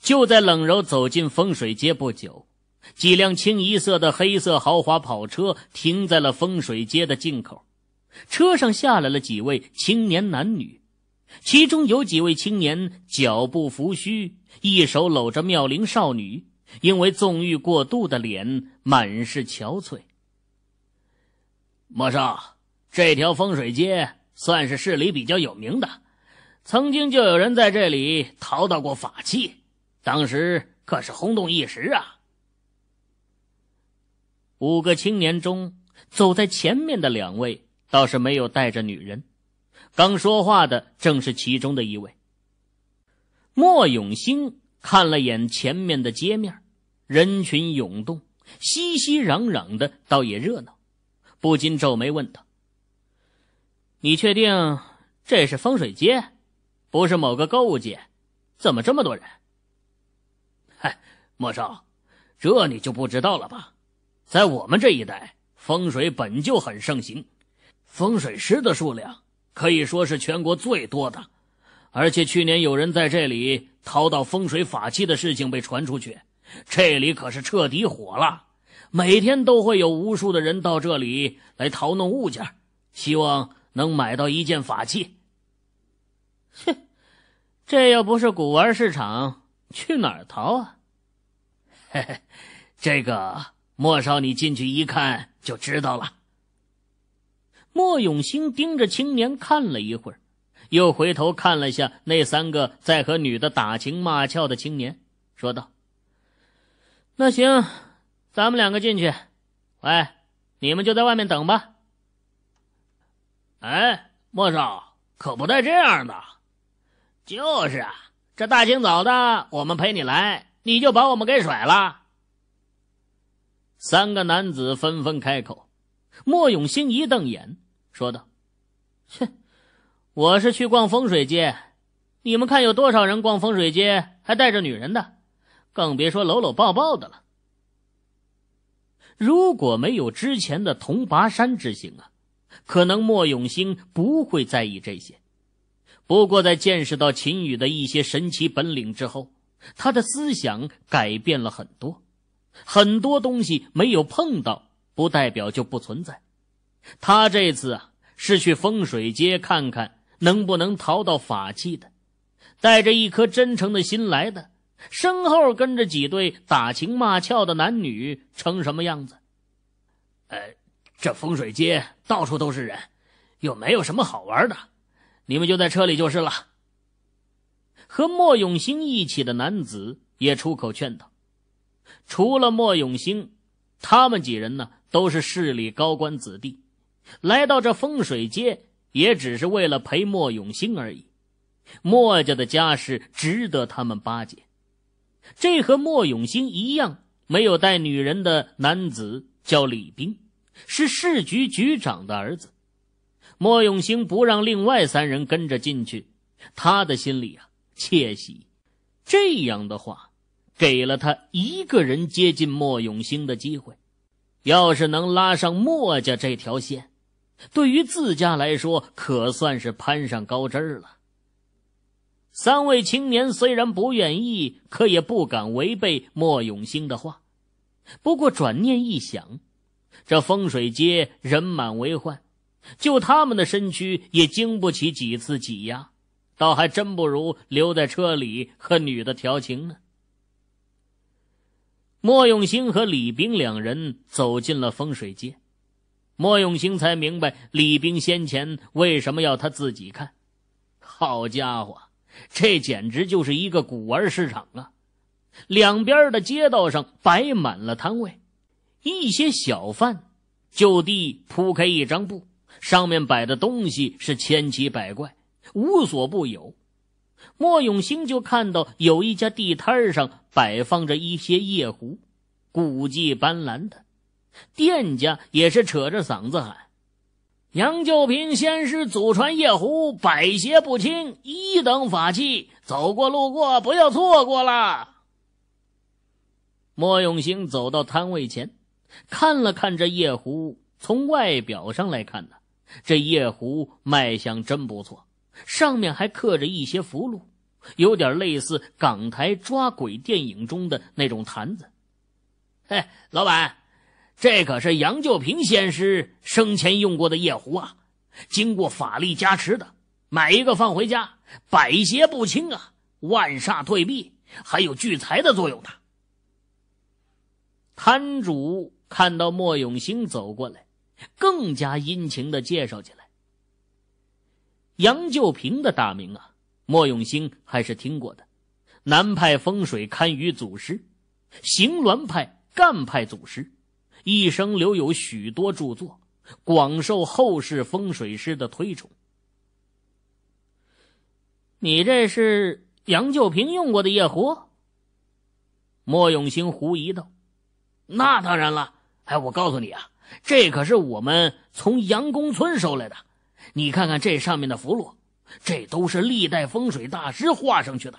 Speaker 2: 就在冷柔走进风水街不久，几辆清一色的黑色豪华跑车停在了风水街的进口，车上下来了几位青年男女，其中有几位青年脚步扶虚，一手搂着妙龄少女，因为纵欲过度的脸满是憔悴。莫少，这条风水街算是市里比较有名的，曾经就有人在这里淘到过法器，当时可是轰动一时啊。五个青年中，走在前面的两位倒是没有带着女人，刚说话的正是其中的一位。莫永兴看了眼前面的街面，人群涌动，熙熙攘攘的，倒也热闹。不禁皱眉问道：“你确定这是风水街，不是某个购物街？怎么这么多人？”嗨，莫少，这你就不知道了吧？在我们这一带，风水本就很盛行，风水师的数量可以说是全国最多的。而且去年有人在这里淘到风水法器的事情被传出去，这里可是彻底火了。每天都会有无数的人到这里来淘弄物件，希望能买到一件法器。哼，这要不是古玩市场，去哪儿淘啊？嘿嘿，这个莫少，你进去一看就知道了。莫永兴盯着青年看了一会儿，又回头看了下那三个在和女的打情骂俏的青年，说道：“那行。”咱们两个进去，喂，你们就在外面等吧。哎，莫少可不带这样的。就是啊，这大清早的，我们陪你来，你就把我们给甩了。三个男子纷纷开口。莫永兴一瞪眼，说道：“切，我是去逛风水街，你们看有多少人逛风水街还带着女人的，更别说搂搂抱抱的了。”如果没有之前的铜拔山之行啊，可能莫永兴不会在意这些。不过在见识到秦羽的一些神奇本领之后，他的思想改变了很多。很多东西没有碰到，不代表就不存在。他这次啊，是去风水街看看能不能淘到法器的，带着一颗真诚的心来的。身后跟着几对打情骂俏的男女，成什么样子？呃，这风水街到处都是人，又没有什么好玩的，你们就在车里就是了。和莫永兴一起的男子也出口劝道：“除了莫永兴，他们几人呢，都是市里高官子弟，来到这风水街也只是为了陪莫永兴而已。莫家的家事值得他们巴结。”这和莫永兴一样没有带女人的男子叫李兵，是市局局长的儿子。莫永兴不让另外三人跟着进去，他的心里啊窃喜。这样的话，给了他一个人接近莫永兴的机会。要是能拉上莫家这条线，对于自家来说可算是攀上高枝儿了。三位青年虽然不愿意，可也不敢违背莫永兴的话。不过转念一想，这风水街人满为患，就他们的身躯也经不起几次挤压，倒还真不如留在车里和女的调情呢。莫永兴和李兵两人走进了风水街，莫永兴才明白李兵先前为什么要他自己看。好家伙！这简直就是一个古玩市场啊！两边的街道上摆满了摊位，一些小贩就地铺开一张布，上面摆的东西是千奇百怪，无所不有。莫永兴就看到有一家地摊上摆放着一些夜壶，古迹斑斓的，店家也是扯着嗓子喊。杨旧平先师祖传夜壶，百邪不侵，一等法器。走过路过，不要错过了。莫永兴走到摊位前，看了看这夜壶。从外表上来看呢，这夜壶卖相真不错，上面还刻着一些符箓，有点类似港台抓鬼电影中的那种坛子。嘿，老板。这可是杨旧平先师生前用过的夜壶啊，经过法力加持的，买一个放回家，百邪不侵啊，万煞退避，还有聚财的作用呢。摊主看到莫永兴走过来，更加殷勤的介绍起来。杨旧平的大名啊，莫永兴还是听过的，南派风水堪舆祖师，行鸾派干派祖师。一生留有许多著作，广受后世风水师的推崇。你这是杨旧平用过的夜壶？莫永兴狐疑道：“那当然了，哎，我告诉你啊，这可是我们从杨公村收来的。你看看这上面的符箓，这都是历代风水大师画上去的，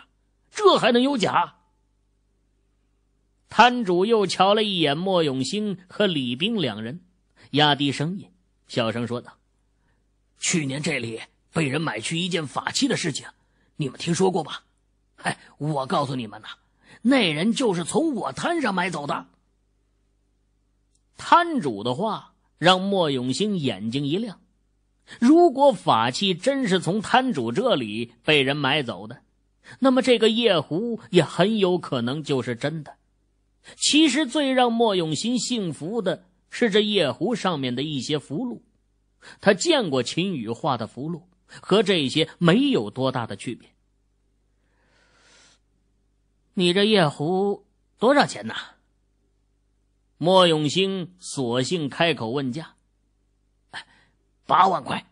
Speaker 2: 这还能有假？”摊主又瞧了一眼莫永兴和李冰两人，压低声音，小声说道：“去年这里被人买去一件法器的事情，你们听说过吧？哎，我告诉你们呐，那人就是从我摊上买走的。”摊主的话让莫永兴眼睛一亮，如果法器真是从摊主这里被人买走的，那么这个夜壶也很有可能就是真的。其实最让莫永兴信服的是这夜壶上面的一些符箓，他见过秦羽画的符箓，和这些没有多大的区别。你这夜壶多少钱呢？莫永兴索性开口问价：“八万块。”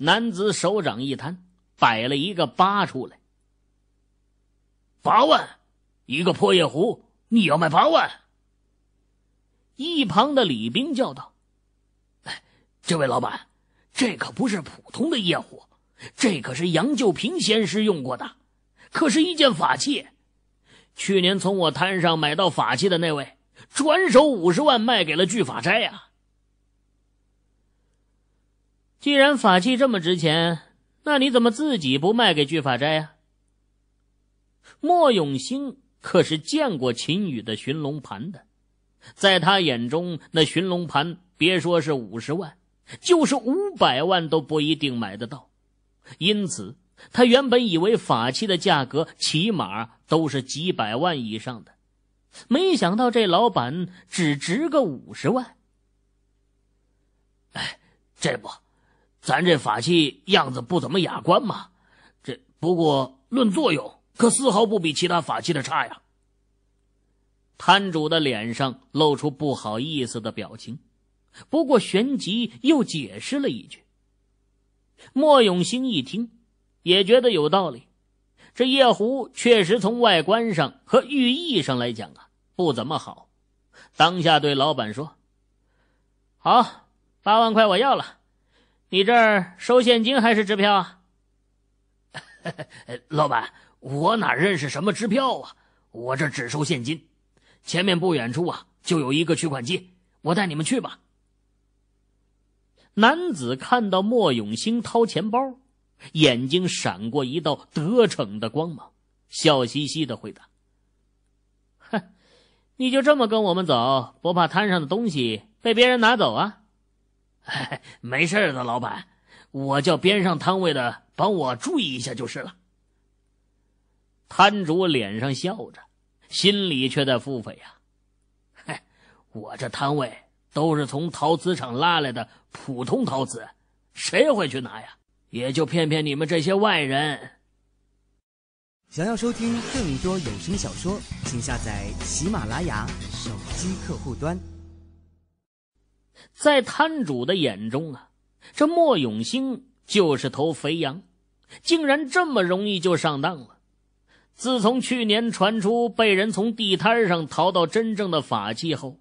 Speaker 2: 男子手掌一摊，摆了一个八出来。八万，一个破夜壶。你要卖八万？一旁的李兵叫道：“哎，这位老板，这可不是普通的业火，这可是杨旧平先师用过的，可是一件法器。去年从我摊上买到法器的那位，转手五十万卖给了聚法斋啊。既然法器这么值钱，那你怎么自己不卖给聚法斋啊？”莫永兴。可是见过秦羽的寻龙盘的，在他眼中，那寻龙盘别说是五十万，就是五百万都不一定买得到。因此，他原本以为法器的价格起码都是几百万以上的，没想到这老板只值个五十万。哎，这不，咱这法器样子不怎么雅观嘛，这不过论作用。可丝毫不比其他法器的差呀！摊主的脸上露出不好意思的表情，不过旋即又解释了一句。莫永兴一听，也觉得有道理，这夜壶确实从外观上和寓意上来讲啊，不怎么好。当下对老板说：“好，八万块我要了，你这儿收现金还是支票啊？” 老板。我哪认识什么支票啊！我这只收现金。前面不远处啊，就有一个取款机，我带你们去吧。男子看到莫永兴掏钱包，眼睛闪过一道得逞的光芒，笑嘻嘻的回答：“哼，你就这么跟我们走，不怕摊上的东西被别人拿走啊？”“哎，没事的，老板，我叫边上摊位的帮我注意一下就是了。”摊主脸上笑着，心里却在腹诽：“呀，嗨，我这摊位都是从陶瓷厂拉来的普通陶瓷，谁会去拿呀？也就骗骗你们这些
Speaker 1: 外人。”想要收听更多有声小说，请下载喜马拉雅手机客户端。在
Speaker 2: 摊主的眼中啊，这莫永兴就是头肥羊，竟然这么容易就上当了。自从去年传出被人从地摊上淘到真正的法器后，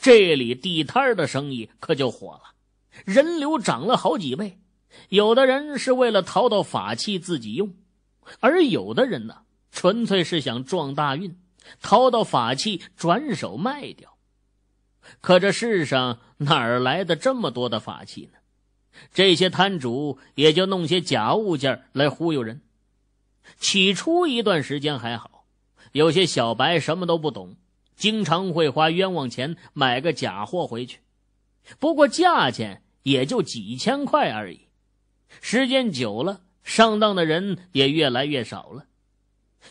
Speaker 2: 这里地摊的生意可就火了，人流涨了好几倍。有的人是为了淘到法器自己用，而有的人呢，纯粹是想撞大运，淘到法器转手卖掉。可这世上哪儿来的这么多的法器呢？这些摊主也就弄些假物件来忽悠人。起初一段时间还好，有些小白什么都不懂，经常会花冤枉钱买个假货回去。不过价钱也就几千块而已。时间久了，上当的人也越来越少了。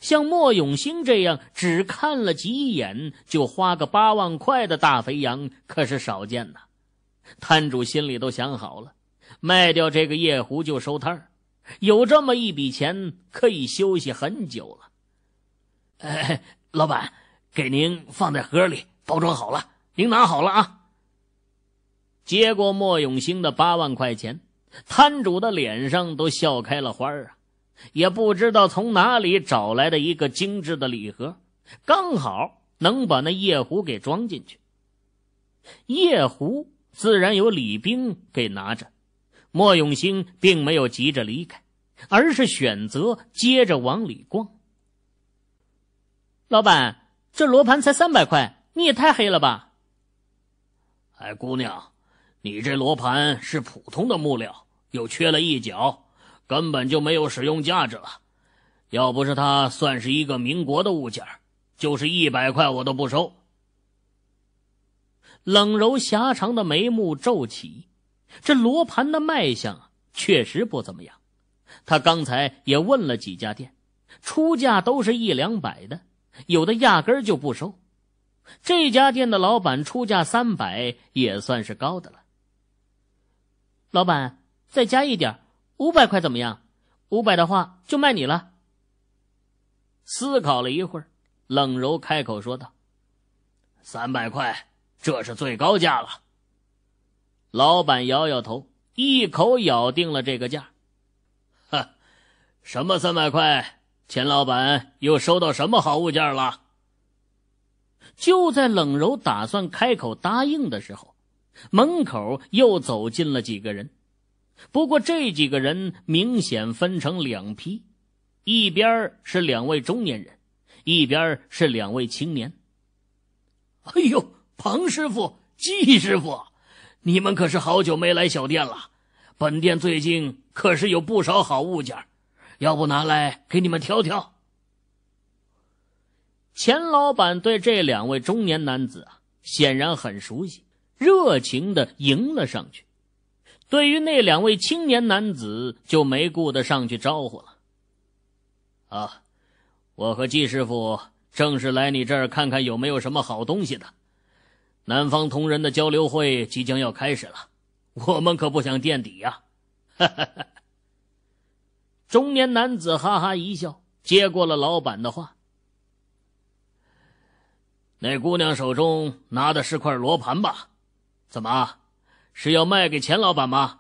Speaker 2: 像莫永兴这样只看了几眼就花个八万块的大肥羊，可是少见呐。摊主心里都想好了，卖掉这个夜壶就收摊儿。有这么一笔钱，可以休息很久了。哎，老板，给您放在盒里，包装好了，您拿好了啊。接过莫永兴的八万块钱，摊主的脸上都笑开了花啊，也不知道从哪里找来的一个精致的礼盒，刚好能把那夜壶给装进去。夜壶自然由李冰给拿着。莫永兴并没有急着离开，而是选择接着往里逛。老板，这罗盘才三百块，你也太黑了吧！哎，姑娘，你这罗盘是普通的木料，又缺了一角，根本就没有使用价值了。要不是它算是一个民国的物件就是一百块我都不收。冷柔狭长的眉目皱起。这罗盘的卖相啊，确实不怎么样。他刚才也问了几家店，出价都是一两百的，有的压根就不收。这家店的老板出价三百，也算是高的了。老板，再加一点，五百块怎么样？五百的话，就卖你了。思考了一会儿，冷柔开口说道：“三百块，这是最高价了。”老板摇摇头，一口咬定了这个价。哈，什么三百块？钱老板又收到什么好物件了？就在冷柔打算开口答应的时候，门口又走进了几个人。不过这几个人明显分成两批，一边是两位中年人，一边是两位青年。哎呦，庞师傅，季师傅。你们可是好久没来小店了，本店最近可是有不少好物件，要不拿来给你们挑挑？钱老板对这两位中年男子啊，显然很熟悉，热情的迎了上去。对于那两位青年男子，就没顾得上去招呼了。啊，我和季师傅正是来你这儿看看有没有什么好东西的。南方同仁的交流会即将要开始了，我们可不想垫底呀！哈哈！中年男子哈哈一笑，接过了老板的话：“那姑娘手中拿的是块罗盘吧？怎么是要卖给钱老板吗？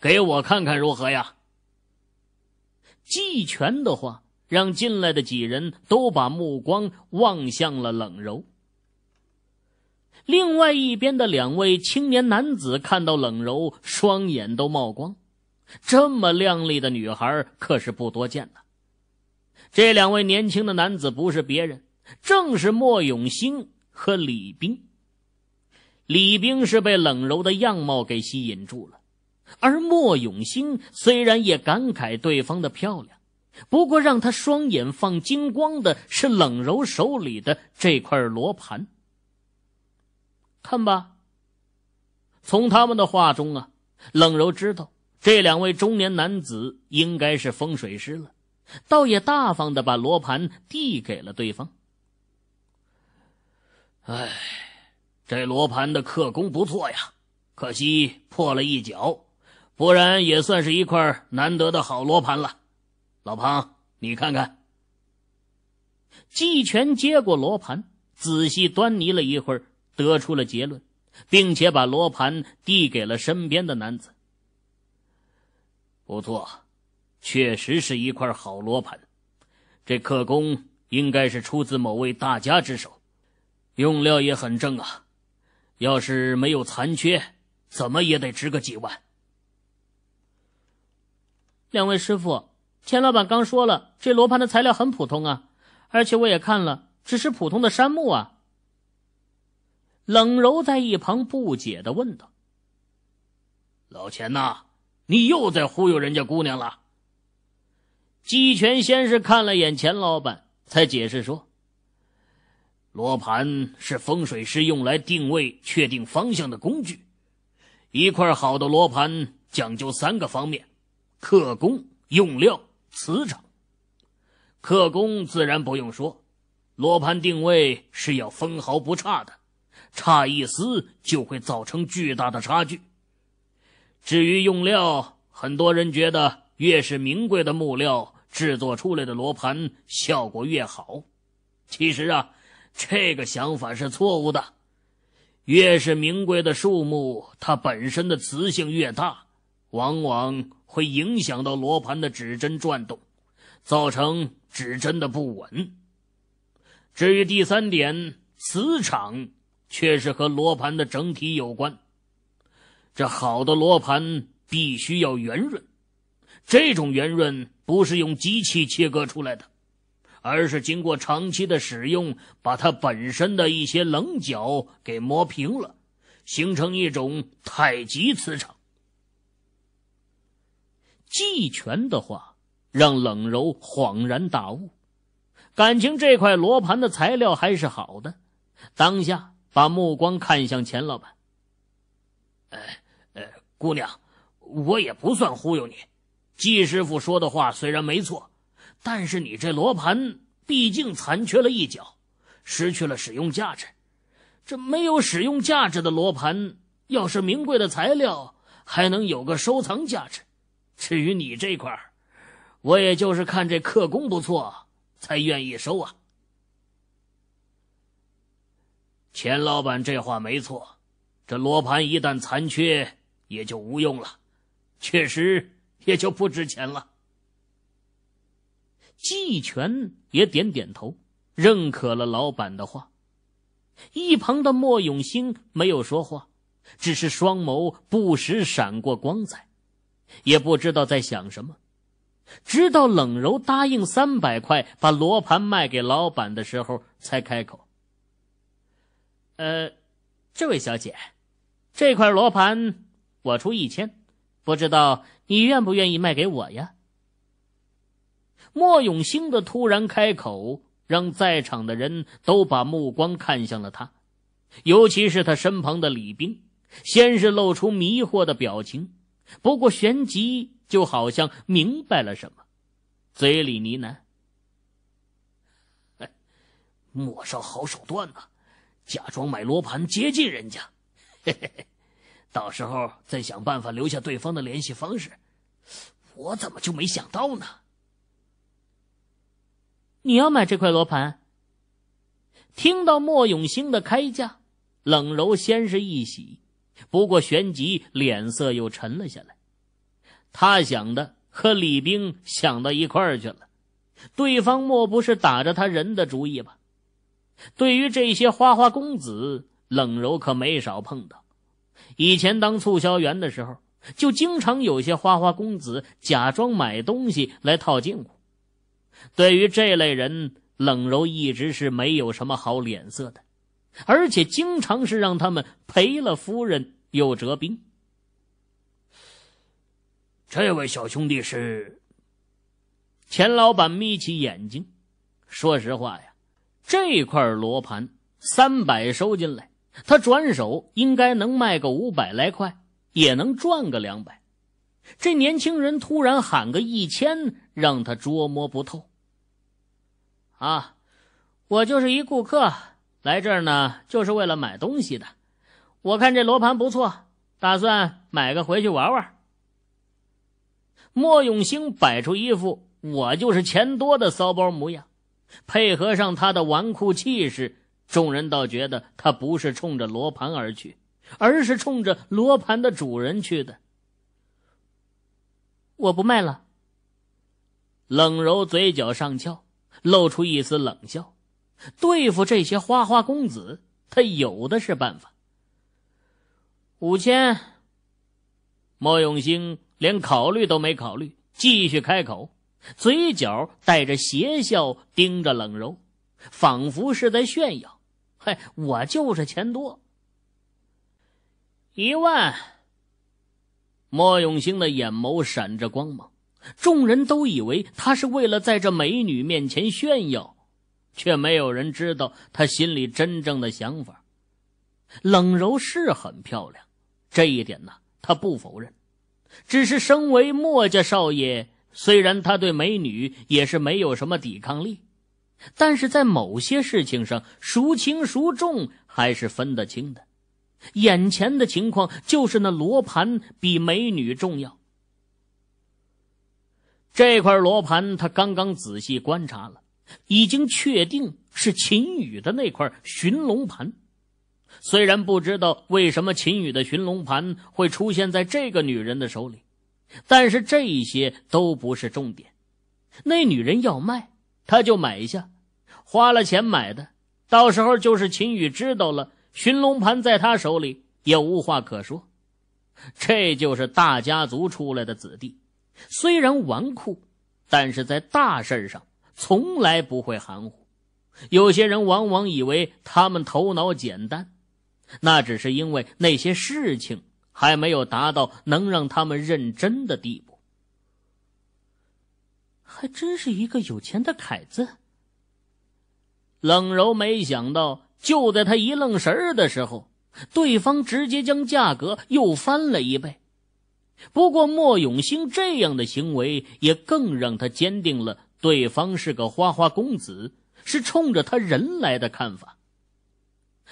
Speaker 2: 给我看看如何呀？”季全的话让进来的几人都把目光望向了冷柔。另外一边的两位青年男子看到冷柔，双眼都冒光。这么靓丽的女孩可是不多见了，这两位年轻的男子不是别人，正是莫永兴和李冰。李冰是被冷柔的样貌给吸引住了，而莫永兴虽然也感慨对方的漂亮，不过让他双眼放金光的是冷柔手里的这块罗盘。看吧，从他们的话中啊，冷柔知道这两位中年男子应该是风水师了，倒也大方的把罗盘递给了对方。哎，这罗盘的刻工不错呀，可惜破了一角，不然也算是一块难得的好罗盘了。老庞，你看看。季全接过罗盘，仔细端倪了一会儿。得出了结论，并且把罗盘递给了身边的男子。不错，确实是一块好罗盘，这刻工应该是出自某位大家之手，用料也很正啊。要是没有残缺，怎么也得值个几万。两位师傅，钱老板刚说了，这罗盘的材料很普通啊，而且我也看了，只是普通的杉木啊。冷柔在一旁不解的问道：“老钱呐，你又在忽悠人家姑娘了？”季全先是看了眼钱老板，才解释说：“罗盘是风水师用来定位、确定方向的工具，一块好的罗盘讲究三个方面：刻工、用料、磁场。刻工自然不用说，罗盘定位是要分毫不差的。”差一丝就会造成巨大的差距。至于用料，很多人觉得越是名贵的木料制作出来的罗盘效果越好。其实啊，这个想法是错误的。越是名贵的树木，它本身的磁性越大，往往会影响到罗盘的指针转动，造成指针的不稳。至于第三点，磁场。却是和罗盘的整体有关。这好的罗盘必须要圆润，这种圆润不是用机器切割出来的，而是经过长期的使用，把它本身的一些棱角给磨平了，形成一种太极磁场。季全的话让冷柔恍然大悟，感情这块罗盘的材料还是好的。当下。把目光看向钱老板。呃呃，姑娘，我也不算忽悠你。季师傅说的话虽然没错，但是你这罗盘毕竟残缺了一角，失去了使用价值。这没有使用价值的罗盘，要是名贵的材料，还能有个收藏价值。至于你这块儿，我也就是看这刻工不错，才愿意收啊。钱老板这话没错，这罗盘一旦残缺，也就无用了，确实也就不值钱了。季全也点点头，认可了老板的话。一旁的莫永兴没有说话，只是双眸不时闪过光彩，也不知道在想什么。直到冷柔答应三百块把罗盘卖给老板的时候，才开口。呃，这位小姐，这块罗盘我出一千，不知道你愿不愿意卖给我呀？莫永兴的突然开口，让在场的人都把目光看向了他，尤其是他身旁的李兵，先是露出迷惑的表情，不过旋即就好像明白了什么，嘴里呢喃：“哎，莫少好手段呐。”假装买罗盘接近人家，嘿嘿嘿，到时候再想办法留下对方的联系方式。我怎么就没想到呢？你要买这块罗盘？听到莫永兴的开价，冷柔先是一喜，不过旋即脸色又沉了下来。他想的和李兵想到一块儿去了，对方莫不是打着他人的主意吧？对于这些花花公子，冷柔可没少碰到。以前当促销员的时候，就经常有些花花公子假装买东西来套近乎。对于这类人，冷柔一直是没有什么好脸色的，而且经常是让他们赔了夫人又折兵。这位小兄弟是？钱老板眯起眼睛，说实话呀。这块罗盘三百收进来，他转手应该能卖个五百来块，也能赚个两百。这年轻人突然喊个一千，让他捉摸不透。啊，我就是一顾客，来这儿呢就是为了买东西的。我看这罗盘不错，打算买个回去玩玩。莫永兴摆出一副我就是钱多的骚包模样。配合上他的纨绔气势，众人倒觉得他不是冲着罗盘而去，而是冲着罗盘的主人去的。我不卖了。冷柔嘴角上翘，露出一丝冷笑。对付这些花花公子，他有的是办法。五千。莫永兴连考虑都没考虑，继续开口。嘴角带着邪笑，盯着冷柔，仿佛是在炫耀：“嘿，我就是钱多，一万。”莫永兴的眼眸闪着光芒，众人都以为他是为了在这美女面前炫耀，却没有人知道他心里真正的想法。冷柔是很漂亮，这一点呢，他不否认，只是身为莫家少爷。虽然他对美女也是没有什么抵抗力，但是在某些事情上，孰轻孰重还是分得清的。眼前的情况就是，那罗盘比美女重要。这块罗盘他刚刚仔细观察了，已经确定是秦羽的那块寻龙盘。虽然不知道为什么秦羽的寻龙盘会出现在这个女人的手里。但是这些都不是重点，那女人要卖，他就买下，花了钱买的，到时候就是秦羽知道了，寻龙盘在他手里也无话可说。这就是大家族出来的子弟，虽然纨绔，但是在大事上从来不会含糊。有些人往往以为他们头脑简单，那只是因为那些事情。还没有达到能让他们认真的地步，还真是一个有钱的凯子。冷柔没想到，就在他一愣神儿的时候，对方直接将价格又翻了一倍。不过莫永兴这样的行为，也更让他坚定了对方是个花花公子，是冲着他人来的看法。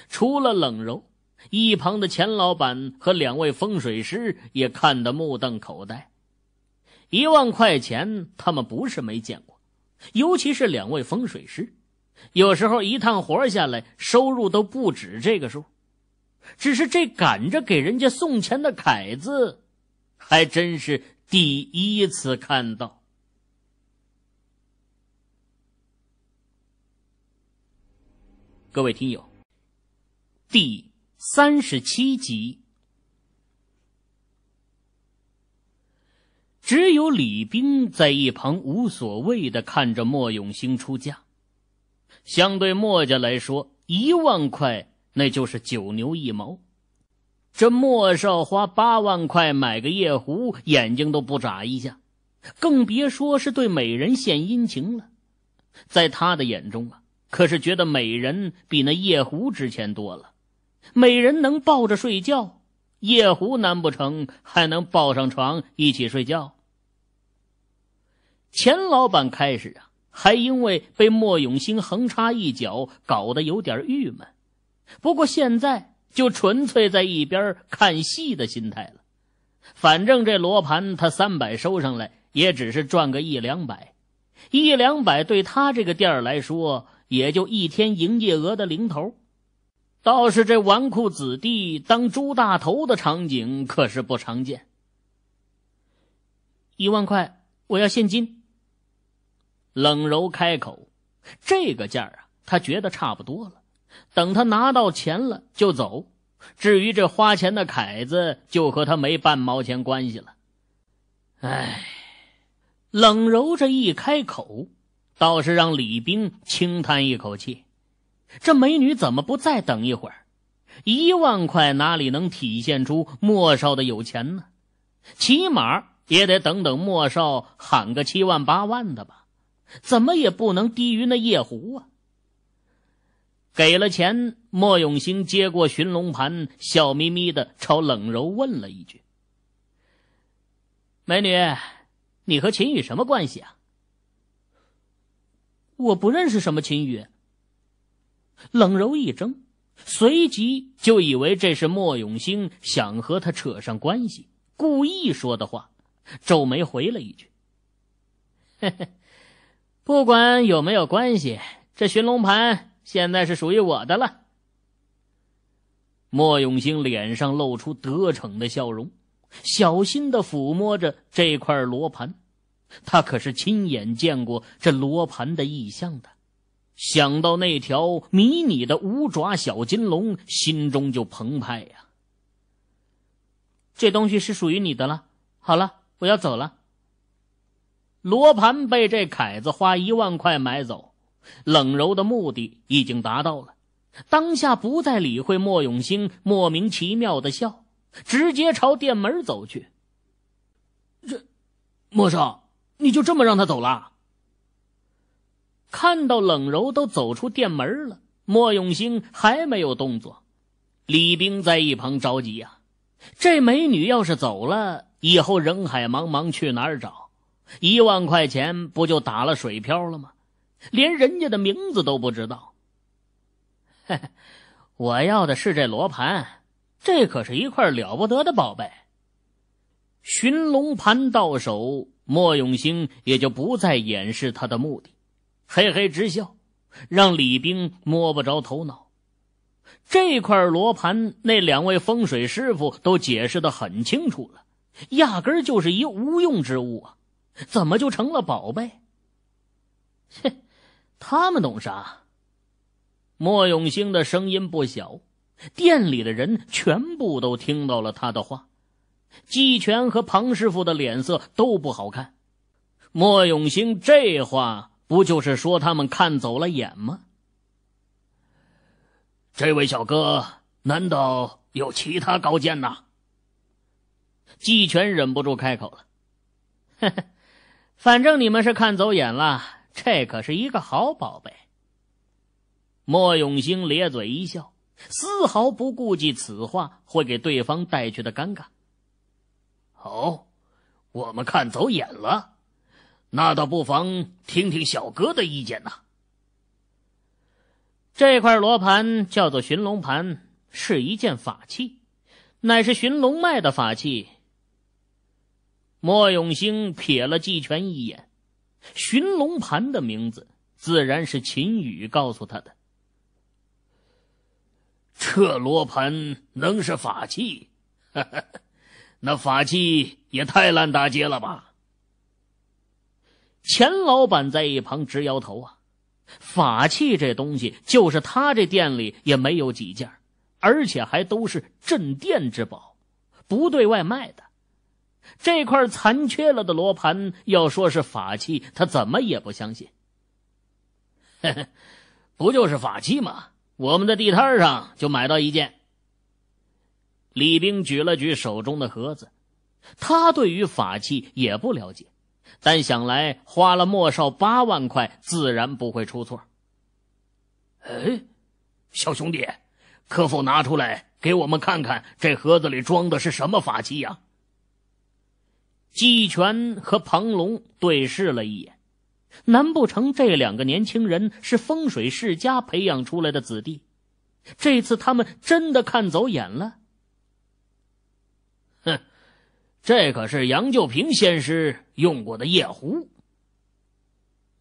Speaker 2: 除了冷柔。一旁的钱老板和两位风水师也看得目瞪口呆。一万块钱，他们不是没见过，尤其是两位风水师，有时候一趟活下来收入都不止这个数。只是这赶着给人家送钱的凯子，还真是第一次看到。各位听友，第。三十七集，只有李冰在一旁无所谓的看着莫永兴出价。相对莫家来说，一万块那就是九牛一毛。这莫少花八万块买个夜壶，眼睛都不眨一下，更别说是对美人献殷勤了。在他的眼中啊，可是觉得美人比那夜壶值钱多了。每人能抱着睡觉，夜壶难不成还能抱上床一起睡觉？钱老板开始啊，还因为被莫永兴横插一脚搞得有点郁闷，不过现在就纯粹在一边看戏的心态了。反正这罗盘他三百收上来，也只是赚个一两百，一两百对他这个店儿来说，也就一天营业额的零头。倒是这纨绔子弟当猪大头的场景可是不常见。一万块，我要现金。冷柔开口，这个价儿啊，他觉得差不多了。等他拿到钱了就走，至于这花钱的凯子，就和他没半毛钱关系了。哎，冷柔这一开口，倒是让李兵轻叹一口气。这美女怎么不再等一会儿？一万块哪里能体现出莫少的有钱呢？起码也得等等莫少喊个七万八万的吧？怎么也不能低于那夜壶啊！给了钱，莫永兴接过寻龙盘，笑眯眯的朝冷柔问了一句：“美女，你和秦宇什么关系啊？”“我不认识什么秦宇。”冷柔一怔，随即就以为这是莫永兴想和他扯上关系，故意说的话，皱眉回了一句：“嘿嘿，不管有没有关系，这寻龙盘现在是属于我的了。”莫永兴脸上露出得逞的笑容，小心的抚摸着这块罗盘，他可是亲眼见过这罗盘的异象的。想到那条迷你的五爪小金龙，心中就澎湃呀。这东西是属于你的了。好了，我要走了。罗盘被这凯子花一万块买走，冷柔的目的已经达到了，当下不再理会莫永兴莫名其妙的笑，直接朝店门走去。这，莫少，你就这么让他走了？看到冷柔都走出店门了，莫永兴还没有动作，李兵在一旁着急呀。这美女要是走了以后，人海茫茫去哪儿找？一万块钱不就打了水漂了吗？连人家的名字都不知道。我要的是这罗盘，这可是一块了不得的宝贝。寻龙盘到手，莫永兴也就不再掩饰他的目的。嘿嘿直笑，让李冰摸不着头脑。这块罗盘，那两位风水师傅都解释的很清楚了，压根儿就是一无用之物啊，怎么就成了宝贝？切，他们懂啥？莫永兴的声音不小，店里的人全部都听到了他的话。季泉和庞师傅的脸色都不好看。莫永兴这话。不就是说他们看走了眼吗？这位小哥难道有其他高见呐？季全忍不住开口了：“呵 呵，反正你们是看走眼了，这可是一个好宝贝。”莫永兴咧嘴一笑，丝毫不顾及此话会给对方带去的尴尬。“好，我们看走眼了。”那倒不妨听听小哥的意见呐。这块罗盘叫做寻龙盘，是一件法器，乃是寻龙脉的法器。莫永兴瞥了季泉一眼，寻龙盘的名字自然是秦羽告诉他的。这罗盘能是法器？那法器也太烂大街了吧！钱老板在一旁直摇头啊，法器这东西，就是他这店里也没有几件，而且还都是镇店之宝，不对外卖的。这块残缺了的罗盘，要说是法器，他怎么也不相信。不就是法器吗？我们在地摊上就买到一件。李兵举了举手中的盒子，他对于法器也不了解。但想来花了莫少八万块，自然不会出错。哎，小兄弟，可否拿出来给我们看看这盒子里装的是什么法器呀？季全和庞龙对视了一眼，难不成这两个年轻人是风水世家培养出来的子弟？这次他们真的看走眼了？哼，这可是杨旧平仙师。用过的夜壶，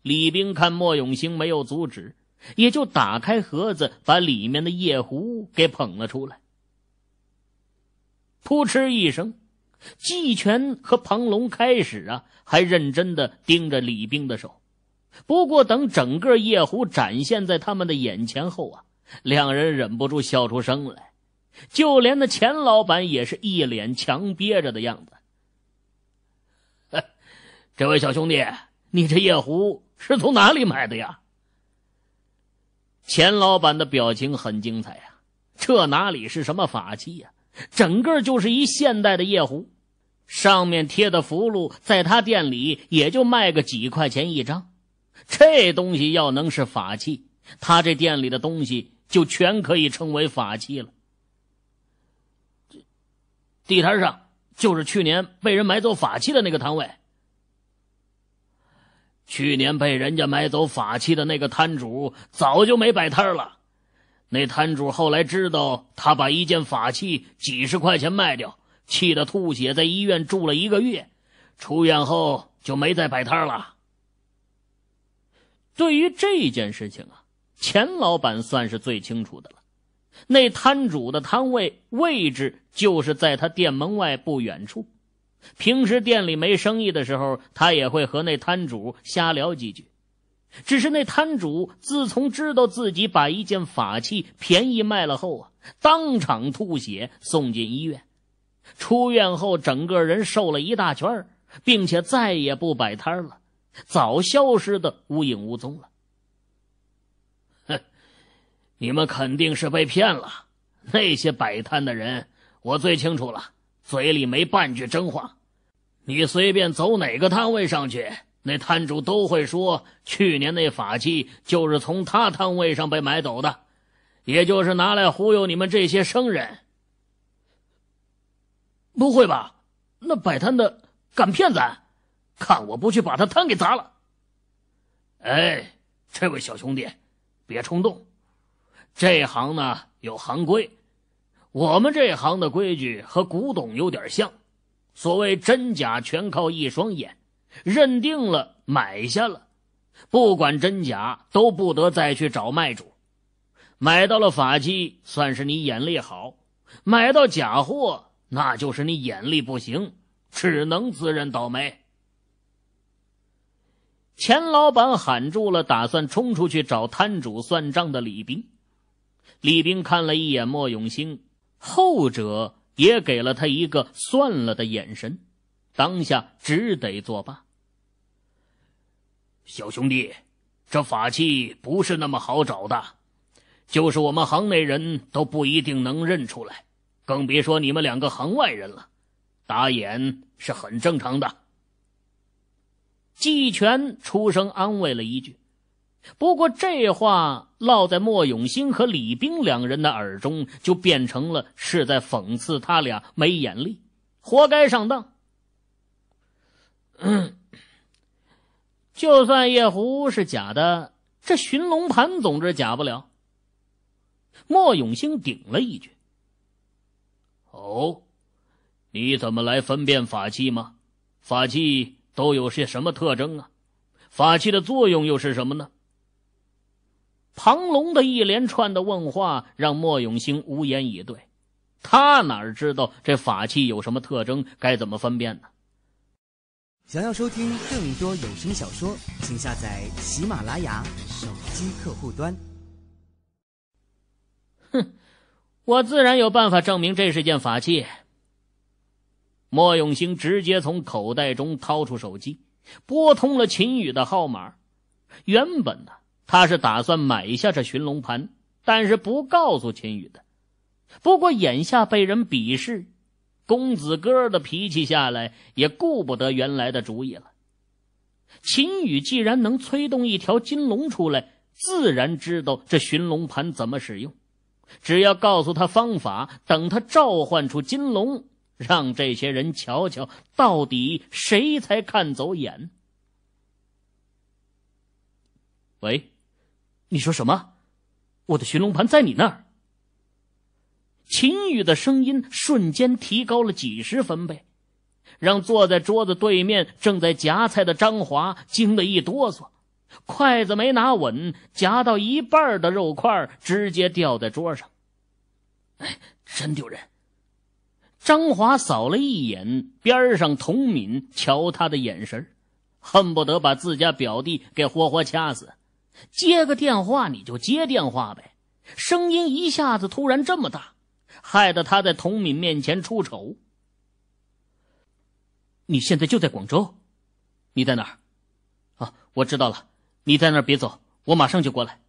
Speaker 2: 李兵看莫永兴没有阻止，也就打开盒子，把里面的夜壶给捧了出来。噗嗤一声，季泉和庞龙开始啊，还认真的盯着李兵的手。不过等整个夜壶展现在他们的眼前后啊，两人忍不住笑出声来，就连那钱老板也是一脸强憋着的样子。这位小兄弟，你这夜壶是从哪里买的呀？钱老板的表情很精彩呀，这哪里是什么法器呀？整个就是一现代的夜壶，上面贴的符箓，在他店里也就卖个几块钱一张。这东西要能是法器，他这店里的东西就全可以称为法器了。地摊上就是去年被人买走法器的那个摊位。去年被人家买走法器的那个摊主早就没摆摊了。那摊主后来知道他把一件法器几十块钱卖掉，气得吐血，在医院住了一个月，出院后就没再摆摊了。对于这件事情啊，钱老板算是最清楚的了。那摊主的摊位位置就是在他店门外不远处。平时店里没生意的时候，他也会和那摊主瞎聊几句。只是那摊主自从知道自己把一件法器便宜卖了后啊，当场吐血，送进医院。出院后，整个人瘦了一大圈，并且再也不摆摊了，早消失的无影无踪了。哼，你们肯定是被骗了。那些摆摊的人，我最清楚了。嘴里没半句真话，你随便走哪个摊位上去，那摊主都会说去年那法器就是从他摊位上被买走的，也就是拿来忽悠你们这些生人。不会吧？那摆摊的敢骗咱？看我不去把他摊给砸了！哎，这位小兄弟，别冲动，这行呢有行规。我们这行的规矩和古董有点像，所谓真假全靠一双眼，认定了买下了，不管真假都不得再去找卖主。买到了法器，算是你眼力好；买到假货，那就是你眼力不行，只能自认倒霉。钱老板喊住了打算冲出去找摊主算账的李斌。李斌看了一眼莫永兴。后者也给了他一个算了的眼神，当下只得作罢。小兄弟，这法器不是那么好找的，就是我们行内人都不一定能认出来，更别说你们两个行外人了，打眼是很正常的。季全出声安慰了一句。不过这话落在莫永兴和李冰两人的耳中，就变成了是在讽刺他俩没眼力，活该上当。就算夜壶是假的，这寻龙盘总是假不了。莫永兴顶了一句：“哦，你怎么来分辨法器吗？法器都有些什么特征啊？法器的作用又是什么呢？”庞龙的一连串的问话让莫永兴无言以对，他哪知道这法器有什么特征，该
Speaker 1: 怎么分辨呢？想要收听更多有声小说，请下载喜马拉雅手机客户端。
Speaker 2: 哼，我自然有办法证明这是件法器。莫永兴直接从口袋中掏出手机，拨通了秦宇的号码。原本呢？他是打算买下这寻龙盘，但是不告诉秦羽的。不过眼下被人鄙视，公子哥儿的脾气下来也顾不得原来的主意了。秦羽既然能催动一条金龙出来，自然知道这寻龙盘怎么使用。只要告诉他方法，等他召唤出金龙，让这些人瞧瞧，到底谁才看走眼。喂。你说什么？我的寻龙盘在你那儿？秦宇的声音瞬间提高了几十分贝，让坐在桌子对面正在夹菜的张华惊得一哆嗦，筷子没拿稳，夹到一半的肉块直接掉在桌上。哎，真丢人！张华扫了一眼边上童敏瞧他的眼神，恨不得把自家表弟给活活掐死。接个电话你就接电话呗，声音一下子突然这么大，害得他在童敏面前出丑。你现在就在广州？你在哪儿？啊，我知道了，你在那儿别走，我马上就过来。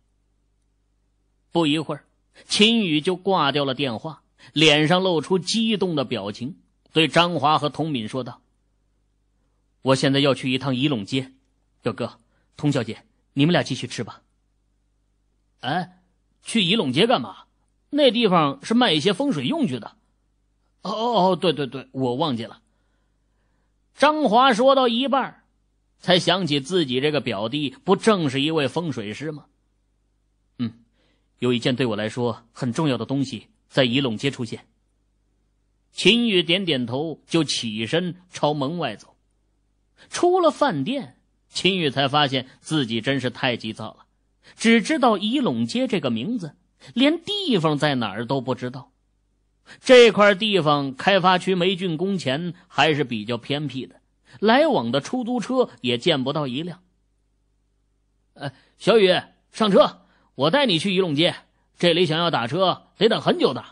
Speaker 2: 不一会儿，秦宇就挂掉了电话，脸上露出激动的表情，对张华和童敏说道：“我现在要去一趟仪陇街，表哥，童小姐。”你们俩继续吃吧。哎，去仪龙街干嘛？那地方是卖一些风水用具的。哦哦哦，对对对，我忘记了。张华说到一半，才想起自己这个表弟不正是一位风水师吗？嗯，有一件对我来说很重要的东西在仪龙街出现。秦宇点点头，就起身朝门外走。出了饭店。秦宇才发现自己真是太急躁了，只知道“仪陇街”这个名字，连地方在哪儿都不知道。这块地方开发区没竣工前还是比较偏僻的，来往的出租车也见不到一辆。哎，小雨上车，我带你去仪陇街。这里想要打车得等很久的。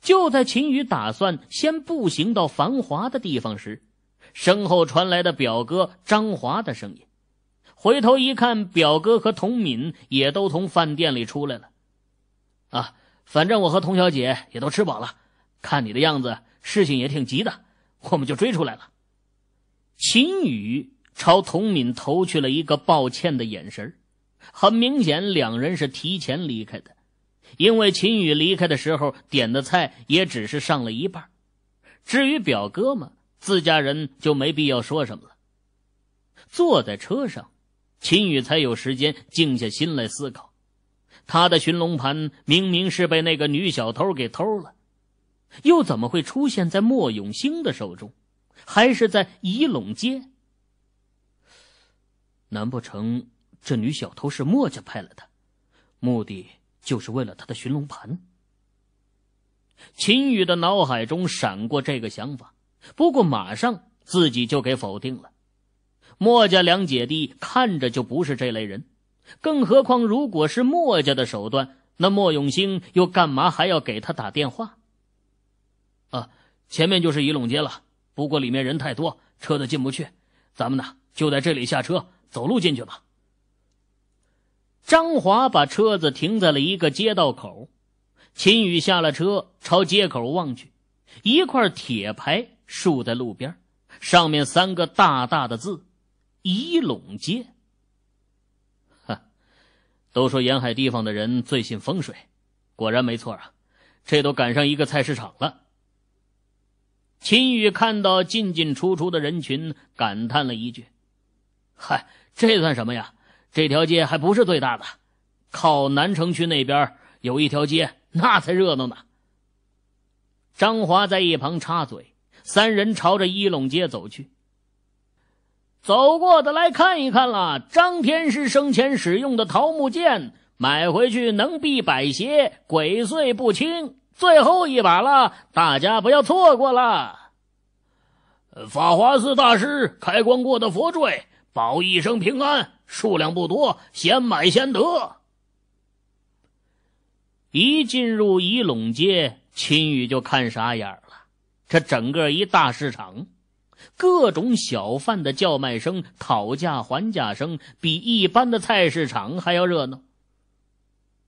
Speaker 2: 就在秦宇打算先步行到繁华的地方时。身后传来的表哥张华的声音，回头一看，表哥和童敏也都从饭店里出来了。啊，反正我和童小姐也都吃饱了，看你的样子，事情也挺急的，我们就追出来了。秦宇朝童敏投去了一个抱歉的眼神很明显，两人是提前离开的，因为秦宇离开的时候点的菜也只是上了一半至于表哥嘛。自家人就没必要说什么了。坐在车上，秦宇才有时间静下心来思考。他的寻龙盘明明是被那个女小偷给偷了，又怎么会出现在莫永兴的手中？还是在仪陇街？难不成这女小偷是墨家派来的？目的就是为了他的寻龙盘？秦宇的脑海中闪过这个想法。不过马上自己就给否定了。莫家两姐弟看着就不是这类人，更何况如果是莫家的手段，那莫永兴又干嘛还要给他打电话？啊，前面就是仪陇街了，不过里面人太多，车子进不去，咱们呢就在这里下车，走路进去吧。张华把车子停在了一个街道口，秦宇下了车，朝街口望去，一块铁牌。竖在路边，上面三个大大的字：“仪陇街。”哈，都说沿海地方的人最信风水，果然没错啊！这都赶上一个菜市场了。秦宇看到进进出出的人群，感叹了一句：“嗨，这算什么呀？这条街还不是最大的，靠南城区那边有一条街，那才热闹呢。”张华在一旁插嘴。三人朝着一垄街走去，走过的来看一看了。张天师生前使用的桃木剑，买回去能避百邪，鬼祟不侵。最后一把了，大家不要错过了。法华寺大师开光过的佛坠，保一生平安，数量不多，先买先得。一进入仪陇街，秦宇就看傻眼儿。这整个一大市场，各种小贩的叫卖声、讨价还价声，比一般的菜市场还要热闹。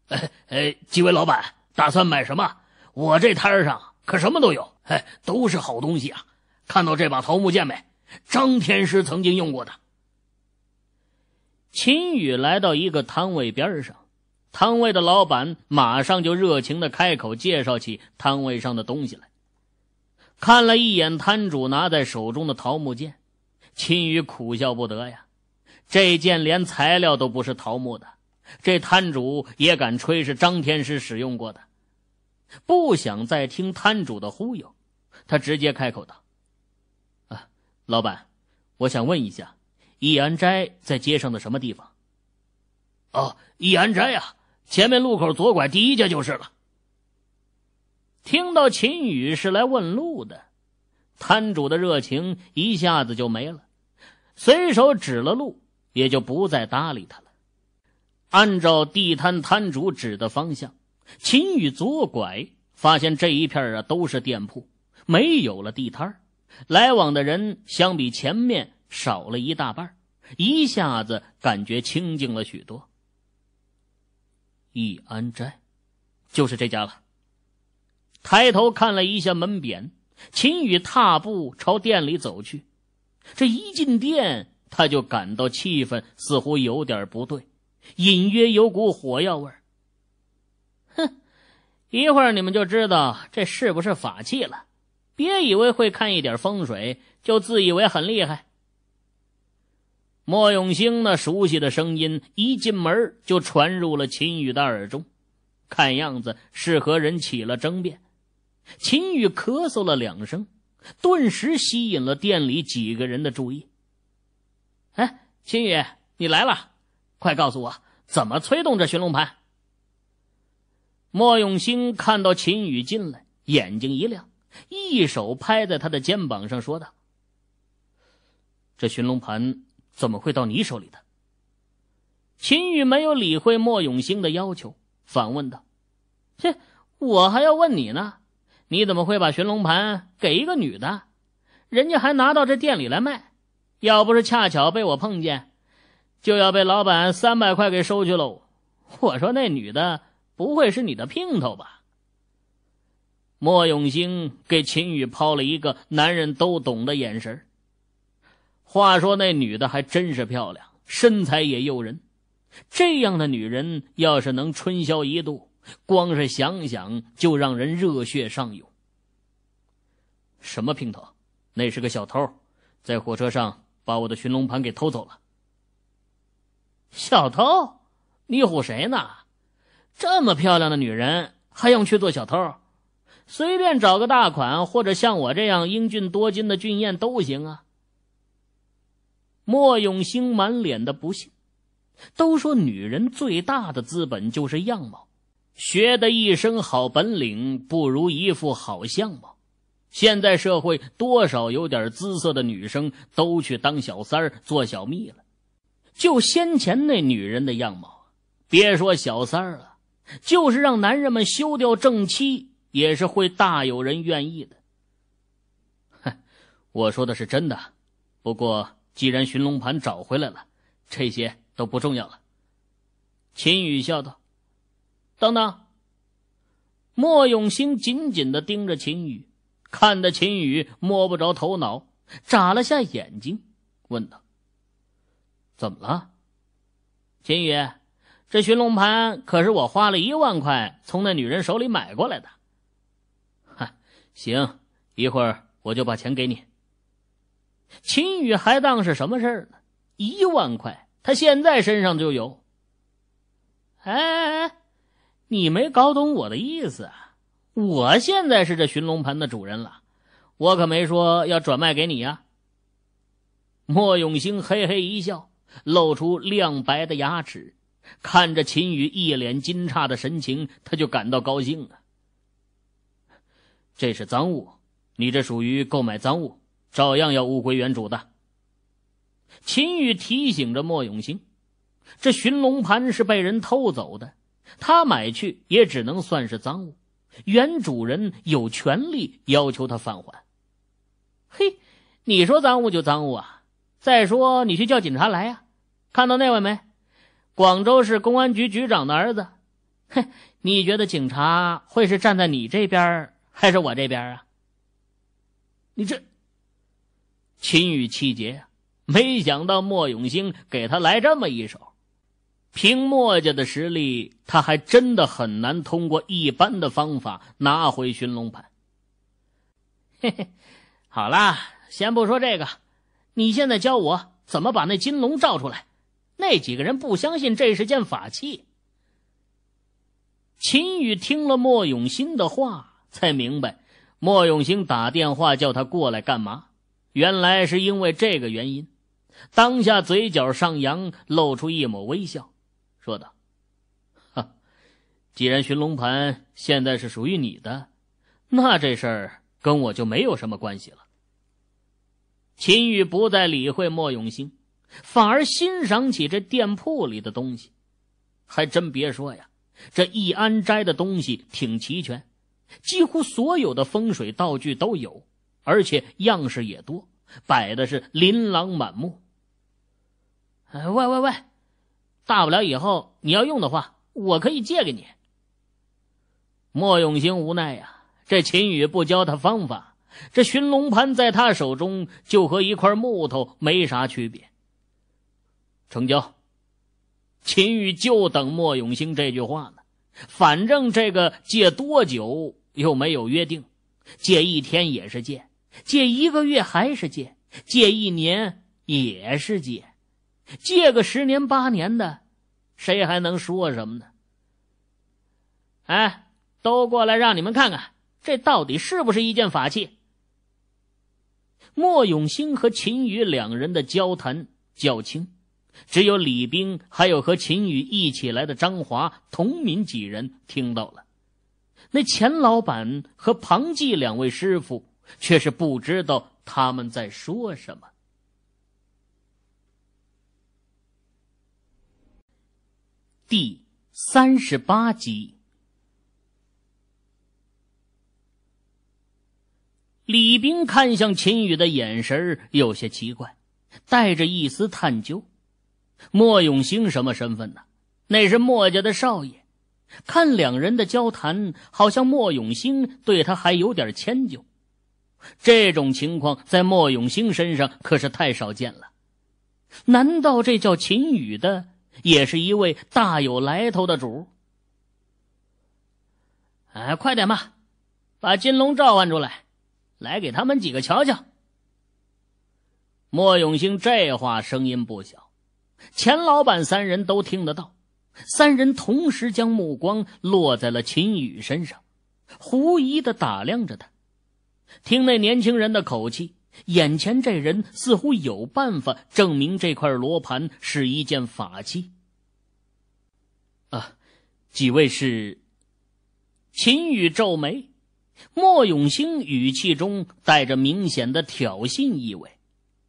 Speaker 2: 哎哎，几位老板打算买什么？我这摊上可什么都有，哎，都是好东西啊！看到这把桃木剑没？张天师曾经用过的。秦宇来到一个摊位边上，摊位的老板马上就热情的开口介绍起摊位上的东西来。看了一眼摊主拿在手中的桃木剑，秦宇苦笑不得呀。这剑连材料都不是桃木的，这摊主也敢吹是张天师使用过的。不想再听摊主的忽悠，他直接开口道：“啊，老板，我想问一下，易安斋在街上的什么地方？”“哦，易安斋啊，前面路口左拐第一家就是了。”听到秦宇是来问路的，摊主的热情一下子就没了，随手指了路，也就不再搭理他了。按照地摊摊主指的方向，秦宇左拐，发现这一片啊都是店铺，没有了地摊来往的人相比前面少了一大半一下子感觉清静了许多。易安斋，就是这家了。抬头看了一下门匾，秦宇踏步朝店里走去。这一进店，他就感到气氛似乎有点不对，隐约有股火药味儿。哼，一会儿你们就知道这是不是法器了。别以为会看一点风水就自以为很厉害。莫永兴那熟悉的声音一进门就传入了秦宇的耳中，看样子是和人起了争辩。秦宇咳嗽了两声，顿时吸引了店里几个人的注意。哎，秦宇，你来了，快告诉我怎么催动这寻龙盘！莫永兴看到秦宇进来，眼睛一亮，一手拍在他的肩膀上，说道：“这寻龙盘怎么会到你手里的？”秦宇没有理会莫永兴的要求，反问道：“切，我还要问你呢。”你怎么会把寻龙盘给一个女的？人家还拿到这店里来卖，要不是恰巧被我碰见，就要被老板三百块给收去喽。我说那女的不会是你的姘头吧？莫永兴给秦宇抛了一个男人都懂的眼神。话说那女的还真是漂亮，身材也诱人，这样的女人要是能春宵一度……光是想想就让人热血上涌。什么平头？那是个小偷，在火车上把我的寻龙盘给偷走了。小偷？你唬谁呢？这么漂亮的女人还用去做小偷？随便找个大款或者像我这样英俊多金的俊彦都行啊。莫永兴满脸的不信。都说女人最大的资本就是样貌。学得一身好本领，不如一副好相貌。现在社会多少有点姿色的女生都去当小三儿、做小蜜了。就先前那女人的样貌，别说小三儿了，就是让男人们休掉正妻，也是会大有人愿意的。哼，我说的是真的。不过，既然寻龙盘找回来了，这些都不重要了。秦羽笑道。等等。莫永兴紧紧的盯着秦宇，看得秦宇摸不着头脑，眨了下眼睛，问道：“怎么了？”秦宇，这寻龙盘可是我花了一万块从那女人手里买过来的。哈，行，一会儿我就把钱给你。秦宇还当是什么事儿呢？一万块，他现在身上就有。哎哎哎！你没搞懂我的意思，我现在是这寻龙盘的主人了，我可没说要转卖给你呀。莫永兴嘿嘿一笑，露出亮白的牙齿，看着秦宇一脸惊诧的神情，他就感到高兴了。这是赃物，你这属于购买赃物，照样要物归原主的。秦宇提醒着莫永兴，这寻龙盘是被人偷走的。他买去也只能算是赃物，原主人有权利要求他返还。嘿，你说赃物就赃物啊！再说你去叫警察来呀，看到那位没？广州市公安局局长的儿子，嘿，你觉得警察会是站在你这边还是我这边啊？你这……秦羽气结，没想到莫永兴给他来这么一手。凭墨家的实力，他还真的很难通过一般的方法拿回寻龙盘。嘿嘿，好啦，先不说这个，你现在教我怎么把那金龙照出来？那几个人不相信这是件法器。秦羽听了莫永兴的话，才明白莫永兴打电话叫他过来干嘛？原来是因为这个原因。当下嘴角上扬，露出一抹微笑。说道：“哈，既然寻龙盘现在是属于你的，那这事儿跟我就没有什么关系了。”秦玉不再理会莫永兴，反而欣赏起这店铺里的东西。还真别说呀，这易安斋的东西挺齐全，几乎所有的风水道具都有，而且样式也多，摆的是琳琅满目。哎，喂喂喂！大不了以后你要用的话，我可以借给你。莫永兴无奈呀，这秦宇不教他方法，这寻龙盘在他手中就和一块木头没啥区别。成交。秦宇就等莫永兴这句话呢，反正这个借多久又没有约定，借一天也是借，借一个月还是借，借一年也是借。借个十年八年的，谁还能说什么呢？哎，都过来，让你们看看，这到底是不是一件法器？莫永兴和秦羽两人的交谈较轻，只有李兵还有和秦羽一起来的张华、童敏几人听到了。那钱老板和庞记两位师傅却是不知道他们在说什么。第三十八集，李兵看向秦宇的眼神有些奇怪，带着一丝探究。莫永兴什么身份呢？那是莫家的少爷。看两人的交谈，好像莫永兴对他还有点迁就。这种情况在莫永兴身上可是太少见了。难道这叫秦宇的？也是一位大有来头的主。哎，快点吧，把金龙召唤出来，来给他们几个瞧瞧。莫永兴这话声音不小，钱老板三人都听得到，三人同时将目光落在了秦宇身上，狐疑的打量着他，听那年轻人的口气。眼前这人似乎有办法证明这块罗盘是一件法器。啊，几位是？秦宇皱眉，莫永兴语气中带着明显的挑衅意味，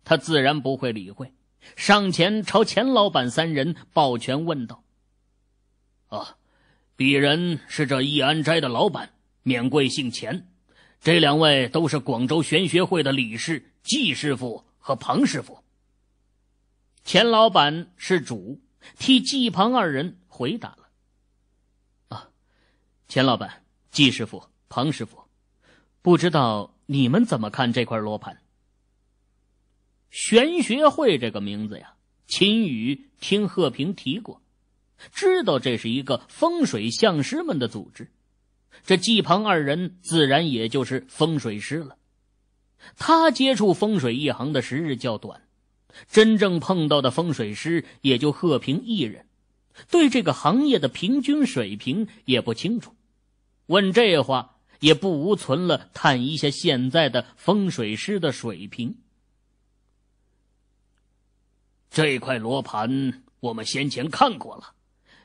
Speaker 2: 他自然不会理会，上前朝钱老板三人抱拳问道：“啊，鄙人是这义安斋的老板，免贵姓钱。”这两位都是广州玄学会的理事，季师傅和庞师傅。钱老板是主，替季庞二人回答了。啊，钱老板，季师傅、庞师傅，不知道你们怎么看这块罗盘？玄学会这个名字呀，秦宇听贺平提过，知道这是一个风水相师们的组织。这季鹏二人自然也就是风水师了。他接触风水一行的时日较短，真正碰到的风水师也就贺平一人，对这个行业的平均水平也不清楚。问这话也不无存了，探一下现在的风水师的水平。这块罗盘我们先前看过了，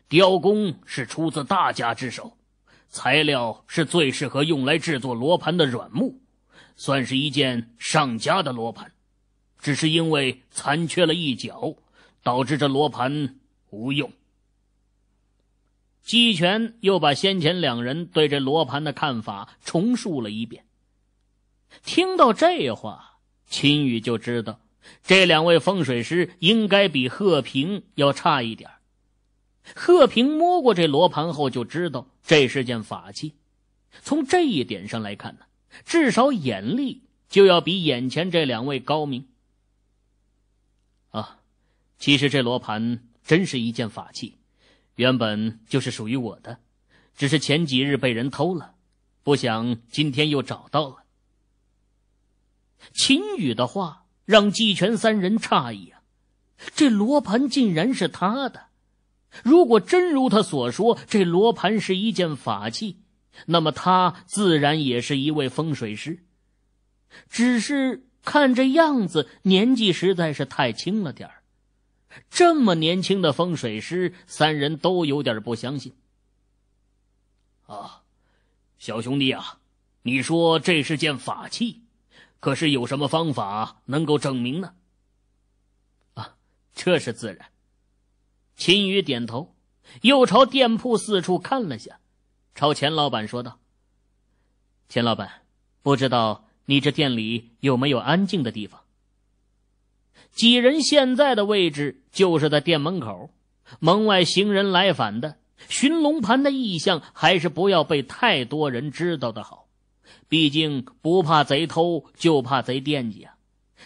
Speaker 2: 雕工是出自大家之手。材料是最适合用来制作罗盘的软木，算是一件上佳的罗盘，只是因为残缺了一角，导致这罗盘无用。姬权又把先前两人对这罗盘的看法重述了一遍。听到这话，秦羽就知道这两位风水师应该比贺平要差一点。贺平摸过这罗盘后，就知道这是件法器。从这一点上来看呢，至少眼力就要比眼前这两位高明。啊，其实这罗盘真是一件法器，原本就是属于我的，只是前几日被人偷了，不想今天又找到了。秦羽的话让季全三人诧异啊，这罗盘竟然是他的。如果真如他所说，这罗盘是一件法器，那么他自然也是一位风水师。只是看这样子，年纪实在是太轻了点儿。这么年轻的风水师，三人都有点不相信。啊，小兄弟啊，你说这是件法器，可是有什么方法能够证明呢？啊，这是自然。秦宇点头，又朝店铺四处看了下，朝钱老板说道：“钱老板，不知道你这店里有没有安静的地方？”几人现在的位置就是在店门口，门外行人来返的，寻龙盘的意向还是不要被太多人知道的好。毕竟不怕贼偷，就怕贼惦记啊！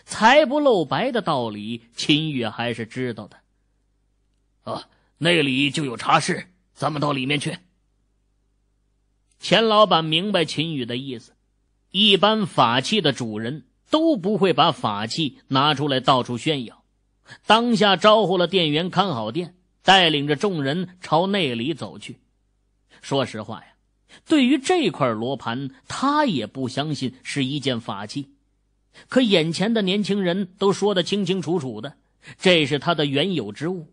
Speaker 2: 财不露白的道理，秦羽还是知道的。啊，那里就有茶室，咱们到里面去。钱老板明白秦宇的意思，一般法器的主人都不会把法器拿出来到处炫耀，当下招呼了店员看好店，带领着众人朝那里走去。说实话呀，对于这块罗盘，他也不相信是一件法器，可眼前的年轻人都说得清清楚楚的，这是他的原有之物。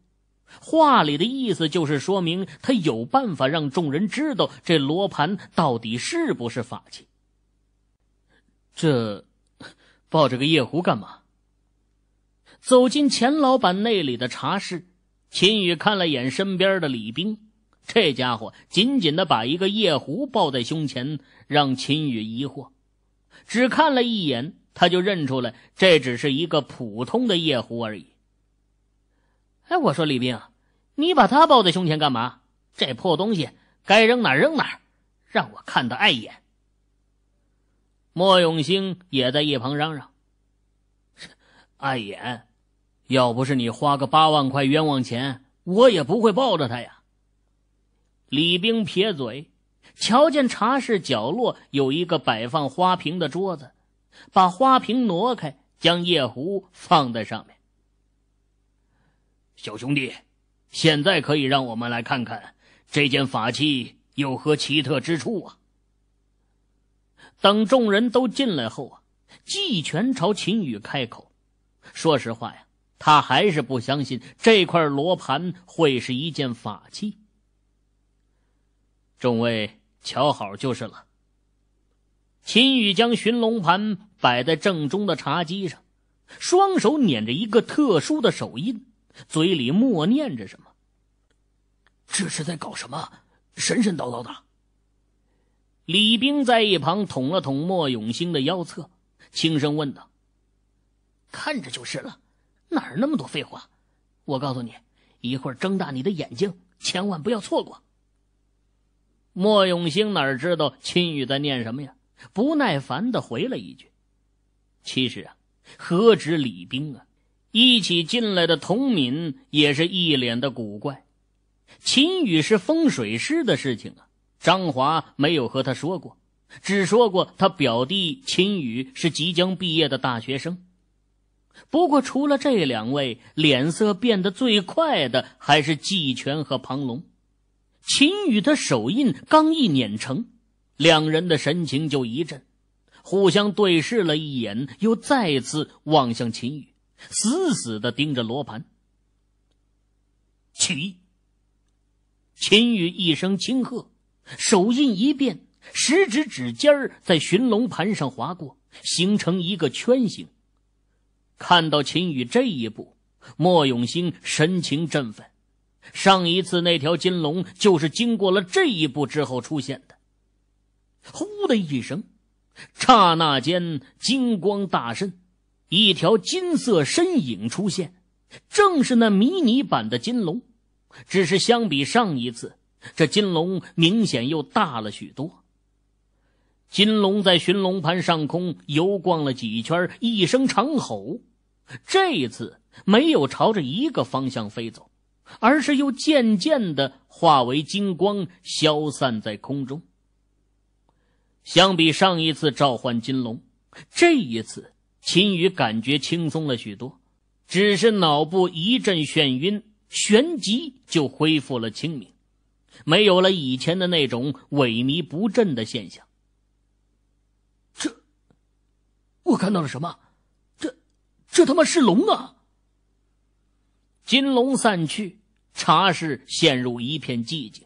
Speaker 2: 话里的意思就是说明他有办法让众人知道这罗盘到底是不是法器。这抱着个夜壶干嘛？走进钱老板那里的茶室，秦宇看了眼身边的李冰，这家伙紧紧的把一个夜壶抱在胸前，让秦宇疑惑。只看了一眼，他就认出来，这只是一个普通的夜壶而已。哎，我说李冰，你把他抱在胸前干嘛？这破东西该扔哪儿扔哪儿，让我看得碍眼。莫永兴也在一旁嚷嚷：“碍眼！要不是你花个八万块冤枉钱，我也不会抱着他呀。”李冰撇嘴，瞧见茶室角落有一个摆放花瓶的桌子，把花瓶挪开，将夜壶放在上面。小兄弟，现在可以让我们来看看这件法器有何奇特之处啊！等众人都进来后啊，季全朝秦羽开口：“说实话呀，他还是不相信这块罗盘会是一件法器。众位瞧好就是了。”秦羽将寻龙盘摆在正中的茶几上，双手捻着一个特殊的手印。嘴里默念着什么？这是在搞什么？神神叨叨的。李冰在一旁捅了捅莫永兴的腰侧，轻声问道：“看着就是了，哪儿那么多废话？我告诉你，一会儿睁大你的眼睛，千万不要错过。”莫永兴哪知道秦宇在念什么呀？不耐烦的回了一句：“其实啊，何止李冰啊？”一起进来的童敏也是一脸的古怪。秦羽是风水师的事情啊，张华没有和他说过，只说过他表弟秦羽是即将毕业的大学生。不过，除了这两位，脸色变得最快的还是季泉和庞龙。秦羽的手印刚一碾成，两人的神情就一震，互相对视了一眼，又再次望向秦羽。死死的盯着罗盘，起！秦羽一声轻喝，手印一变，食指指尖儿在寻龙盘上划过，形成一个圈形。看到秦羽这一步，莫永兴神情振奋。上一次那条金龙就是经过了这一步之后出现的。呼的一声，刹那间金光大盛。一条金色身影出现，正是那迷你版的金龙，只是相比上一次，这金龙明显又大了许多。金龙在寻龙盘上空游逛了几圈，一声长吼，这一次没有朝着一个方向飞走，而是又渐渐的化为金光，消散在空中。相比上一次召唤金龙，这一次。秦宇感觉轻松了许多，只是脑部一阵眩晕，旋即就恢复了清明，没有了以前的那种萎靡不振的现象。这，我看到了什么？这，这他妈是龙啊！金龙散去，茶室陷入一片寂静。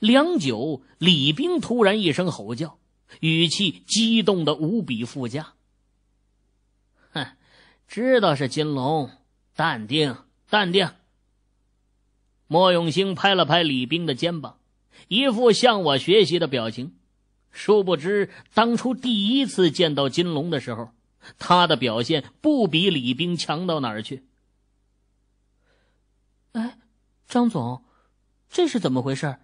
Speaker 2: 良久，李兵突然一声吼叫，语气激动的无比附加。知道是金龙，淡定，淡定。莫永兴拍了拍李冰的肩膀，一副向我学习的表情。殊不知，当初第一次见到金龙的时候，他的表现不比李冰强到哪儿去。哎，张总，这是怎么回事？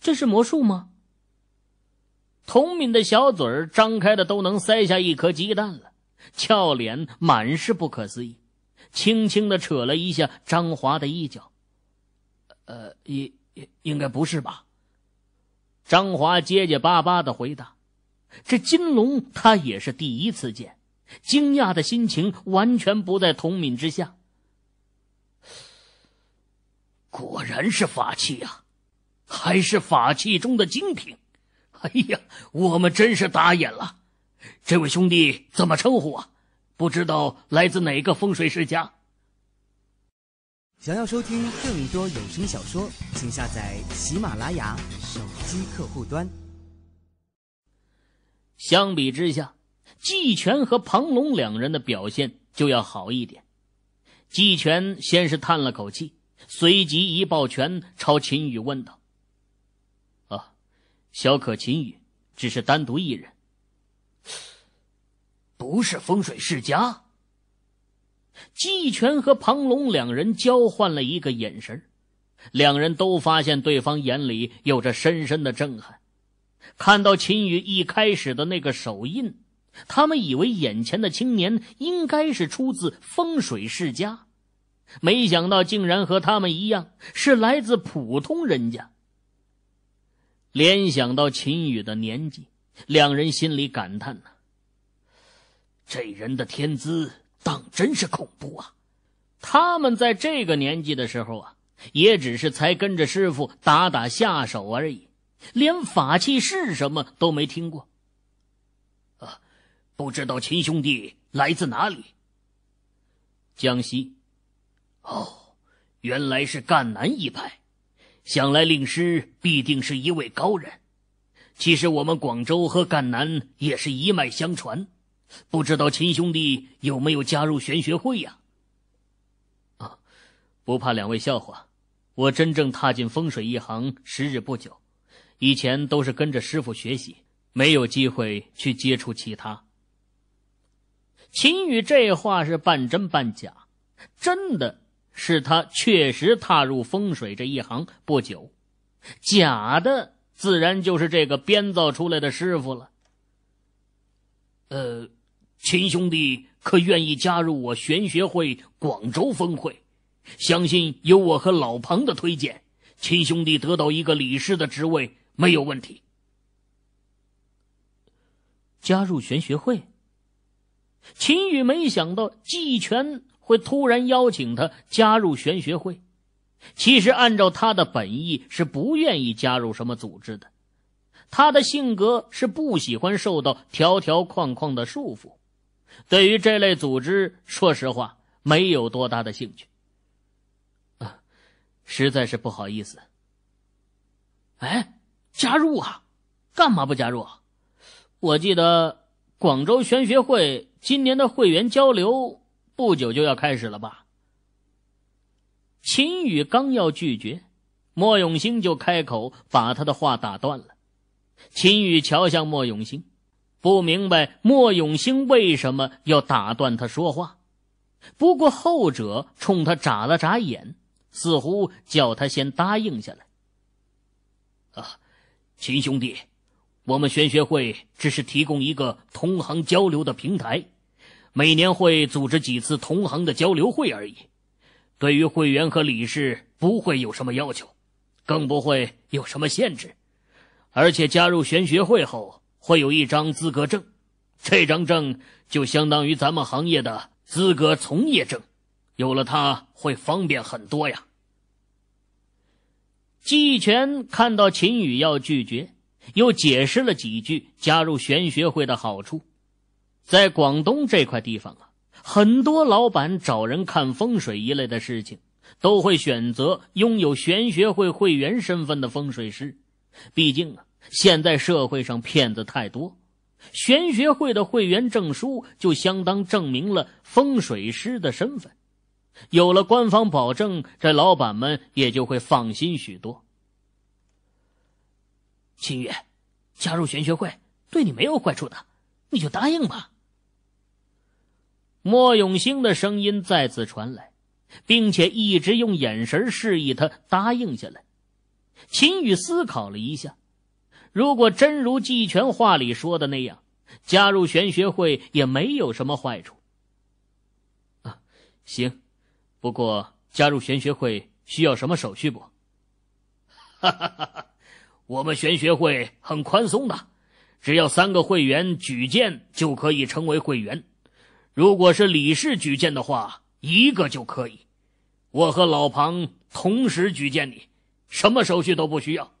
Speaker 2: 这是魔术吗？童敏的小嘴张开的，都能塞下一颗鸡蛋了。俏脸满是不可思议，轻轻的扯了一下张华的衣角。“呃，应应应该不是吧？”张华结结巴巴的回答。这金龙他也是第一次见，惊讶的心情完全不在童敏之下。果然是法器啊，还是法器中的精品！哎呀，我们真是打眼了。这位兄弟怎么称呼啊？不
Speaker 1: 知道来自哪个风水世家。想要收听更多有声小说，请下载喜马拉雅手机客户端。相比之下，季泉和庞龙两人的
Speaker 2: 表现就要好一点。季泉先是叹了口气，随即一抱拳，朝秦羽问道：“啊，小可秦羽，只是单独一人。”不是风水世家，季泉和庞龙两人交换了一个眼神，两人都发现对方眼里有着深深的震撼。看到秦羽一开始的那个手印，他们以为眼前的青年应该是出自风水世家，没想到竟然和他们一样是来自普通人家。联想到秦羽的年纪，两人心里感叹呢。这人的天资当真是恐怖啊！他们在这个年纪的时候啊，也只是才跟着师傅打打下手而已，连法器是什么都没听过。啊，不知道秦兄弟来自哪里？江西。哦，原来是赣南一派，想来令师必定是一位高人。其实我们广州和赣南也是一脉相传。不知道秦兄弟有没有加入玄学会呀？啊，不怕两位笑话，我真正踏进风水一行时日不久，以前都是跟着师傅学习，没有机会去接触其他。秦羽这话是半真半假，真的是他确实踏入风水这一行不久，假的自然就是这个编造出来的师傅了。呃。秦兄弟可愿意加入我玄学会广州分会？相信有我和老彭的推荐，秦兄弟得到一个理事的职位没有问题。加入玄学会，秦宇没想到季泉会突然邀请他加入玄学会。其实按照他的本意是不愿意加入什么组织的，他的性格是不喜欢受到条条框框的束缚。对于这类组织，说实话没有多大的兴趣。啊，实在是不好意思。哎，加入啊，干嘛不加入？我记得广州玄学会今年的会员交流不久就要开始了吧？秦宇刚要拒绝，莫永兴就开口把他的话打断了。秦宇瞧向莫永兴。不明白莫永兴为什么要打断他说话，不过后者冲他眨了眨眼，似乎叫他先答应下来。啊，秦兄弟，我们玄学会只是提供一个同行交流的平台，每年会组织几次同行的交流会而已。对于会员和理事，不会有什么要求，更不会有什么限制。而且加入玄学会后。会有一张资格证，这张证就相当于咱们行业的资格从业证，有了它会方便很多呀。季泉看到秦宇要拒绝，又解释了几句加入玄学会的好处。在广东这块地方啊，很多老板找人看风水一类的事情，都会选择拥有玄学会会员身份的风水师，毕竟啊。现在社会上骗子太多，玄学会的会员证书就相当证明了风水师的身份。有了官方保证，这老板们也就会放心许多。秦宇，加入玄学会对你没有坏处的，你就答应吧。莫永兴的声音再次传来，并且一直用眼神示意他答应下来。秦宇思考了一下。如果真如季全话里说的那样，加入玄学会也没有什么坏处。啊，行，不过加入玄学会需要什么手续不？哈哈哈！哈我们玄学会很宽松的，只要三个会员举荐就可以成为会员。如果是理事举荐的话，一个就可以。我和老庞同时举荐你，什么手续都不需要。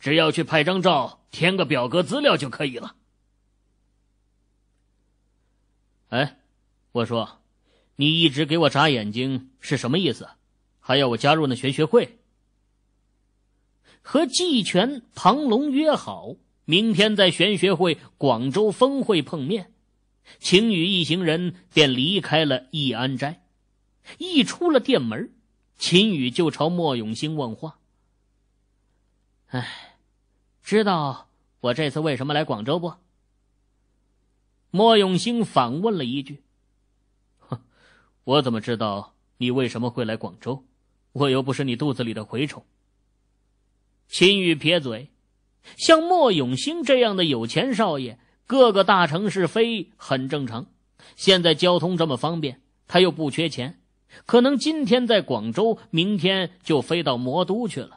Speaker 2: 只要去拍张照，填个表格，资料就可以了。哎，我说，你一直给我眨眼睛是什么意思？还要我加入那玄学会？和季全、庞龙约好，明天在玄学会广州峰会碰面。秦雨一行人便离开了易安斋。一出了店门，秦宇就朝莫永兴问话：“哎。”知道我这次为什么来广州不？莫永兴反问了一句：“哼，我怎么知道你为什么会来广州？我又不是你肚子里的蛔虫。”秦宇撇嘴，像莫永兴这样的有钱少爷，各个大城市飞很正常。现在交通这么方便，他又不缺钱，可能今天在广州，明天就飞到魔都去了。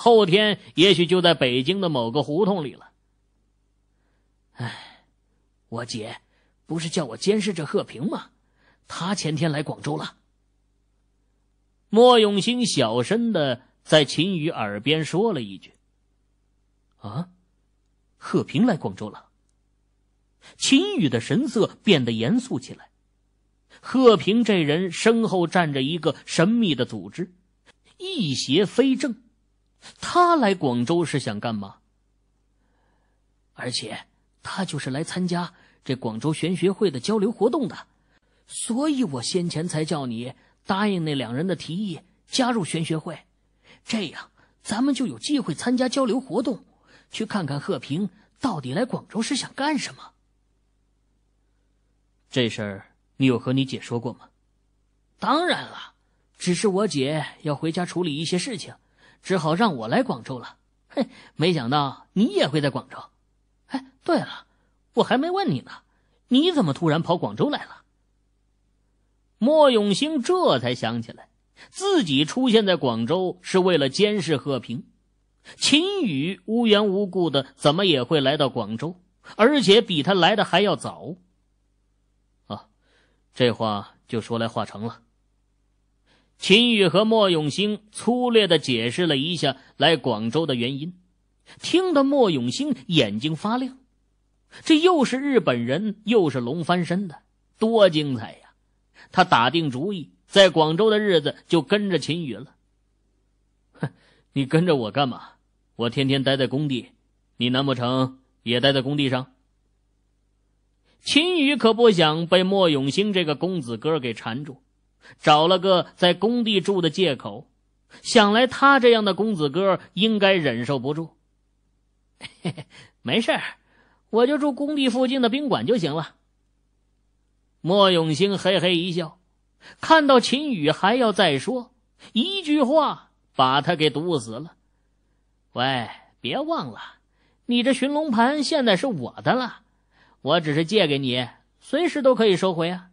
Speaker 2: 后天也许就在北京的某个胡同里了。唉，我姐不是叫我监视着贺平吗？他前天来广州了。莫永兴小声的在秦宇耳边说了一句：“啊，贺平来广州了。”秦宇的神色变得严肃起来。贺平这人身后站着一个神秘的组织，一邪非正。他来广州是想干嘛？而且他就是来参加这广州玄学会的交流活动的，所以我先前才叫你答应那两人的提议，加入玄学会，这样咱们就有机会参加交流活动，去看看贺平到底来广州是想干什么。这事儿你有和你姐说过吗？当然了，只是我姐要回家处理一些事情。只好让我来广州了，嘿，没想到你也会在广州。哎，对了，我还没问你呢，你怎么突然跑广州来了？莫永兴这才想起来，自己出现在广州是为了监视贺平，秦宇无缘无故的怎么也会来到广州，而且比他来的还要早。啊，这话就说来话长了。秦宇和莫永兴粗略的解释了一下来广州的原因，听得莫永兴眼睛发亮。这又是日本人，又是龙翻身的，多精彩呀！他打定主意，在广州的日子就跟着秦宇了。哼，你跟着我干嘛？我天天待在工地，你难不成也待在工地上？秦宇可不想被莫永兴这个公子哥给缠住。找了个在工地住的借口，想来他这样的公子哥应该忍受不住。嘿嘿，没事我就住工地附近的宾馆就行了。莫永兴嘿嘿一笑，看到秦宇还要再说一句话，把他给堵死了。喂，别忘了，你这寻龙盘现在是我的了，我只是借给你，随时都可以收回啊。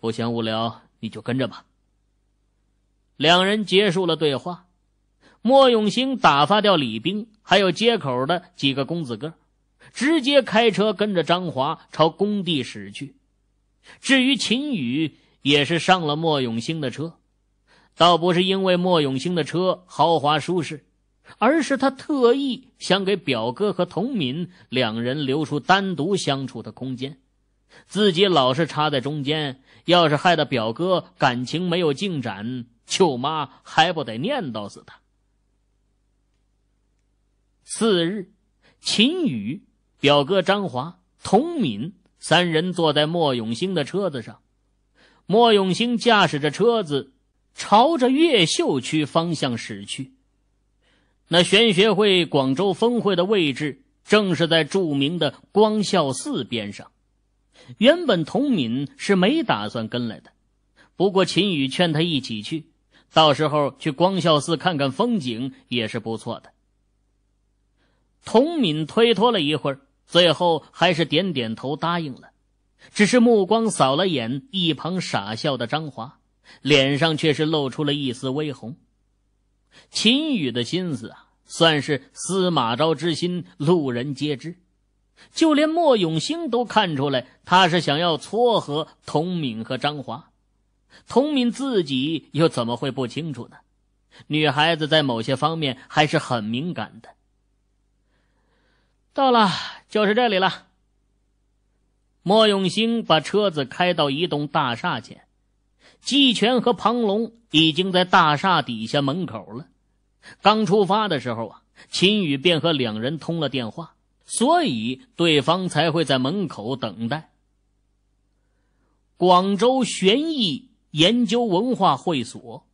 Speaker 2: 不嫌无聊，你就跟着吧。两人结束了对话，莫永兴打发掉李兵还有街口的几个公子哥，直接开车跟着张华朝工地驶去。至于秦宇，也是上了莫永兴的车，倒不是因为莫永兴的车豪华舒适，而是他特意想给表哥和童敏两人留出单独相处的空间，自己老是插在中间。要是害得表哥感情没有进展，舅妈还不得念叨死他。次日，秦宇、表哥张华、童敏三人坐在莫永兴的车子上，莫永兴驾驶着车子朝着越秀区方向驶去。那玄学会广州峰会的位置，正是在著名的光孝寺边上。原本童敏是没打算跟来的，不过秦宇劝他一起去，到时候去光孝寺看看风景也是不错的。童敏推脱了一会儿，最后还是点点头答应了，只是目光扫了眼一旁傻笑的张华，脸上却是露出了一丝微红。秦宇的心思啊，算是司马昭之心，路人皆知。就连莫永兴都看出来，他是想要撮合童敏和张华。童敏自己又怎么会不清楚呢？女孩子在某些方面还是很敏感的。到了，就是这里了。莫永兴把车子开到一栋大厦前，季泉和庞龙已经在大厦底下门口了。刚出发的时候啊，秦宇便和两人通了电话。所以，对方才会在门口等待。广州玄艺研究文化会所，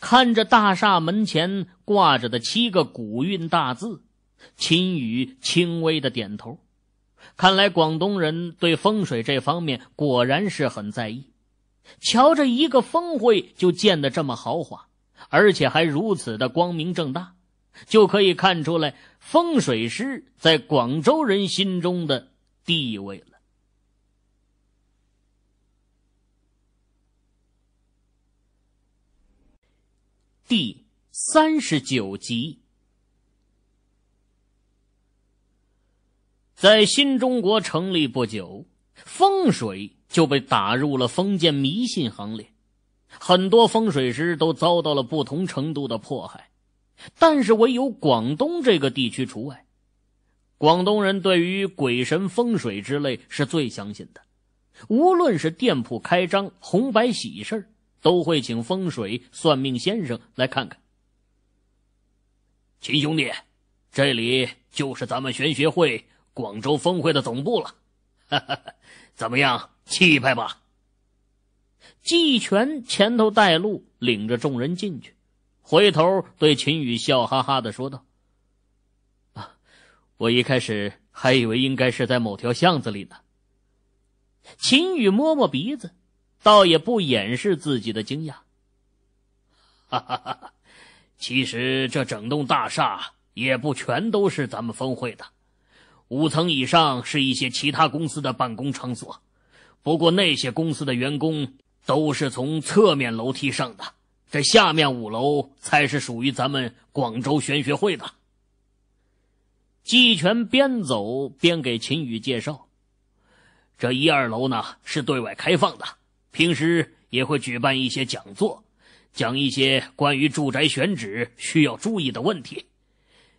Speaker 2: 看着大厦门前挂着的七个古韵大字，秦宇轻微的点头。看来，广东人对风水这方面果然是很在意。瞧着一个峰会就建的这么豪华，而且还如此的光明正大。就可以看出来风水师在广州人心中的地位了。第三十九集，在新中国成立不久，风水就被打入了封建迷信行列，很多风水师都遭到了不同程度的迫害。但是唯有广东这个地区除外，广东人对于鬼神风水之类是最相信的，无论是店铺开张、红白喜事都会请风水算命先生来看看。秦兄弟，这里就是咱们玄学会广州分会的总部了，哈哈哈，怎么样，气派吧？季全前头带路，领着众人进去。回头对秦宇笑哈哈的说道：“啊，我一开始还以为应该是在某条巷子里呢。”秦宇摸摸鼻子，倒也不掩饰自己的惊讶：“哈哈哈，其实这整栋大厦也不全都是咱们峰会的，五层以上是一些其他公司的办公场所，不过那些公司的员工都是从侧面楼梯上的。”这下面五楼才是属于咱们广州玄学会的。季全边走边给秦宇介绍，这一二楼呢是对外开放的，平时也会举办一些讲座，讲一些关于住宅选址需要注意的问题。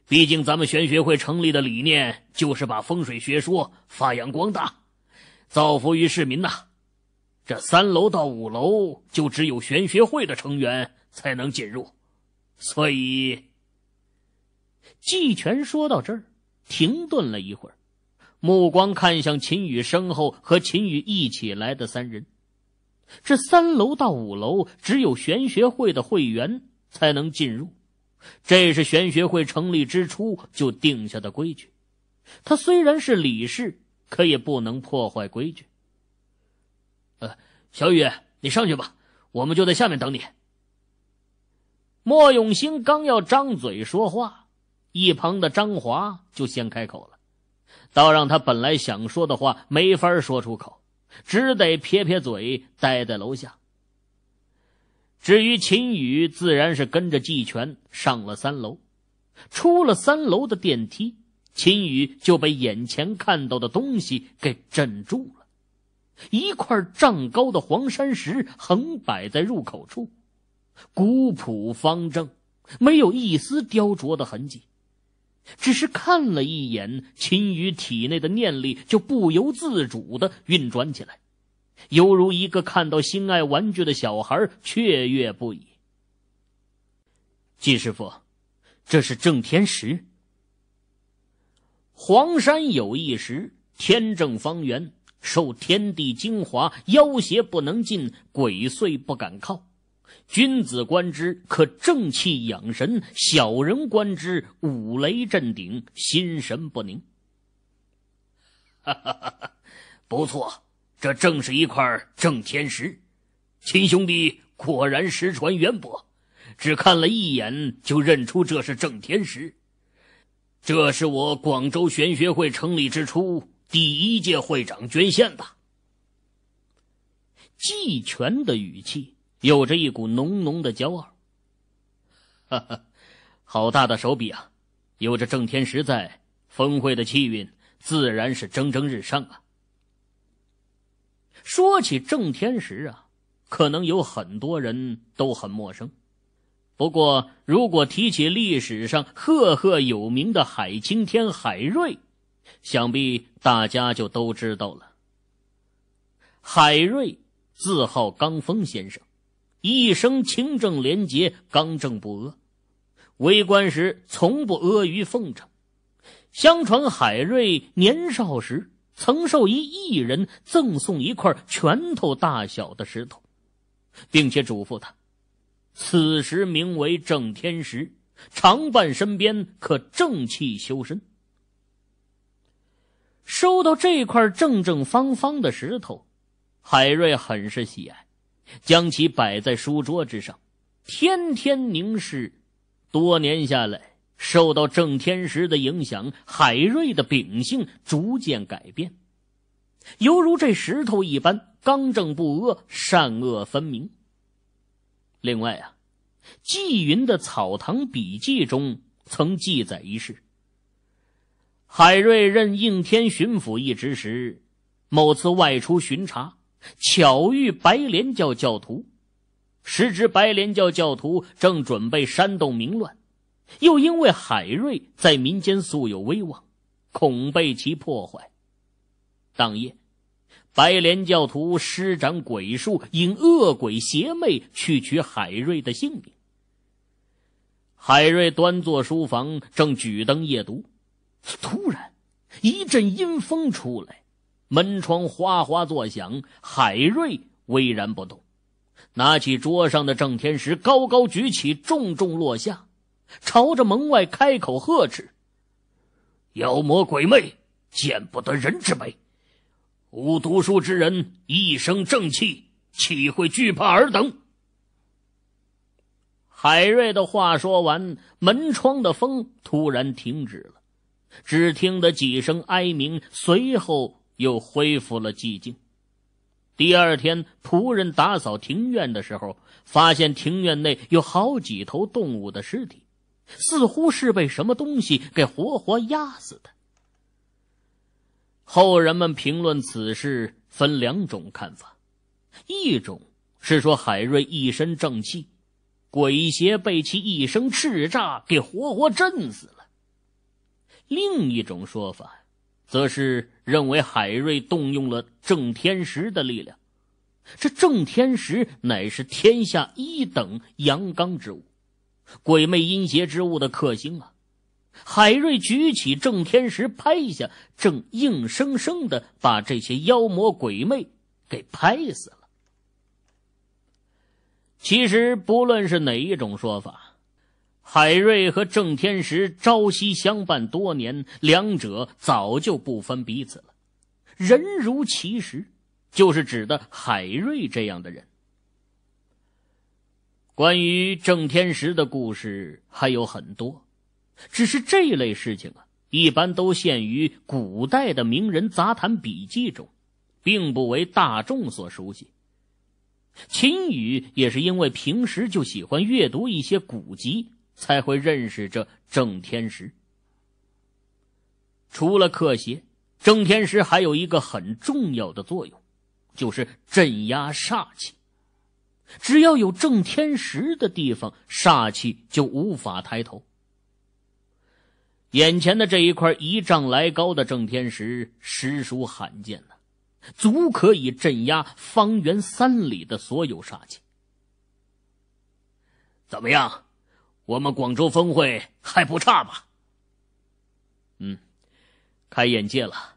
Speaker 2: 毕竟咱们玄学会成立的理念就是把风水学说发扬光大，造福于市民呐。这三楼到五楼就只有玄学会的成员才能进入，所以季全说到这儿，停顿了一会儿，目光看向秦宇身后和秦宇一起来的三人。这三楼到五楼只有玄学会的会员才能进入，这是玄学会成立之初就定下的规矩。他虽然是理事，可也不能破坏规矩。小雨，你上去吧，我们就在下面等你。莫永兴刚要张嘴说话，一旁的张华就先开口了，倒让他本来想说的话没法说出口，只得撇撇嘴，待在楼下。至于秦雨，自然是跟着季全上了三楼，出了三楼的电梯，秦雨就被眼前看到的东西给震住了。一块丈高的黄山石横摆在入口处，古朴方正，没有一丝雕琢的痕迹。只是看了一眼，秦羽体内的念力就不由自主的运转起来，犹如一个看到心爱玩具的小孩，雀跃不已。季师傅，这是正天石。黄山有一石，天正方圆。受天地精华，妖邪不能近，鬼祟不敢靠。君子观之，可正气养神；小人观之，五雷震顶，心神不宁。哈哈哈！哈不错，这正是一块正天石。秦兄弟果然实传渊博，只看了一眼就认出这是正天石。这是我广州玄学会成立之初。第一届会长捐献吧。季全的语气有着一股浓浓的骄傲。哈哈，好大的手笔啊！有着郑天实在峰会的气运，自然是蒸蒸日上啊。说起郑天时啊，可能有很多人都很陌生，不过如果提起历史上赫赫有名的海青天海瑞。想必大家就都知道了。海瑞，字号刚峰先生，一生清正廉洁、刚正不阿。为官时从不阿谀奉承。相传海瑞年少时曾受一艺人赠送一块拳头大小的石头，并且嘱咐他：“此时名为正天石，常伴身边可正气修身。”收到这块正正方方的石头，海瑞很是喜爱，将其摆在书桌之上，天天凝视。多年下来，受到正天石的影响，海瑞的秉性逐渐改变，犹如这石头一般，刚正不阿，善恶分明。另外啊，纪云的《草堂笔记》中曾记载一事。海瑞任应天巡抚一职时，某次外出巡查，巧遇白莲教教徒，时值白莲教教徒正准备煽动民乱，又因为海瑞在民间素有威望，恐被其破坏。当夜，白莲教徒施展鬼术，引恶鬼邪魅去取海瑞的性命。海瑞端坐书房，正举灯夜读。突然，一阵阴风出来，门窗哗哗作响。海瑞巍然不动，拿起桌上的正天石，高高举起，重重落下，朝着门外开口呵斥：“妖魔鬼魅，见不得人之美。吾读书之人，一生正气，岂会惧怕尔等？”海瑞的话说完，门窗的风突然停止了。只听得几声哀鸣，随后又恢复了寂静。第二天，仆人打扫庭院的时候，发现庭院内有好几头动物的尸体，似乎是被什么东西给活活压死的。后人们评论此事，分两种看法：一种是说海瑞一身正气，鬼邪被其一声叱咤给活活震死了。另一种说法，则是认为海瑞动用了正天石的力量。这正天石乃是天下一等阳刚之物，鬼魅阴邪之物的克星啊！海瑞举起正天石拍下，正硬生生的把这些妖魔鬼魅给拍死了。其实，不论是哪一种说法。海瑞和郑天石朝夕相伴多年，两者早就不分彼此了。人如其实，就是指的海瑞这样的人。关于郑天石的故事还有很多，只是这类事情啊，一般都限于古代的名人杂谈笔记中，并不为大众所熟悉。秦羽也是因为平时就喜欢阅读一些古籍。才会认识这正天石。除了克邪，正天石还有一个很重要的作用，就是镇压煞气。只要有正天石的地方，煞气就无法抬头。眼前的这一块一丈来高的正天石，实属罕见了，足可以镇压方圆三里的所有煞气。怎么样？我们广州峰会还不差吧？嗯，开眼界了，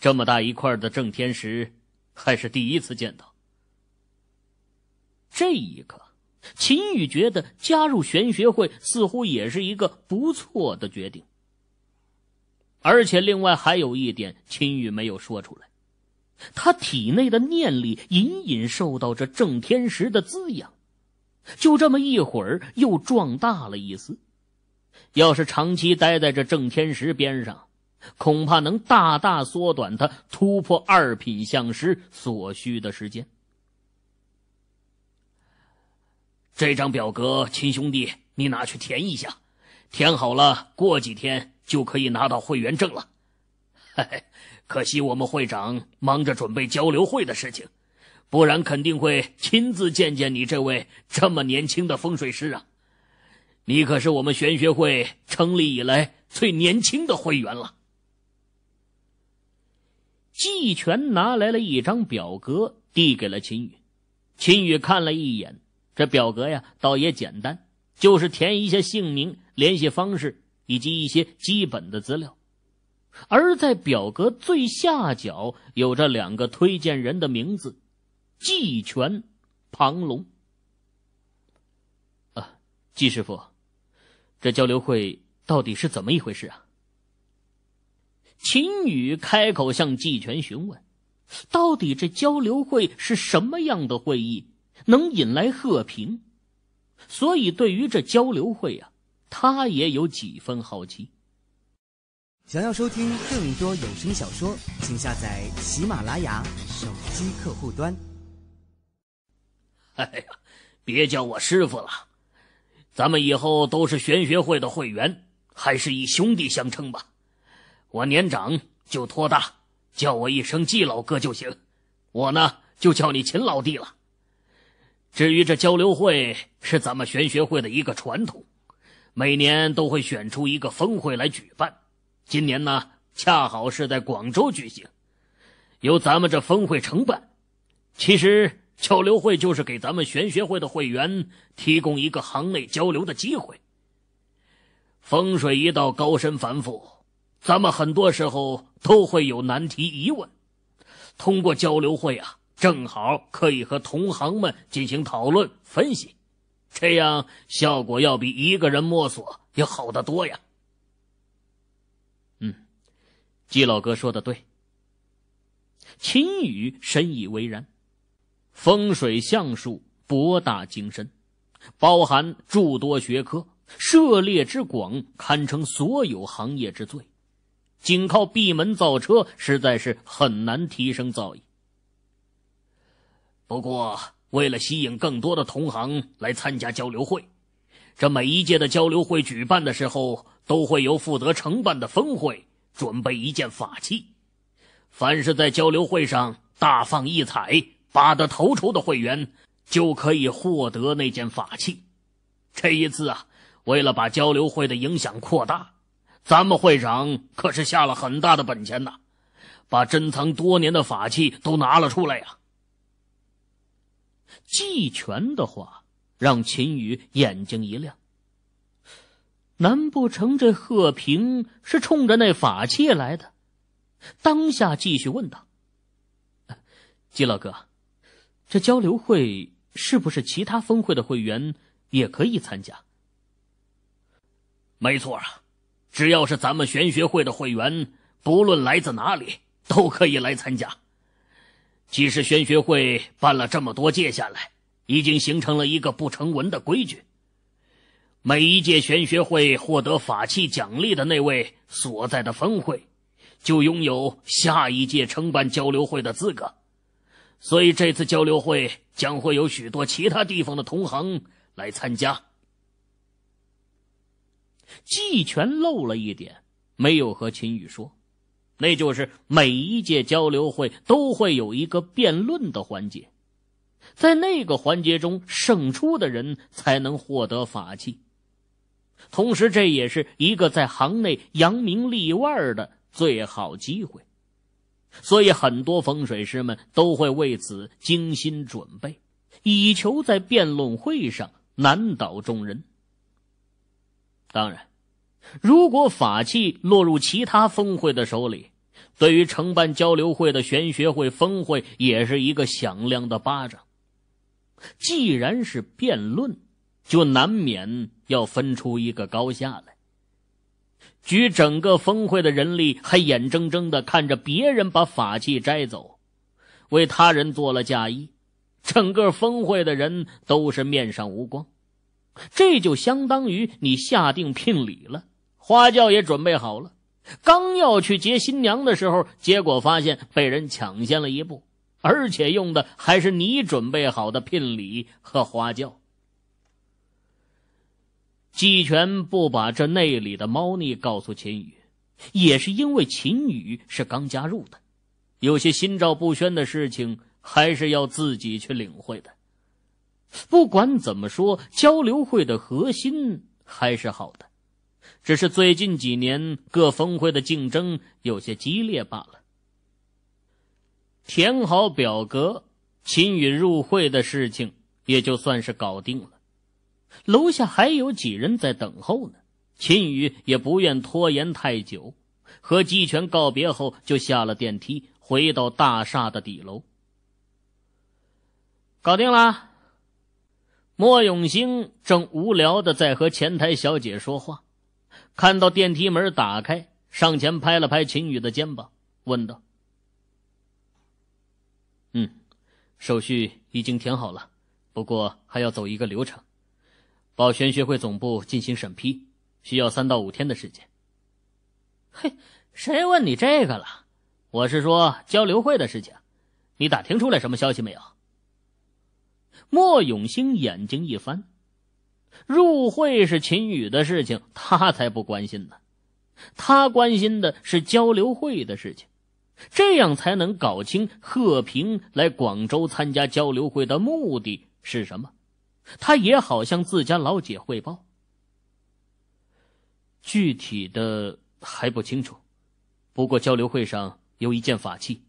Speaker 2: 这么大一块的正天石还是第一次见到。这一刻，秦宇觉得加入玄学会似乎也是一个不错的决定。而且，另外还有一点，秦宇没有说出来，他体内的念力隐隐受到这正天石的滋养。就这么一会儿，又壮大了一丝。要是长期待在这正天石边上，恐怕能大大缩短他突破二品相师所需的时间。这张表格，亲兄弟，你拿去填一下。填好了，过几天就可以拿到会员证了。嘿嘿，可惜我们会长忙着准备交流会的事情。不然肯定会亲自见见你这位这么年轻的风水师啊！你可是我们玄学会成立以来最年轻的会员了。季全拿来了一张表格，递给了秦宇。秦宇看了一眼，这表格呀，倒也简单，就是填一下姓名、联系方式以及一些基本的资料。而在表格最下角，有着两个推荐人的名字。季泉，庞龙，啊，季师傅，这交流会到底是怎么一回事啊？秦宇开口向季泉询问，到底这交流会是什么样的会议能引来贺平？所以对于这
Speaker 1: 交流会啊，他也有几分好奇。想要收听更多有声小说，请下载喜马拉雅手机客户端。
Speaker 2: 哎呀，别叫我师傅了，咱们以后都是玄学会的会员，还是以兄弟相称吧。我年长就托大，叫我一声季老哥就行。我呢就叫你秦老弟了。至于这交流会是咱们玄学会的一个传统，每年都会选出一个峰会来举办。今年呢恰好是在广州举行，由咱们这峰会承办。其实。交流会就是给咱们玄学会的会员提供一个行内交流的机会。风水一道高深繁复，咱们很多时候都会有难题疑问。通过交流会啊，正好可以和同行们进行讨论分析，这样效果要比一个人摸索要好得多呀。嗯，季老哥说的对，秦宇深以为然。风水相术博大精深，包含诸多学科，涉猎之广，堪称所有行业之最。仅靠闭门造车，实在是很难提升造诣。不过，为了吸引更多的同行来参加交流会，这每一届的交流会举办的时候，都会由负责承办的峰会准备一件法器，凡是在交流会上大放异彩。把得头筹的会员就可以获得那件法器。这一次啊，为了把交流会的影响扩大，咱们会长可是下了很大的本钱呐，把珍藏多年的法器都拿了出来呀。季全的话让秦宇眼睛一亮，难不成这贺平是冲着那法器来的？当下继续问道：“ 季老哥。”这交流会是不是其他峰会的会员也可以参加？没错啊，只要是咱们玄学会的会员，不论来自哪里，都可以来参加。其实玄学会办了这么多届下来，已经形成了一个不成文的规矩：每一届玄学会获得法器奖励的那位所在的峰会，就拥有下一届承办交流会的资格。所以，这次交流会将会有许多其他地方的同行来参加。季全漏了一点，没有和秦宇说，那就是每一届交流会都会有一个辩论的环节，在那个环节中胜出的人才能获得法器，同时这也是一个在行内扬名立万的最好机会。所以，很多风水师们都会为此精心准备，以求在辩论会上难倒众人。当然，如果法器落入其他峰会的手里，对于承办交流会的玄学会峰会也是一个响亮的巴掌。既然是辩论，就难免要分出一个高下来。举整个峰会的人力，还眼睁睁的看着别人把法器摘走，为他人做了嫁衣。整个峰会的人都是面上无光，这就相当于你下定聘礼了，花轿也准备好了，刚要去接新娘的时候，结果发现被人抢先了一步，而且用的还是你准备好的聘礼和花轿。季全不把这内里的猫腻告诉秦宇，也是因为秦宇是刚加入的，有些心照不宣的事情还是要自己去领会的。不管怎么说，交流会的核心还是好的，只是最近几年各峰会的竞争有些激烈罢了。填好表格，秦宇入会的事情也就算是搞定了。楼下还有几人在等候呢，秦宇也不愿拖延太久，和季泉告别后就下了电梯，回到大厦的底楼。搞定啦！莫永兴正无聊的在和前台小姐说话，看到电梯门打开，上前拍了拍秦宇的肩膀，问道：“嗯，手续已经填好了，不过还要走一个流程。”保全学会总部进行审批，需要三到五天的时间。嘿，谁问你这个了？我是说交流会的事情，你打听出来什么消息没有？莫永兴眼睛一翻，入会是秦宇的事情，他才不关心呢。他关心的是交流会的事情，这样才能搞清贺平来广州参加交流会的目的是什么。他也好向自家老姐汇报，具体的还不清楚。不过交流会上有一件法器，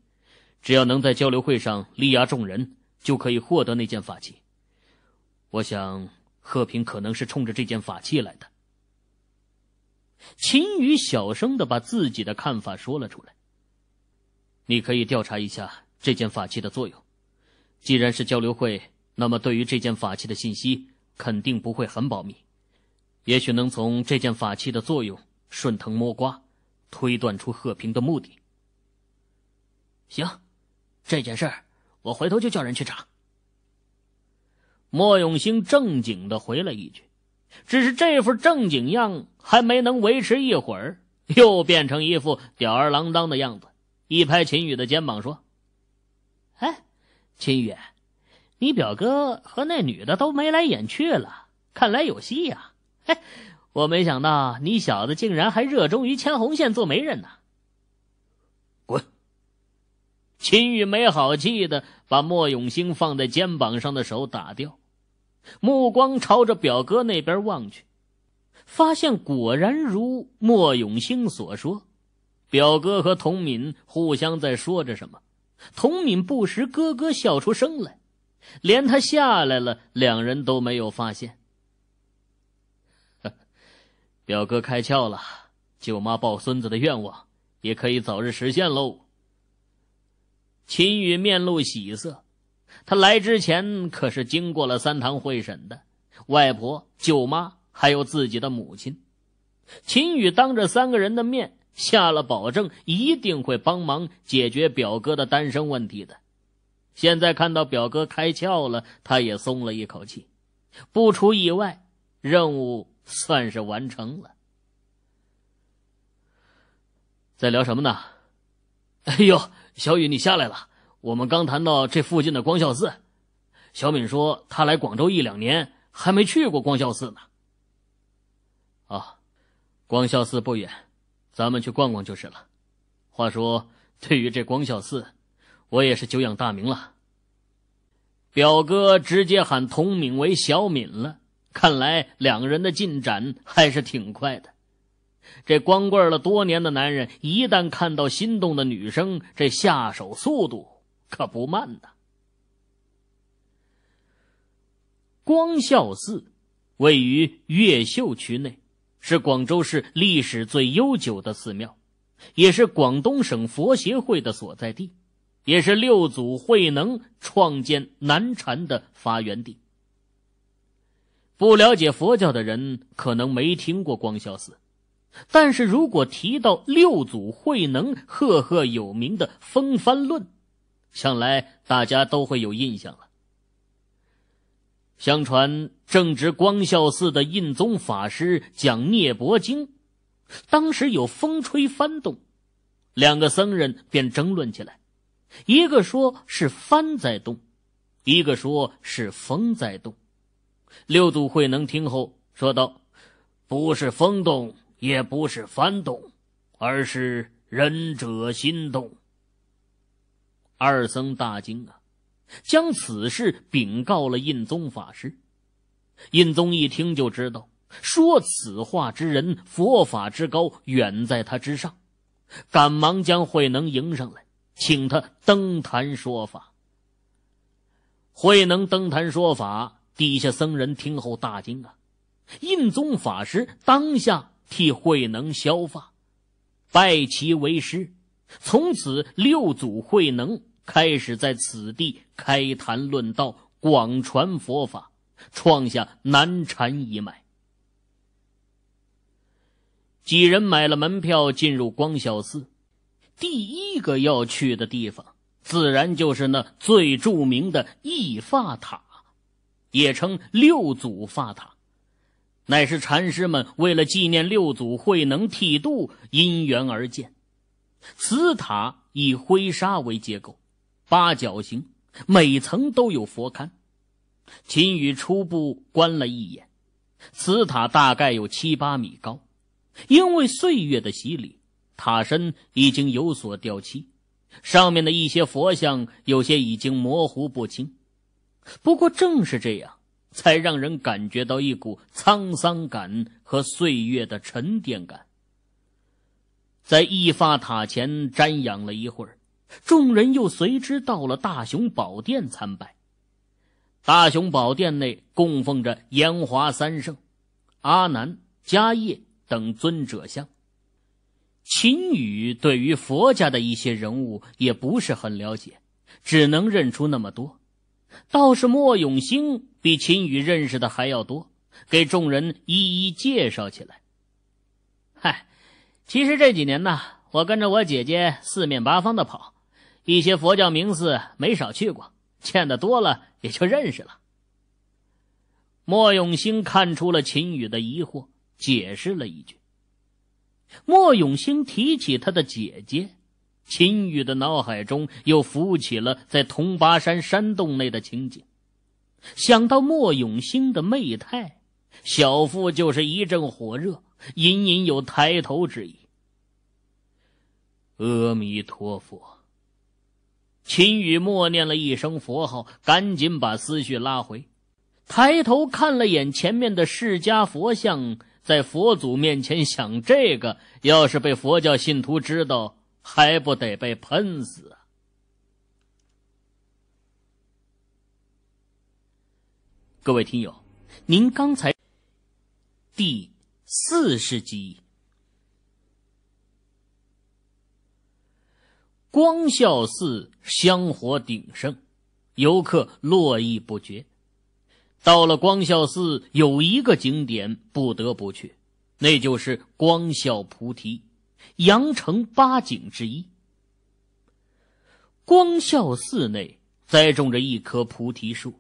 Speaker 2: 只要能在交流会上力压众人，就可以获得那件法器。我想贺平可能是冲着这件法器来的。秦羽小声的把自己的看法说了出来。你可以调查一下这件法器的作用。既然是交流会。那么，对于这件法器的信息，肯定不会很保密。也许能从这件法器的作用顺藤摸瓜，推断出贺平的目的。行，这件事儿，我回头就叫人去查。莫永兴正经的回了一句，只是这副正经样还没能维持一会儿，又变成一副吊儿郎当的样子，一拍秦宇的肩膀说：“哎，秦宇。”你表哥和那女的都眉来眼去了，看来有戏呀！嘿，我没想到你小子竟然还热衷于牵红线做媒人呢！滚！秦宇没好气的把莫永兴放在肩膀上的手打掉，目光朝着表哥那边望去，发现果然如莫永兴所说，表哥和童敏互相在说着什么，童敏不时咯咯笑出声来。连他下来了，两人都没有发现。表哥开窍了，舅妈抱孙子的愿望也可以早日实现喽。秦宇面露喜色，他来之前可是经过了三堂会审的，外婆、舅妈还有自己的母亲。秦宇当着三个人的面下了保证，一定会帮忙解决表哥的单身问题的。现在看到表哥开窍了，他也松了一口气。不出意外，任务算是完成了。在聊什么呢？哎呦，小雨你下来了。我们刚谈到这附近的光孝寺，小敏说她来广州一两年还没去过光孝寺呢。哦，光孝寺不远，咱们去逛逛就是了。话说，对于这光孝寺。我也是久仰大名了。表哥直接喊童敏为小敏了，看来两人的进展还是挺快的。这光棍了多年的男人，一旦看到心动的女生，这下手速度可不慢呐。光孝寺位于越秀区内，是广州市历史最悠久的寺庙，也是广东省佛协会的所在地。也是六祖慧能创建南禅的发源地。不了解佛教的人可能没听过光孝寺，但是如果提到六祖慧能赫赫有名的风帆论，想来大家都会有印象了。相传正值光孝寺的印宗法师讲《涅伯经》，当时有风吹翻动，两个僧人便争论起来。一个说是帆在动，一个说是风在动。六祖慧能听后说道：“不是风动，也不是帆动，而是仁者心动。”二僧大惊啊，将此事禀告了印宗法师。印宗一听就知道说此话之人佛法之高远在他之上，赶忙将慧能迎上来。请他登坛说法。慧能登坛说法，底下僧人听后大惊啊！印宗法师当下替慧能削发，拜其为师。从此，六祖慧能开始在此地开坛论道，广传佛法，创下南禅一脉。几人买了门票，进入光孝寺。第一个要去的地方，自然就是那最著名的义法塔，也称六祖法塔，乃是禅师们为了纪念六祖慧能剃度因缘而建。此塔以灰沙为结构，八角形，每层都有佛龛。秦羽初步观了一眼，此塔大概有七八米高，因为岁月的洗礼。塔身已经有所掉漆，上面的一些佛像有些已经模糊不清。不过正是这样，才让人感觉到一股沧桑感和岁月的沉淀感。在一发塔前瞻仰了一会儿，众人又随之到了大雄宝殿参拜。大雄宝殿内供奉着炎华三圣、阿难、迦叶等尊者像。秦宇对于佛家的一些人物也不是很了解，只能认出那么多。倒是莫永兴比秦宇认识的还要多，给众人一一介绍起来。嗨，其实这几年呢，我跟着我姐姐四面八方的跑，一些佛教名寺没少去过，见的多了也就认识了。莫永兴看出了秦宇的疑惑，解释了一句。莫永兴提起他的姐姐，秦宇的脑海中又浮起了在铜巴山山洞内的情景，想到莫永兴的媚态，小腹就是一阵火热，隐隐有抬头之意。阿弥陀佛，秦宇默念了一声佛号，赶紧把思绪拉回，抬头看了眼前面的释迦佛像。在佛祖面前想这个，要是被佛教信徒知道，还不得被喷死啊！各位听友，您刚才第四十集，光孝寺香火鼎盛，游客络绎不绝。到了光孝寺，有一个景点不得不去，那就是光孝菩提，阳城八景之一。光孝寺内栽种着一棵菩提树，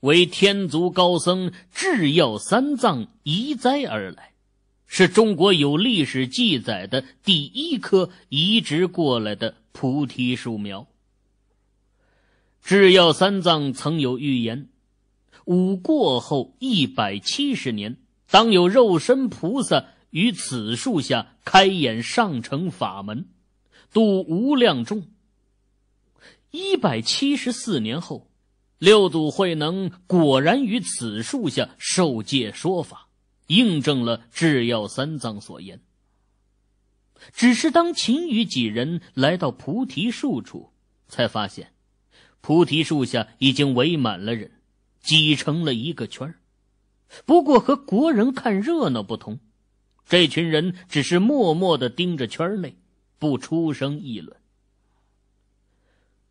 Speaker 2: 为天竺高僧制药三藏移栽而来，是中国有历史记载的第一棵移植过来的菩提树苗。制药三藏曾有预言。五过后一百七十年，当有肉身菩萨于此树下开演上乘法门，度无量众。一百七十四年后，六祖慧能果然于此树下受戒说法，印证了智药三藏所言。只是当秦羽几人来到菩提树处，才发现，菩提树下已经围满了人。挤成了一个圈不过和国人看热闹不同，这群人只是默默的盯着圈内，不出声议论。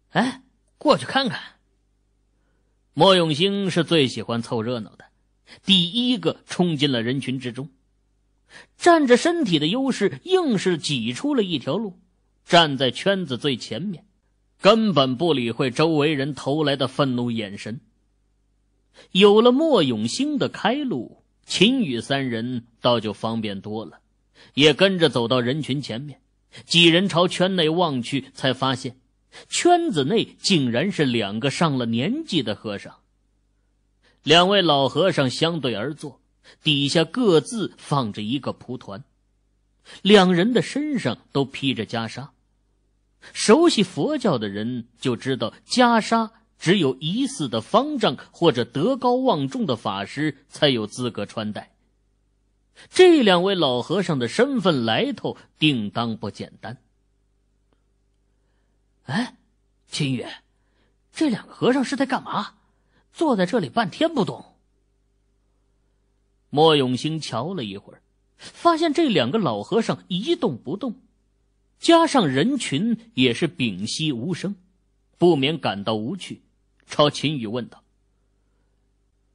Speaker 2: 哎，过去看看。莫永兴是最喜欢凑热闹的，第一个冲进了人群之中，占着身体的优势，硬是挤出了一条路，站在圈子最前面，根本不理会周围人投来的愤怒眼神。有了莫永兴的开路，秦宇三人倒就方便多了，也跟着走到人群前面。几人朝圈内望去，才发现圈子内竟然是两个上了年纪的和尚。两位老和尚相对而坐，底下各自放着一个蒲团，两人的身上都披着袈裟。熟悉佛教的人就知道，袈裟。只有已死的方丈或者德高望重的法师才有资格穿戴。这两位老和尚的身份来头定当不简单。哎，秦宇，这两个和尚是在干嘛？坐在这里半天不动。莫永兴瞧了一会儿，发现这两个老和尚一动不动，加上人群也是屏息无声，不免感到无趣。朝秦宇问道：“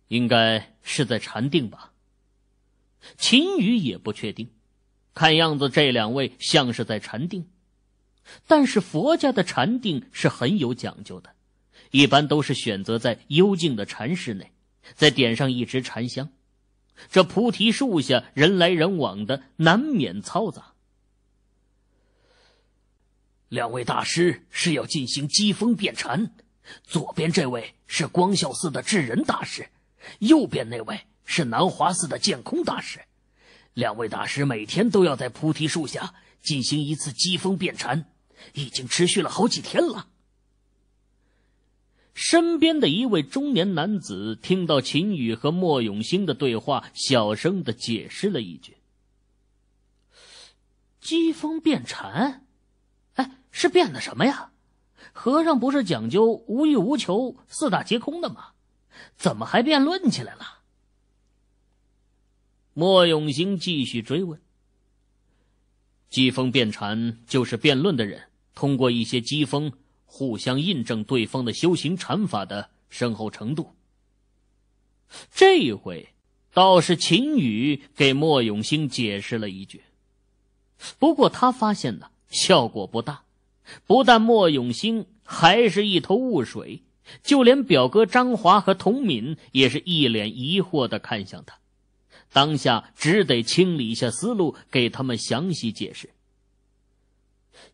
Speaker 2: 应该是在禅定吧？”秦宇也不确定。看样子这两位像是在禅定，但是佛家的禅定是很有讲究的，一般都是选择在幽静的禅室内，再点上一支禅香。这菩提树下人来人往的，难免嘈杂。两位大师是要进行机风变禅？左边这位是光孝寺的智仁大师，右边那位是南华寺的剑空大师。两位大师每天都要在菩提树下进行一次机风变禅，已经持续了好几天了。身边的一位中年男子听到秦羽和莫永兴的对话，小声的解释了一句：“机风变禅，哎，是变的什么呀？”和尚不是讲究无欲无求、四大皆空的吗？怎么还辩论起来了？莫永兴继续追问。机锋辩禅就是辩论的人通过一些机锋互相印证对方的修行禅法的深厚程度。这回倒是秦羽给莫永兴解释了一句，不过他发现呢，效果不大。不但莫永兴还是一头雾水，就连表哥张华和童敏也是一脸疑惑的看向他，当下只得清理一下思路，给他们详细解释。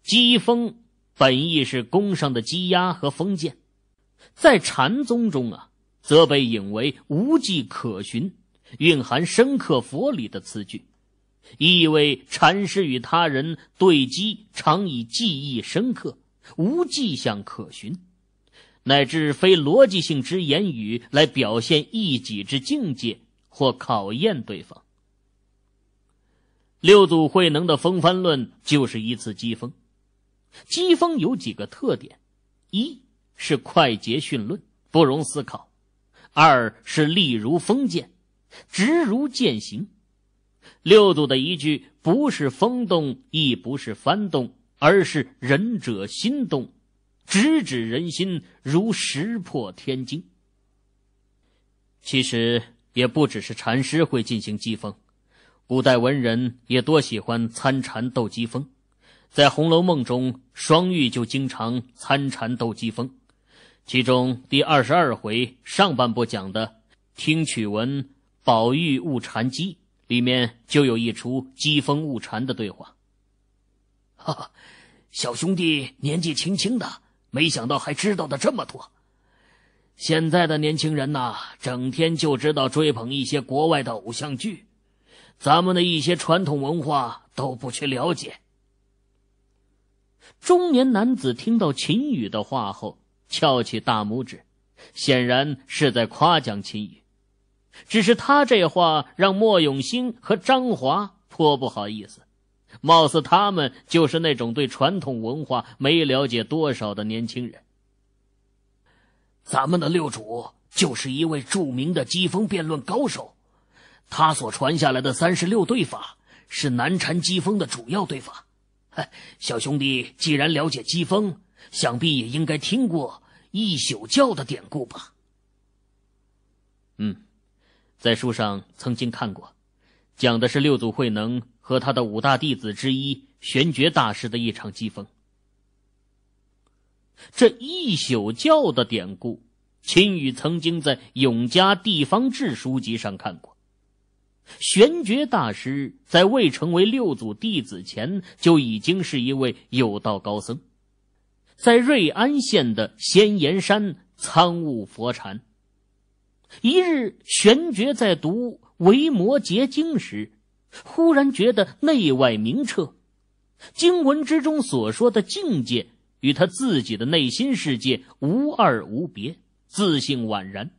Speaker 2: 鸡峰本意是宫上的积压和封建，在禅宗中啊，则被引为无迹可寻、蕴含深刻佛理的词句。意味禅师与他人对机，常以记忆深刻，无迹象可寻，乃至非逻辑性之言语来表现一己之境界或考验对方。六祖慧能的风帆论就是一次机锋。机锋有几个特点：一是快捷迅论，不容思考；二是利如锋剑，直如剑行。六祖的一句不是风动，亦不是幡动，而是仁者心动，直指人心，如石破天惊。其实也不只是禅师会进行机锋，古代文人也多喜欢参禅斗机锋。在《红楼梦》中，双玉就经常参禅斗机锋。其中第二十二回上半部讲的听曲文，宝玉悟禅机。里面就有一出《疾风误蝉》的对话。哈哈，小兄弟年纪轻轻的，没想到还知道的这么多。现在的年轻人呐，整天就知道追捧一些国外的偶像剧，咱们的一些传统文化都不去了解。中年男子听到秦宇的话后，翘起大拇指，显然是在夸奖秦宇。只是他这话让莫永兴和张华颇不好意思，貌似他们就是那种对传统文化没了解多少的年轻人。咱们的六主就是一位著名的激风辩论高手，他所传下来的三十六对法是南禅激风的主要对法。哎，小兄弟，既然了解激风，想必也应该听过一宿教的典故吧？在书上曾经看过，讲的是六祖慧能和他的五大弟子之一玄觉大师的一场激锋。这一宿教的典故，秦羽曾经在《永嘉地方志》书籍上看过。玄觉大师在未成为六祖弟子前，就已经是一位有道高僧，在瑞安县的仙岩山参悟佛禅。一日，玄觉在读《维摩诘经》时，忽然觉得内外明澈，经文之中所说的境界与他自己的内心世界无二无别，自信宛然。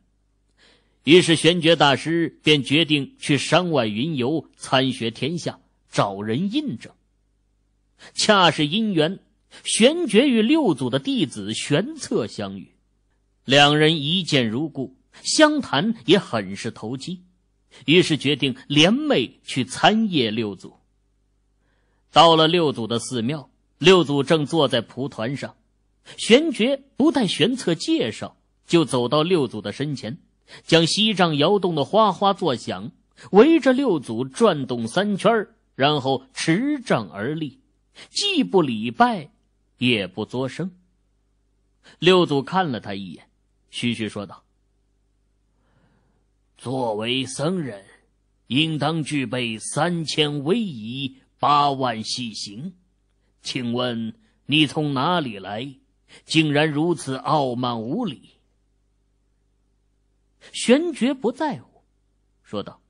Speaker 2: 于是，玄觉大师便决定去山外云游，参学天下，找人印证。恰是因缘，玄觉与六祖的弟子玄策相遇，两人一见如故。相谈也很是投机，于是决定联袂去参谒六祖。到了六祖的寺庙，六祖正坐在蒲团上。玄珏不待玄策介绍，就走到六祖的身前，将锡杖摇动的哗哗作响，围着六祖转动三圈，然后持杖而立，既不礼拜，也不作声。六祖看了他一眼，徐徐说道。作为僧人，应当具备三千威仪、八万细行。请问你从哪里来？竟然如此傲慢无礼！玄觉不在乎，说道：“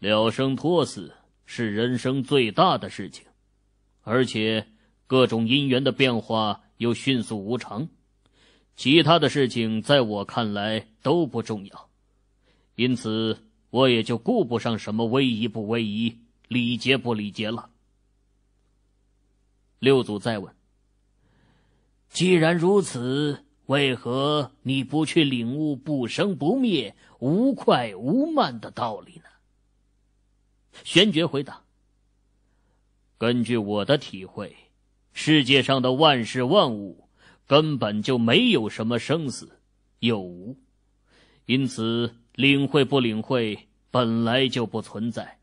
Speaker 2: 了生脱死是人生最大的事情，而且各种因缘的变化又迅速无常，其他的事情在我看来都不重要。”因此，我也就顾不上什么威仪不威仪、礼节不礼节了。六祖再问：“既然如此，为何你不去领悟不生不灭、无快无慢的道理呢？”玄觉回答：“根据我的体会，世界上的万事万物根本就没有什么生死、有无，因此。”领会不领会本来就不存在，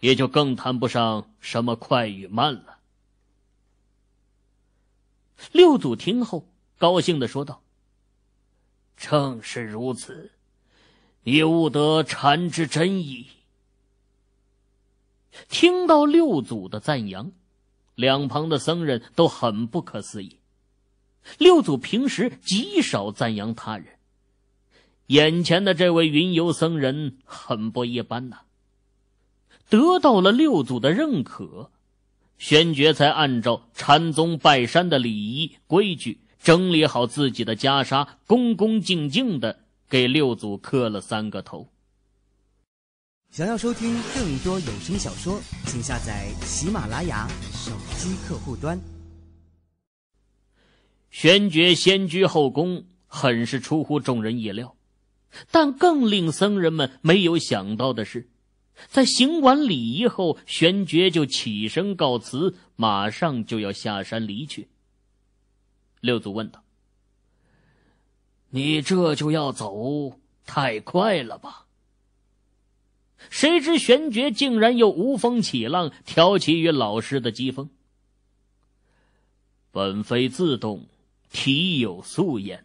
Speaker 2: 也就更谈不上什么快与慢了。六祖听后高兴的说道：“正是如此，也悟得禅之真意。”听到六祖的赞扬，两旁的僧人都很不可思议。六祖平时极少赞扬他人。眼前的这位云游僧人很不一般呐。得到了六祖的认可，玄觉才按照禅宗拜山的礼仪规矩，整理好自己的袈裟，恭恭敬敬的给六祖磕了三个头。
Speaker 1: 想要收听更多有声小说，请下载喜马拉雅手机客户端。
Speaker 2: 玄觉先居后宫，很是出乎众人意料。但更令僧人们没有想到的是，在行完礼仪后，玄觉就起身告辞，马上就要下山离去。六祖问道：“你这就要走，太快了吧？”谁知玄觉竟然又无风起浪，挑起与老师的讥讽：“本非自动，体有素颜。”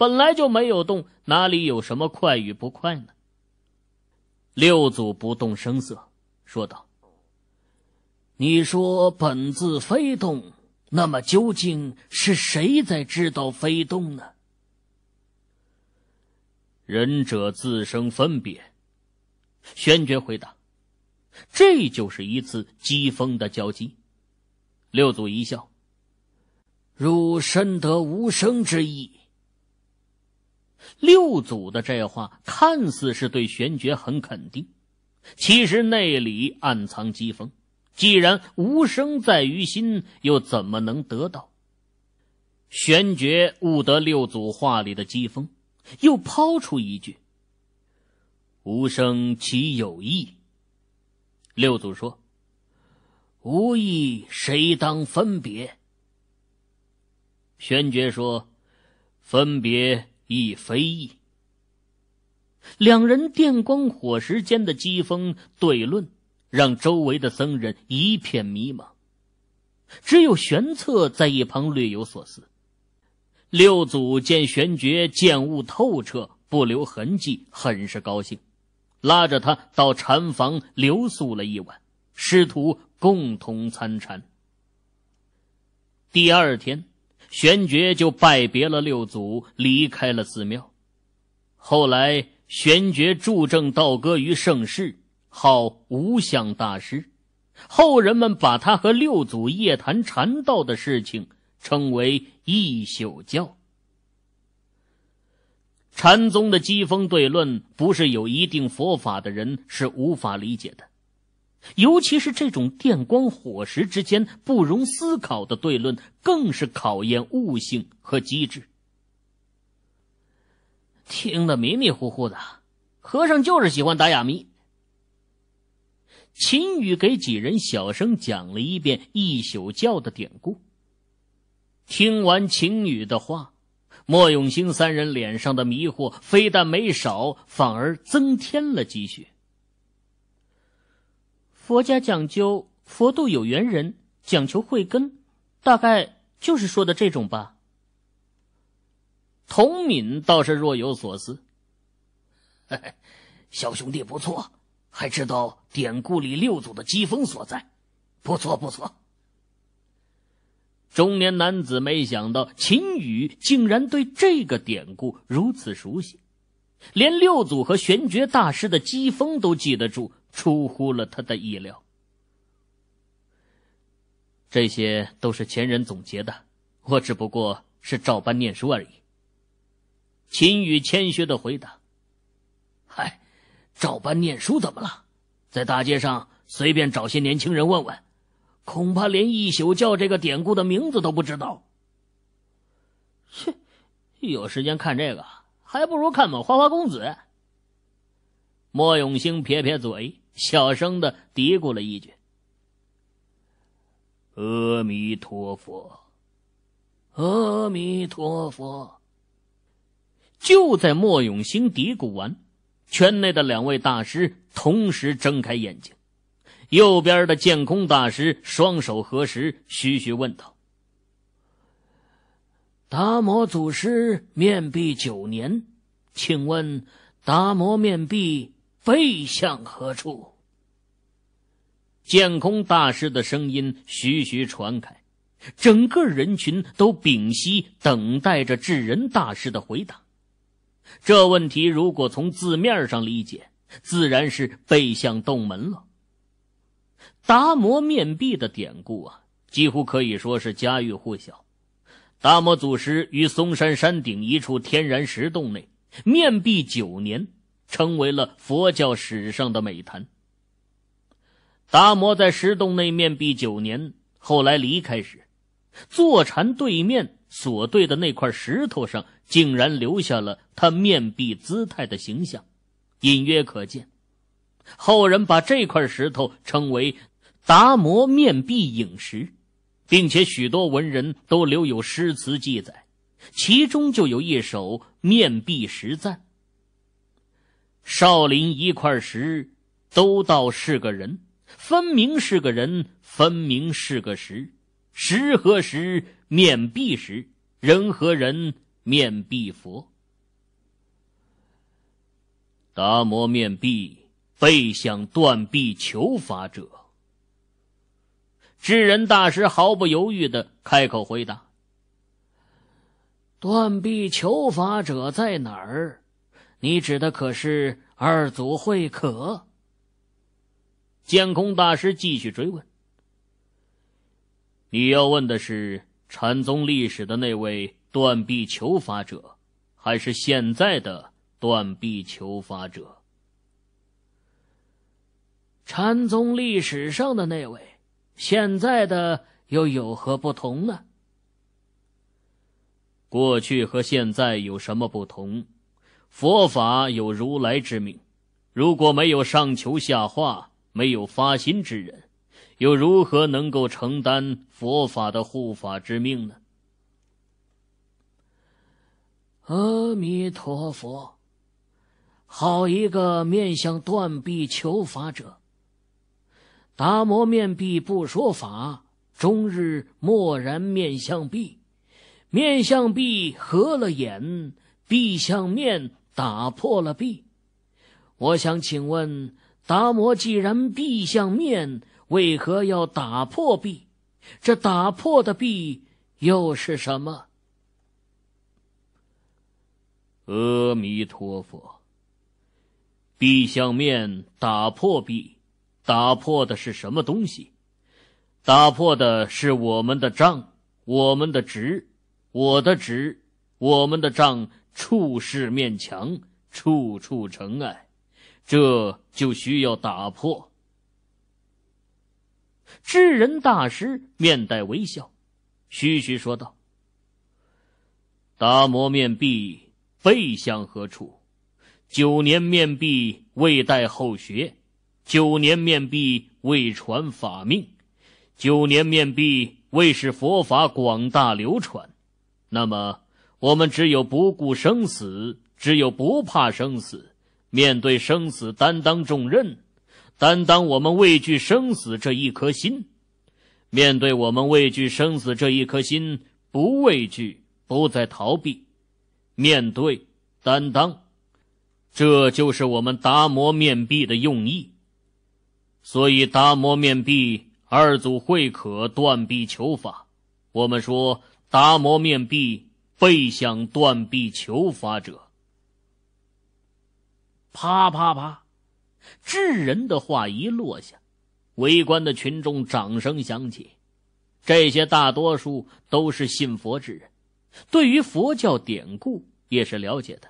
Speaker 2: 本来就没有动，哪里有什么快与不快呢？六祖不动声色说道：“你说本自非动，那么究竟是谁在知道非动呢？”仁者自生分别。玄觉回答：“这就是一次机锋的交击。”六祖一笑：“汝深得无声之意。”六祖的这话看似是对玄觉很肯定，其实内里暗藏讥讽。既然无声在于心，又怎么能得到？玄觉悟得六祖话里的讥讽，又抛出一句：“无声岂有意？”六祖说：“无意，谁当分别？”玄觉说：“分别。”一非翼。两人电光火石间的激锋对论，让周围的僧人一片迷茫。只有玄策在一旁略有所思。六祖见玄觉见悟透彻，不留痕迹，很是高兴，拉着他到禅房留宿了一晚，师徒共同参禅。第二天。玄觉就拜别了六祖，离开了寺庙。后来，玄觉助正道歌于盛世，号无相大师。后人们把他和六祖夜谈禅道的事情称为“一宿教”。禅宗的机锋对论，不是有一定佛法的人是无法理解的。尤其是这种电光火石之间不容思考的对论，更是考验悟性和机智。听得迷迷糊糊的，和尚就是喜欢打哑谜。秦宇给几人小声讲了一遍一宿觉的典故。听完秦宇的话，莫永兴三人脸上的迷惑非但没少，反而增添了积许。佛家讲究佛度有缘人，讲求慧根，大概就是说的这种吧。童敏倒是若有所思。小兄弟不错，还知道典故里六祖的机锋所在，不错不错。中年男子没想到秦羽竟然对这个典故如此熟悉。连六祖和玄觉大师的机锋都记得住，出乎了他的意料。这些都是前人总结的，我只不过是照搬念书而已。秦羽谦虚的回答：“嗨，照搬念书怎么了？在大街上随便找些年轻人问问，恐怕连一宿教这个典故的名字都不知道。”切，有时间看这个？还不如看我花花公子。莫永兴撇撇嘴，小声的嘀咕了一句：“阿弥陀佛，阿弥陀佛。”就在莫永兴嘀咕完，圈内的两位大师同时睁开眼睛，右边的剑空大师双手合十，徐徐问道。达摩祖师面壁九年，请问，达摩面壁背向何处？建空大师的声音徐徐传开，整个人群都屏息等待着智仁大师的回答。这问题如果从字面上理解，自然是背向洞门了。达摩面壁的典故啊，几乎可以说是家喻户晓。达摩祖师于嵩山山顶一处天然石洞内面壁九年，成为了佛教史上的美谈。达摩在石洞内面壁九年，后来离开时，坐禅对面所对的那块石头上，竟然留下了他面壁姿态的形象，隐约可见。后人把这块石头称为“达摩面壁影石”。并且许多文人都留有诗词记载，其中就有一首《面壁石赞》：“少林一块石，都道是个人；分明是个人，分明是个石。石和石面壁石；人和人面壁佛。达摩面壁，背向断壁求法者。”智人大师毫不犹豫的开口回答：“断臂求法者在哪儿？你指的可是二祖慧可？”监空大师继续追问：“你要问的是禅宗历史的那位断臂求法者，还是现在的断臂求法者？”禅宗历史上的那位。现在的又有何不同呢？过去和现在有什么不同？佛法有如来之命，如果没有上求下化，没有发心之人，又如何能够承担佛法的护法之命呢？阿弥陀佛，好一个面向断臂求法者。达摩面壁不说法，终日默然面向壁，面向壁合了眼，壁向面打破了壁。我想请问，达摩既然壁向面，为何要打破壁？这打破的壁又是什么？阿弥陀佛，壁向面打破壁。打破的是什么东西？打破的是我们的账，我们的值，我的值，我们的账，处事面墙，处处尘埃。这就需要打破。智人大师面带微笑，徐徐说道：“达摩面壁，背向何处？九年面壁，未待后学。”九年面壁为传法命，九年面壁为使佛法广大流传。那么，我们只有不顾生死，只有不怕生死，面对生死，担当重任，担当我们畏惧生死这一颗心。面对我们畏惧生死这一颗心，不畏惧，不再逃避，面对担当，这就是我们达摩面壁的用意。所以，达摩面壁，二祖慧可断臂求法。我们说，达摩面壁，背向断臂求法者。啪啪啪！智人的话一落下，围观的群众掌声响起。这些大多数都是信佛之人，对于佛教典故也是了解的。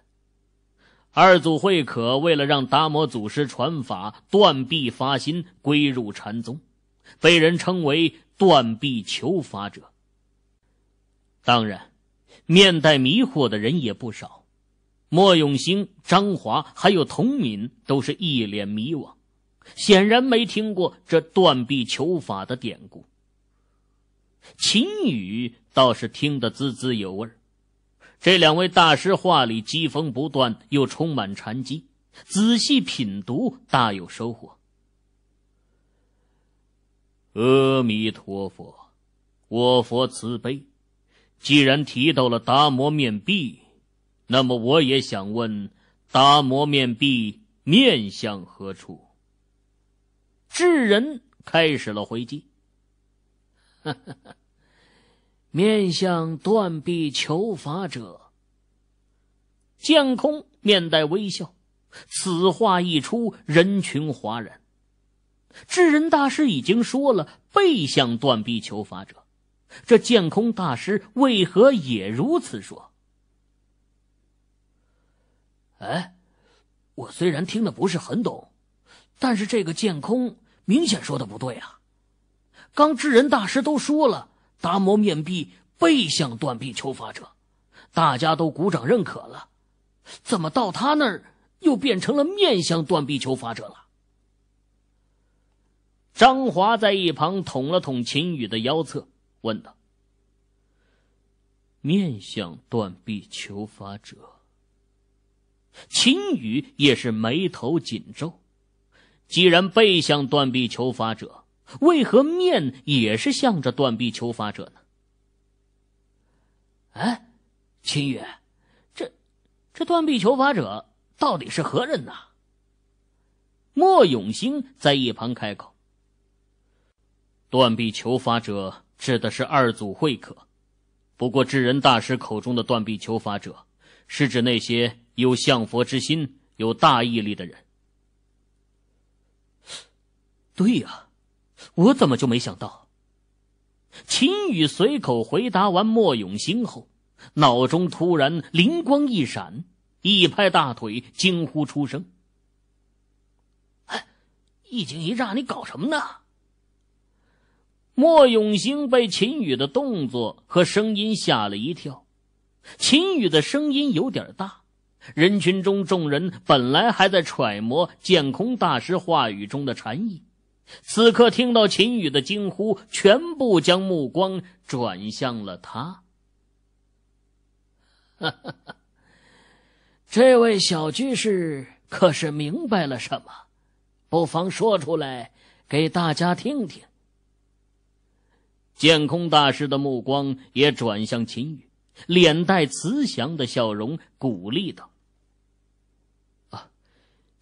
Speaker 2: 二祖慧可为了让达摩祖师传法断臂发心归入禅宗，被人称为断臂求法者。当然，面带迷惑的人也不少，莫永兴、张华还有童敏都是一脸迷惘，显然没听过这断臂求法的典故。秦羽倒是听得滋滋有味儿。这两位大师话里讥讽不断，又充满禅机，仔细品读大有收获。阿弥陀佛，我佛慈悲。既然提到了达摩面壁，那么我也想问：达摩面壁面向何处？智人开始了回击。面向断臂求法者，剑空面带微笑。此话一出，人群哗然。智仁大师已经说了背向断臂求法者，这剑空大师为何也如此说？哎，我虽然听的不是很懂，但是这个剑空明显说的不对啊！刚智仁大师都说了。达摩面壁背向断臂求法者，大家都鼓掌认可了，怎么到他那儿又变成了面向断臂求法者了？张华在一旁捅了捅秦宇的腰侧，问道：“面向断臂求法者。”秦宇也是眉头紧皱，既然背向断臂求法者。为何面也是向着断臂求法者呢？哎，秦宇，这这断臂求法者到底是何人呐？莫永兴在一旁开口：“断臂求法者指的是二祖慧可，不过智仁大师口中的断臂求法者，是指那些有向佛之心、有大毅力的人。”对呀。我怎么就没想到？秦羽随口回答完莫永兴后，脑中突然灵光一闪，一拍大腿，惊呼出声：“哎，一惊一乍，你搞什么呢？”莫永兴被秦羽的动作和声音吓了一跳。秦羽的声音有点大，人群中众人本来还在揣摩剑空大师话语中的禅意。此刻听到秦羽的惊呼，全部将目光转向了他。这位小居士可是明白了什么？不妨说出来给大家听听。剑空大师的目光也转向秦羽，脸带慈祥的笑容，鼓励道：“啊，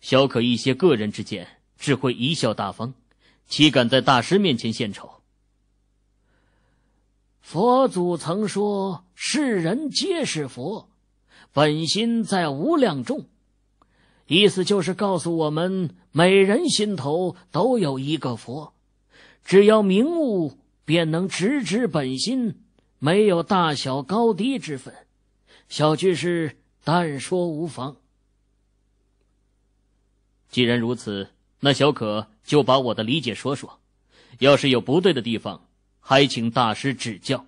Speaker 2: 小可一些个人之见，只会贻笑大方。”岂敢在大师面前献丑？佛祖曾说：“世人皆是佛，本心在无量众。”意思就是告诉我们，每人心头都有一个佛，只要明悟，便能直指本心，没有大小高低之分。小居士，但说无妨。既然如此，那小可。就把我的理解说说，要是有不对的地方，还请大师指教。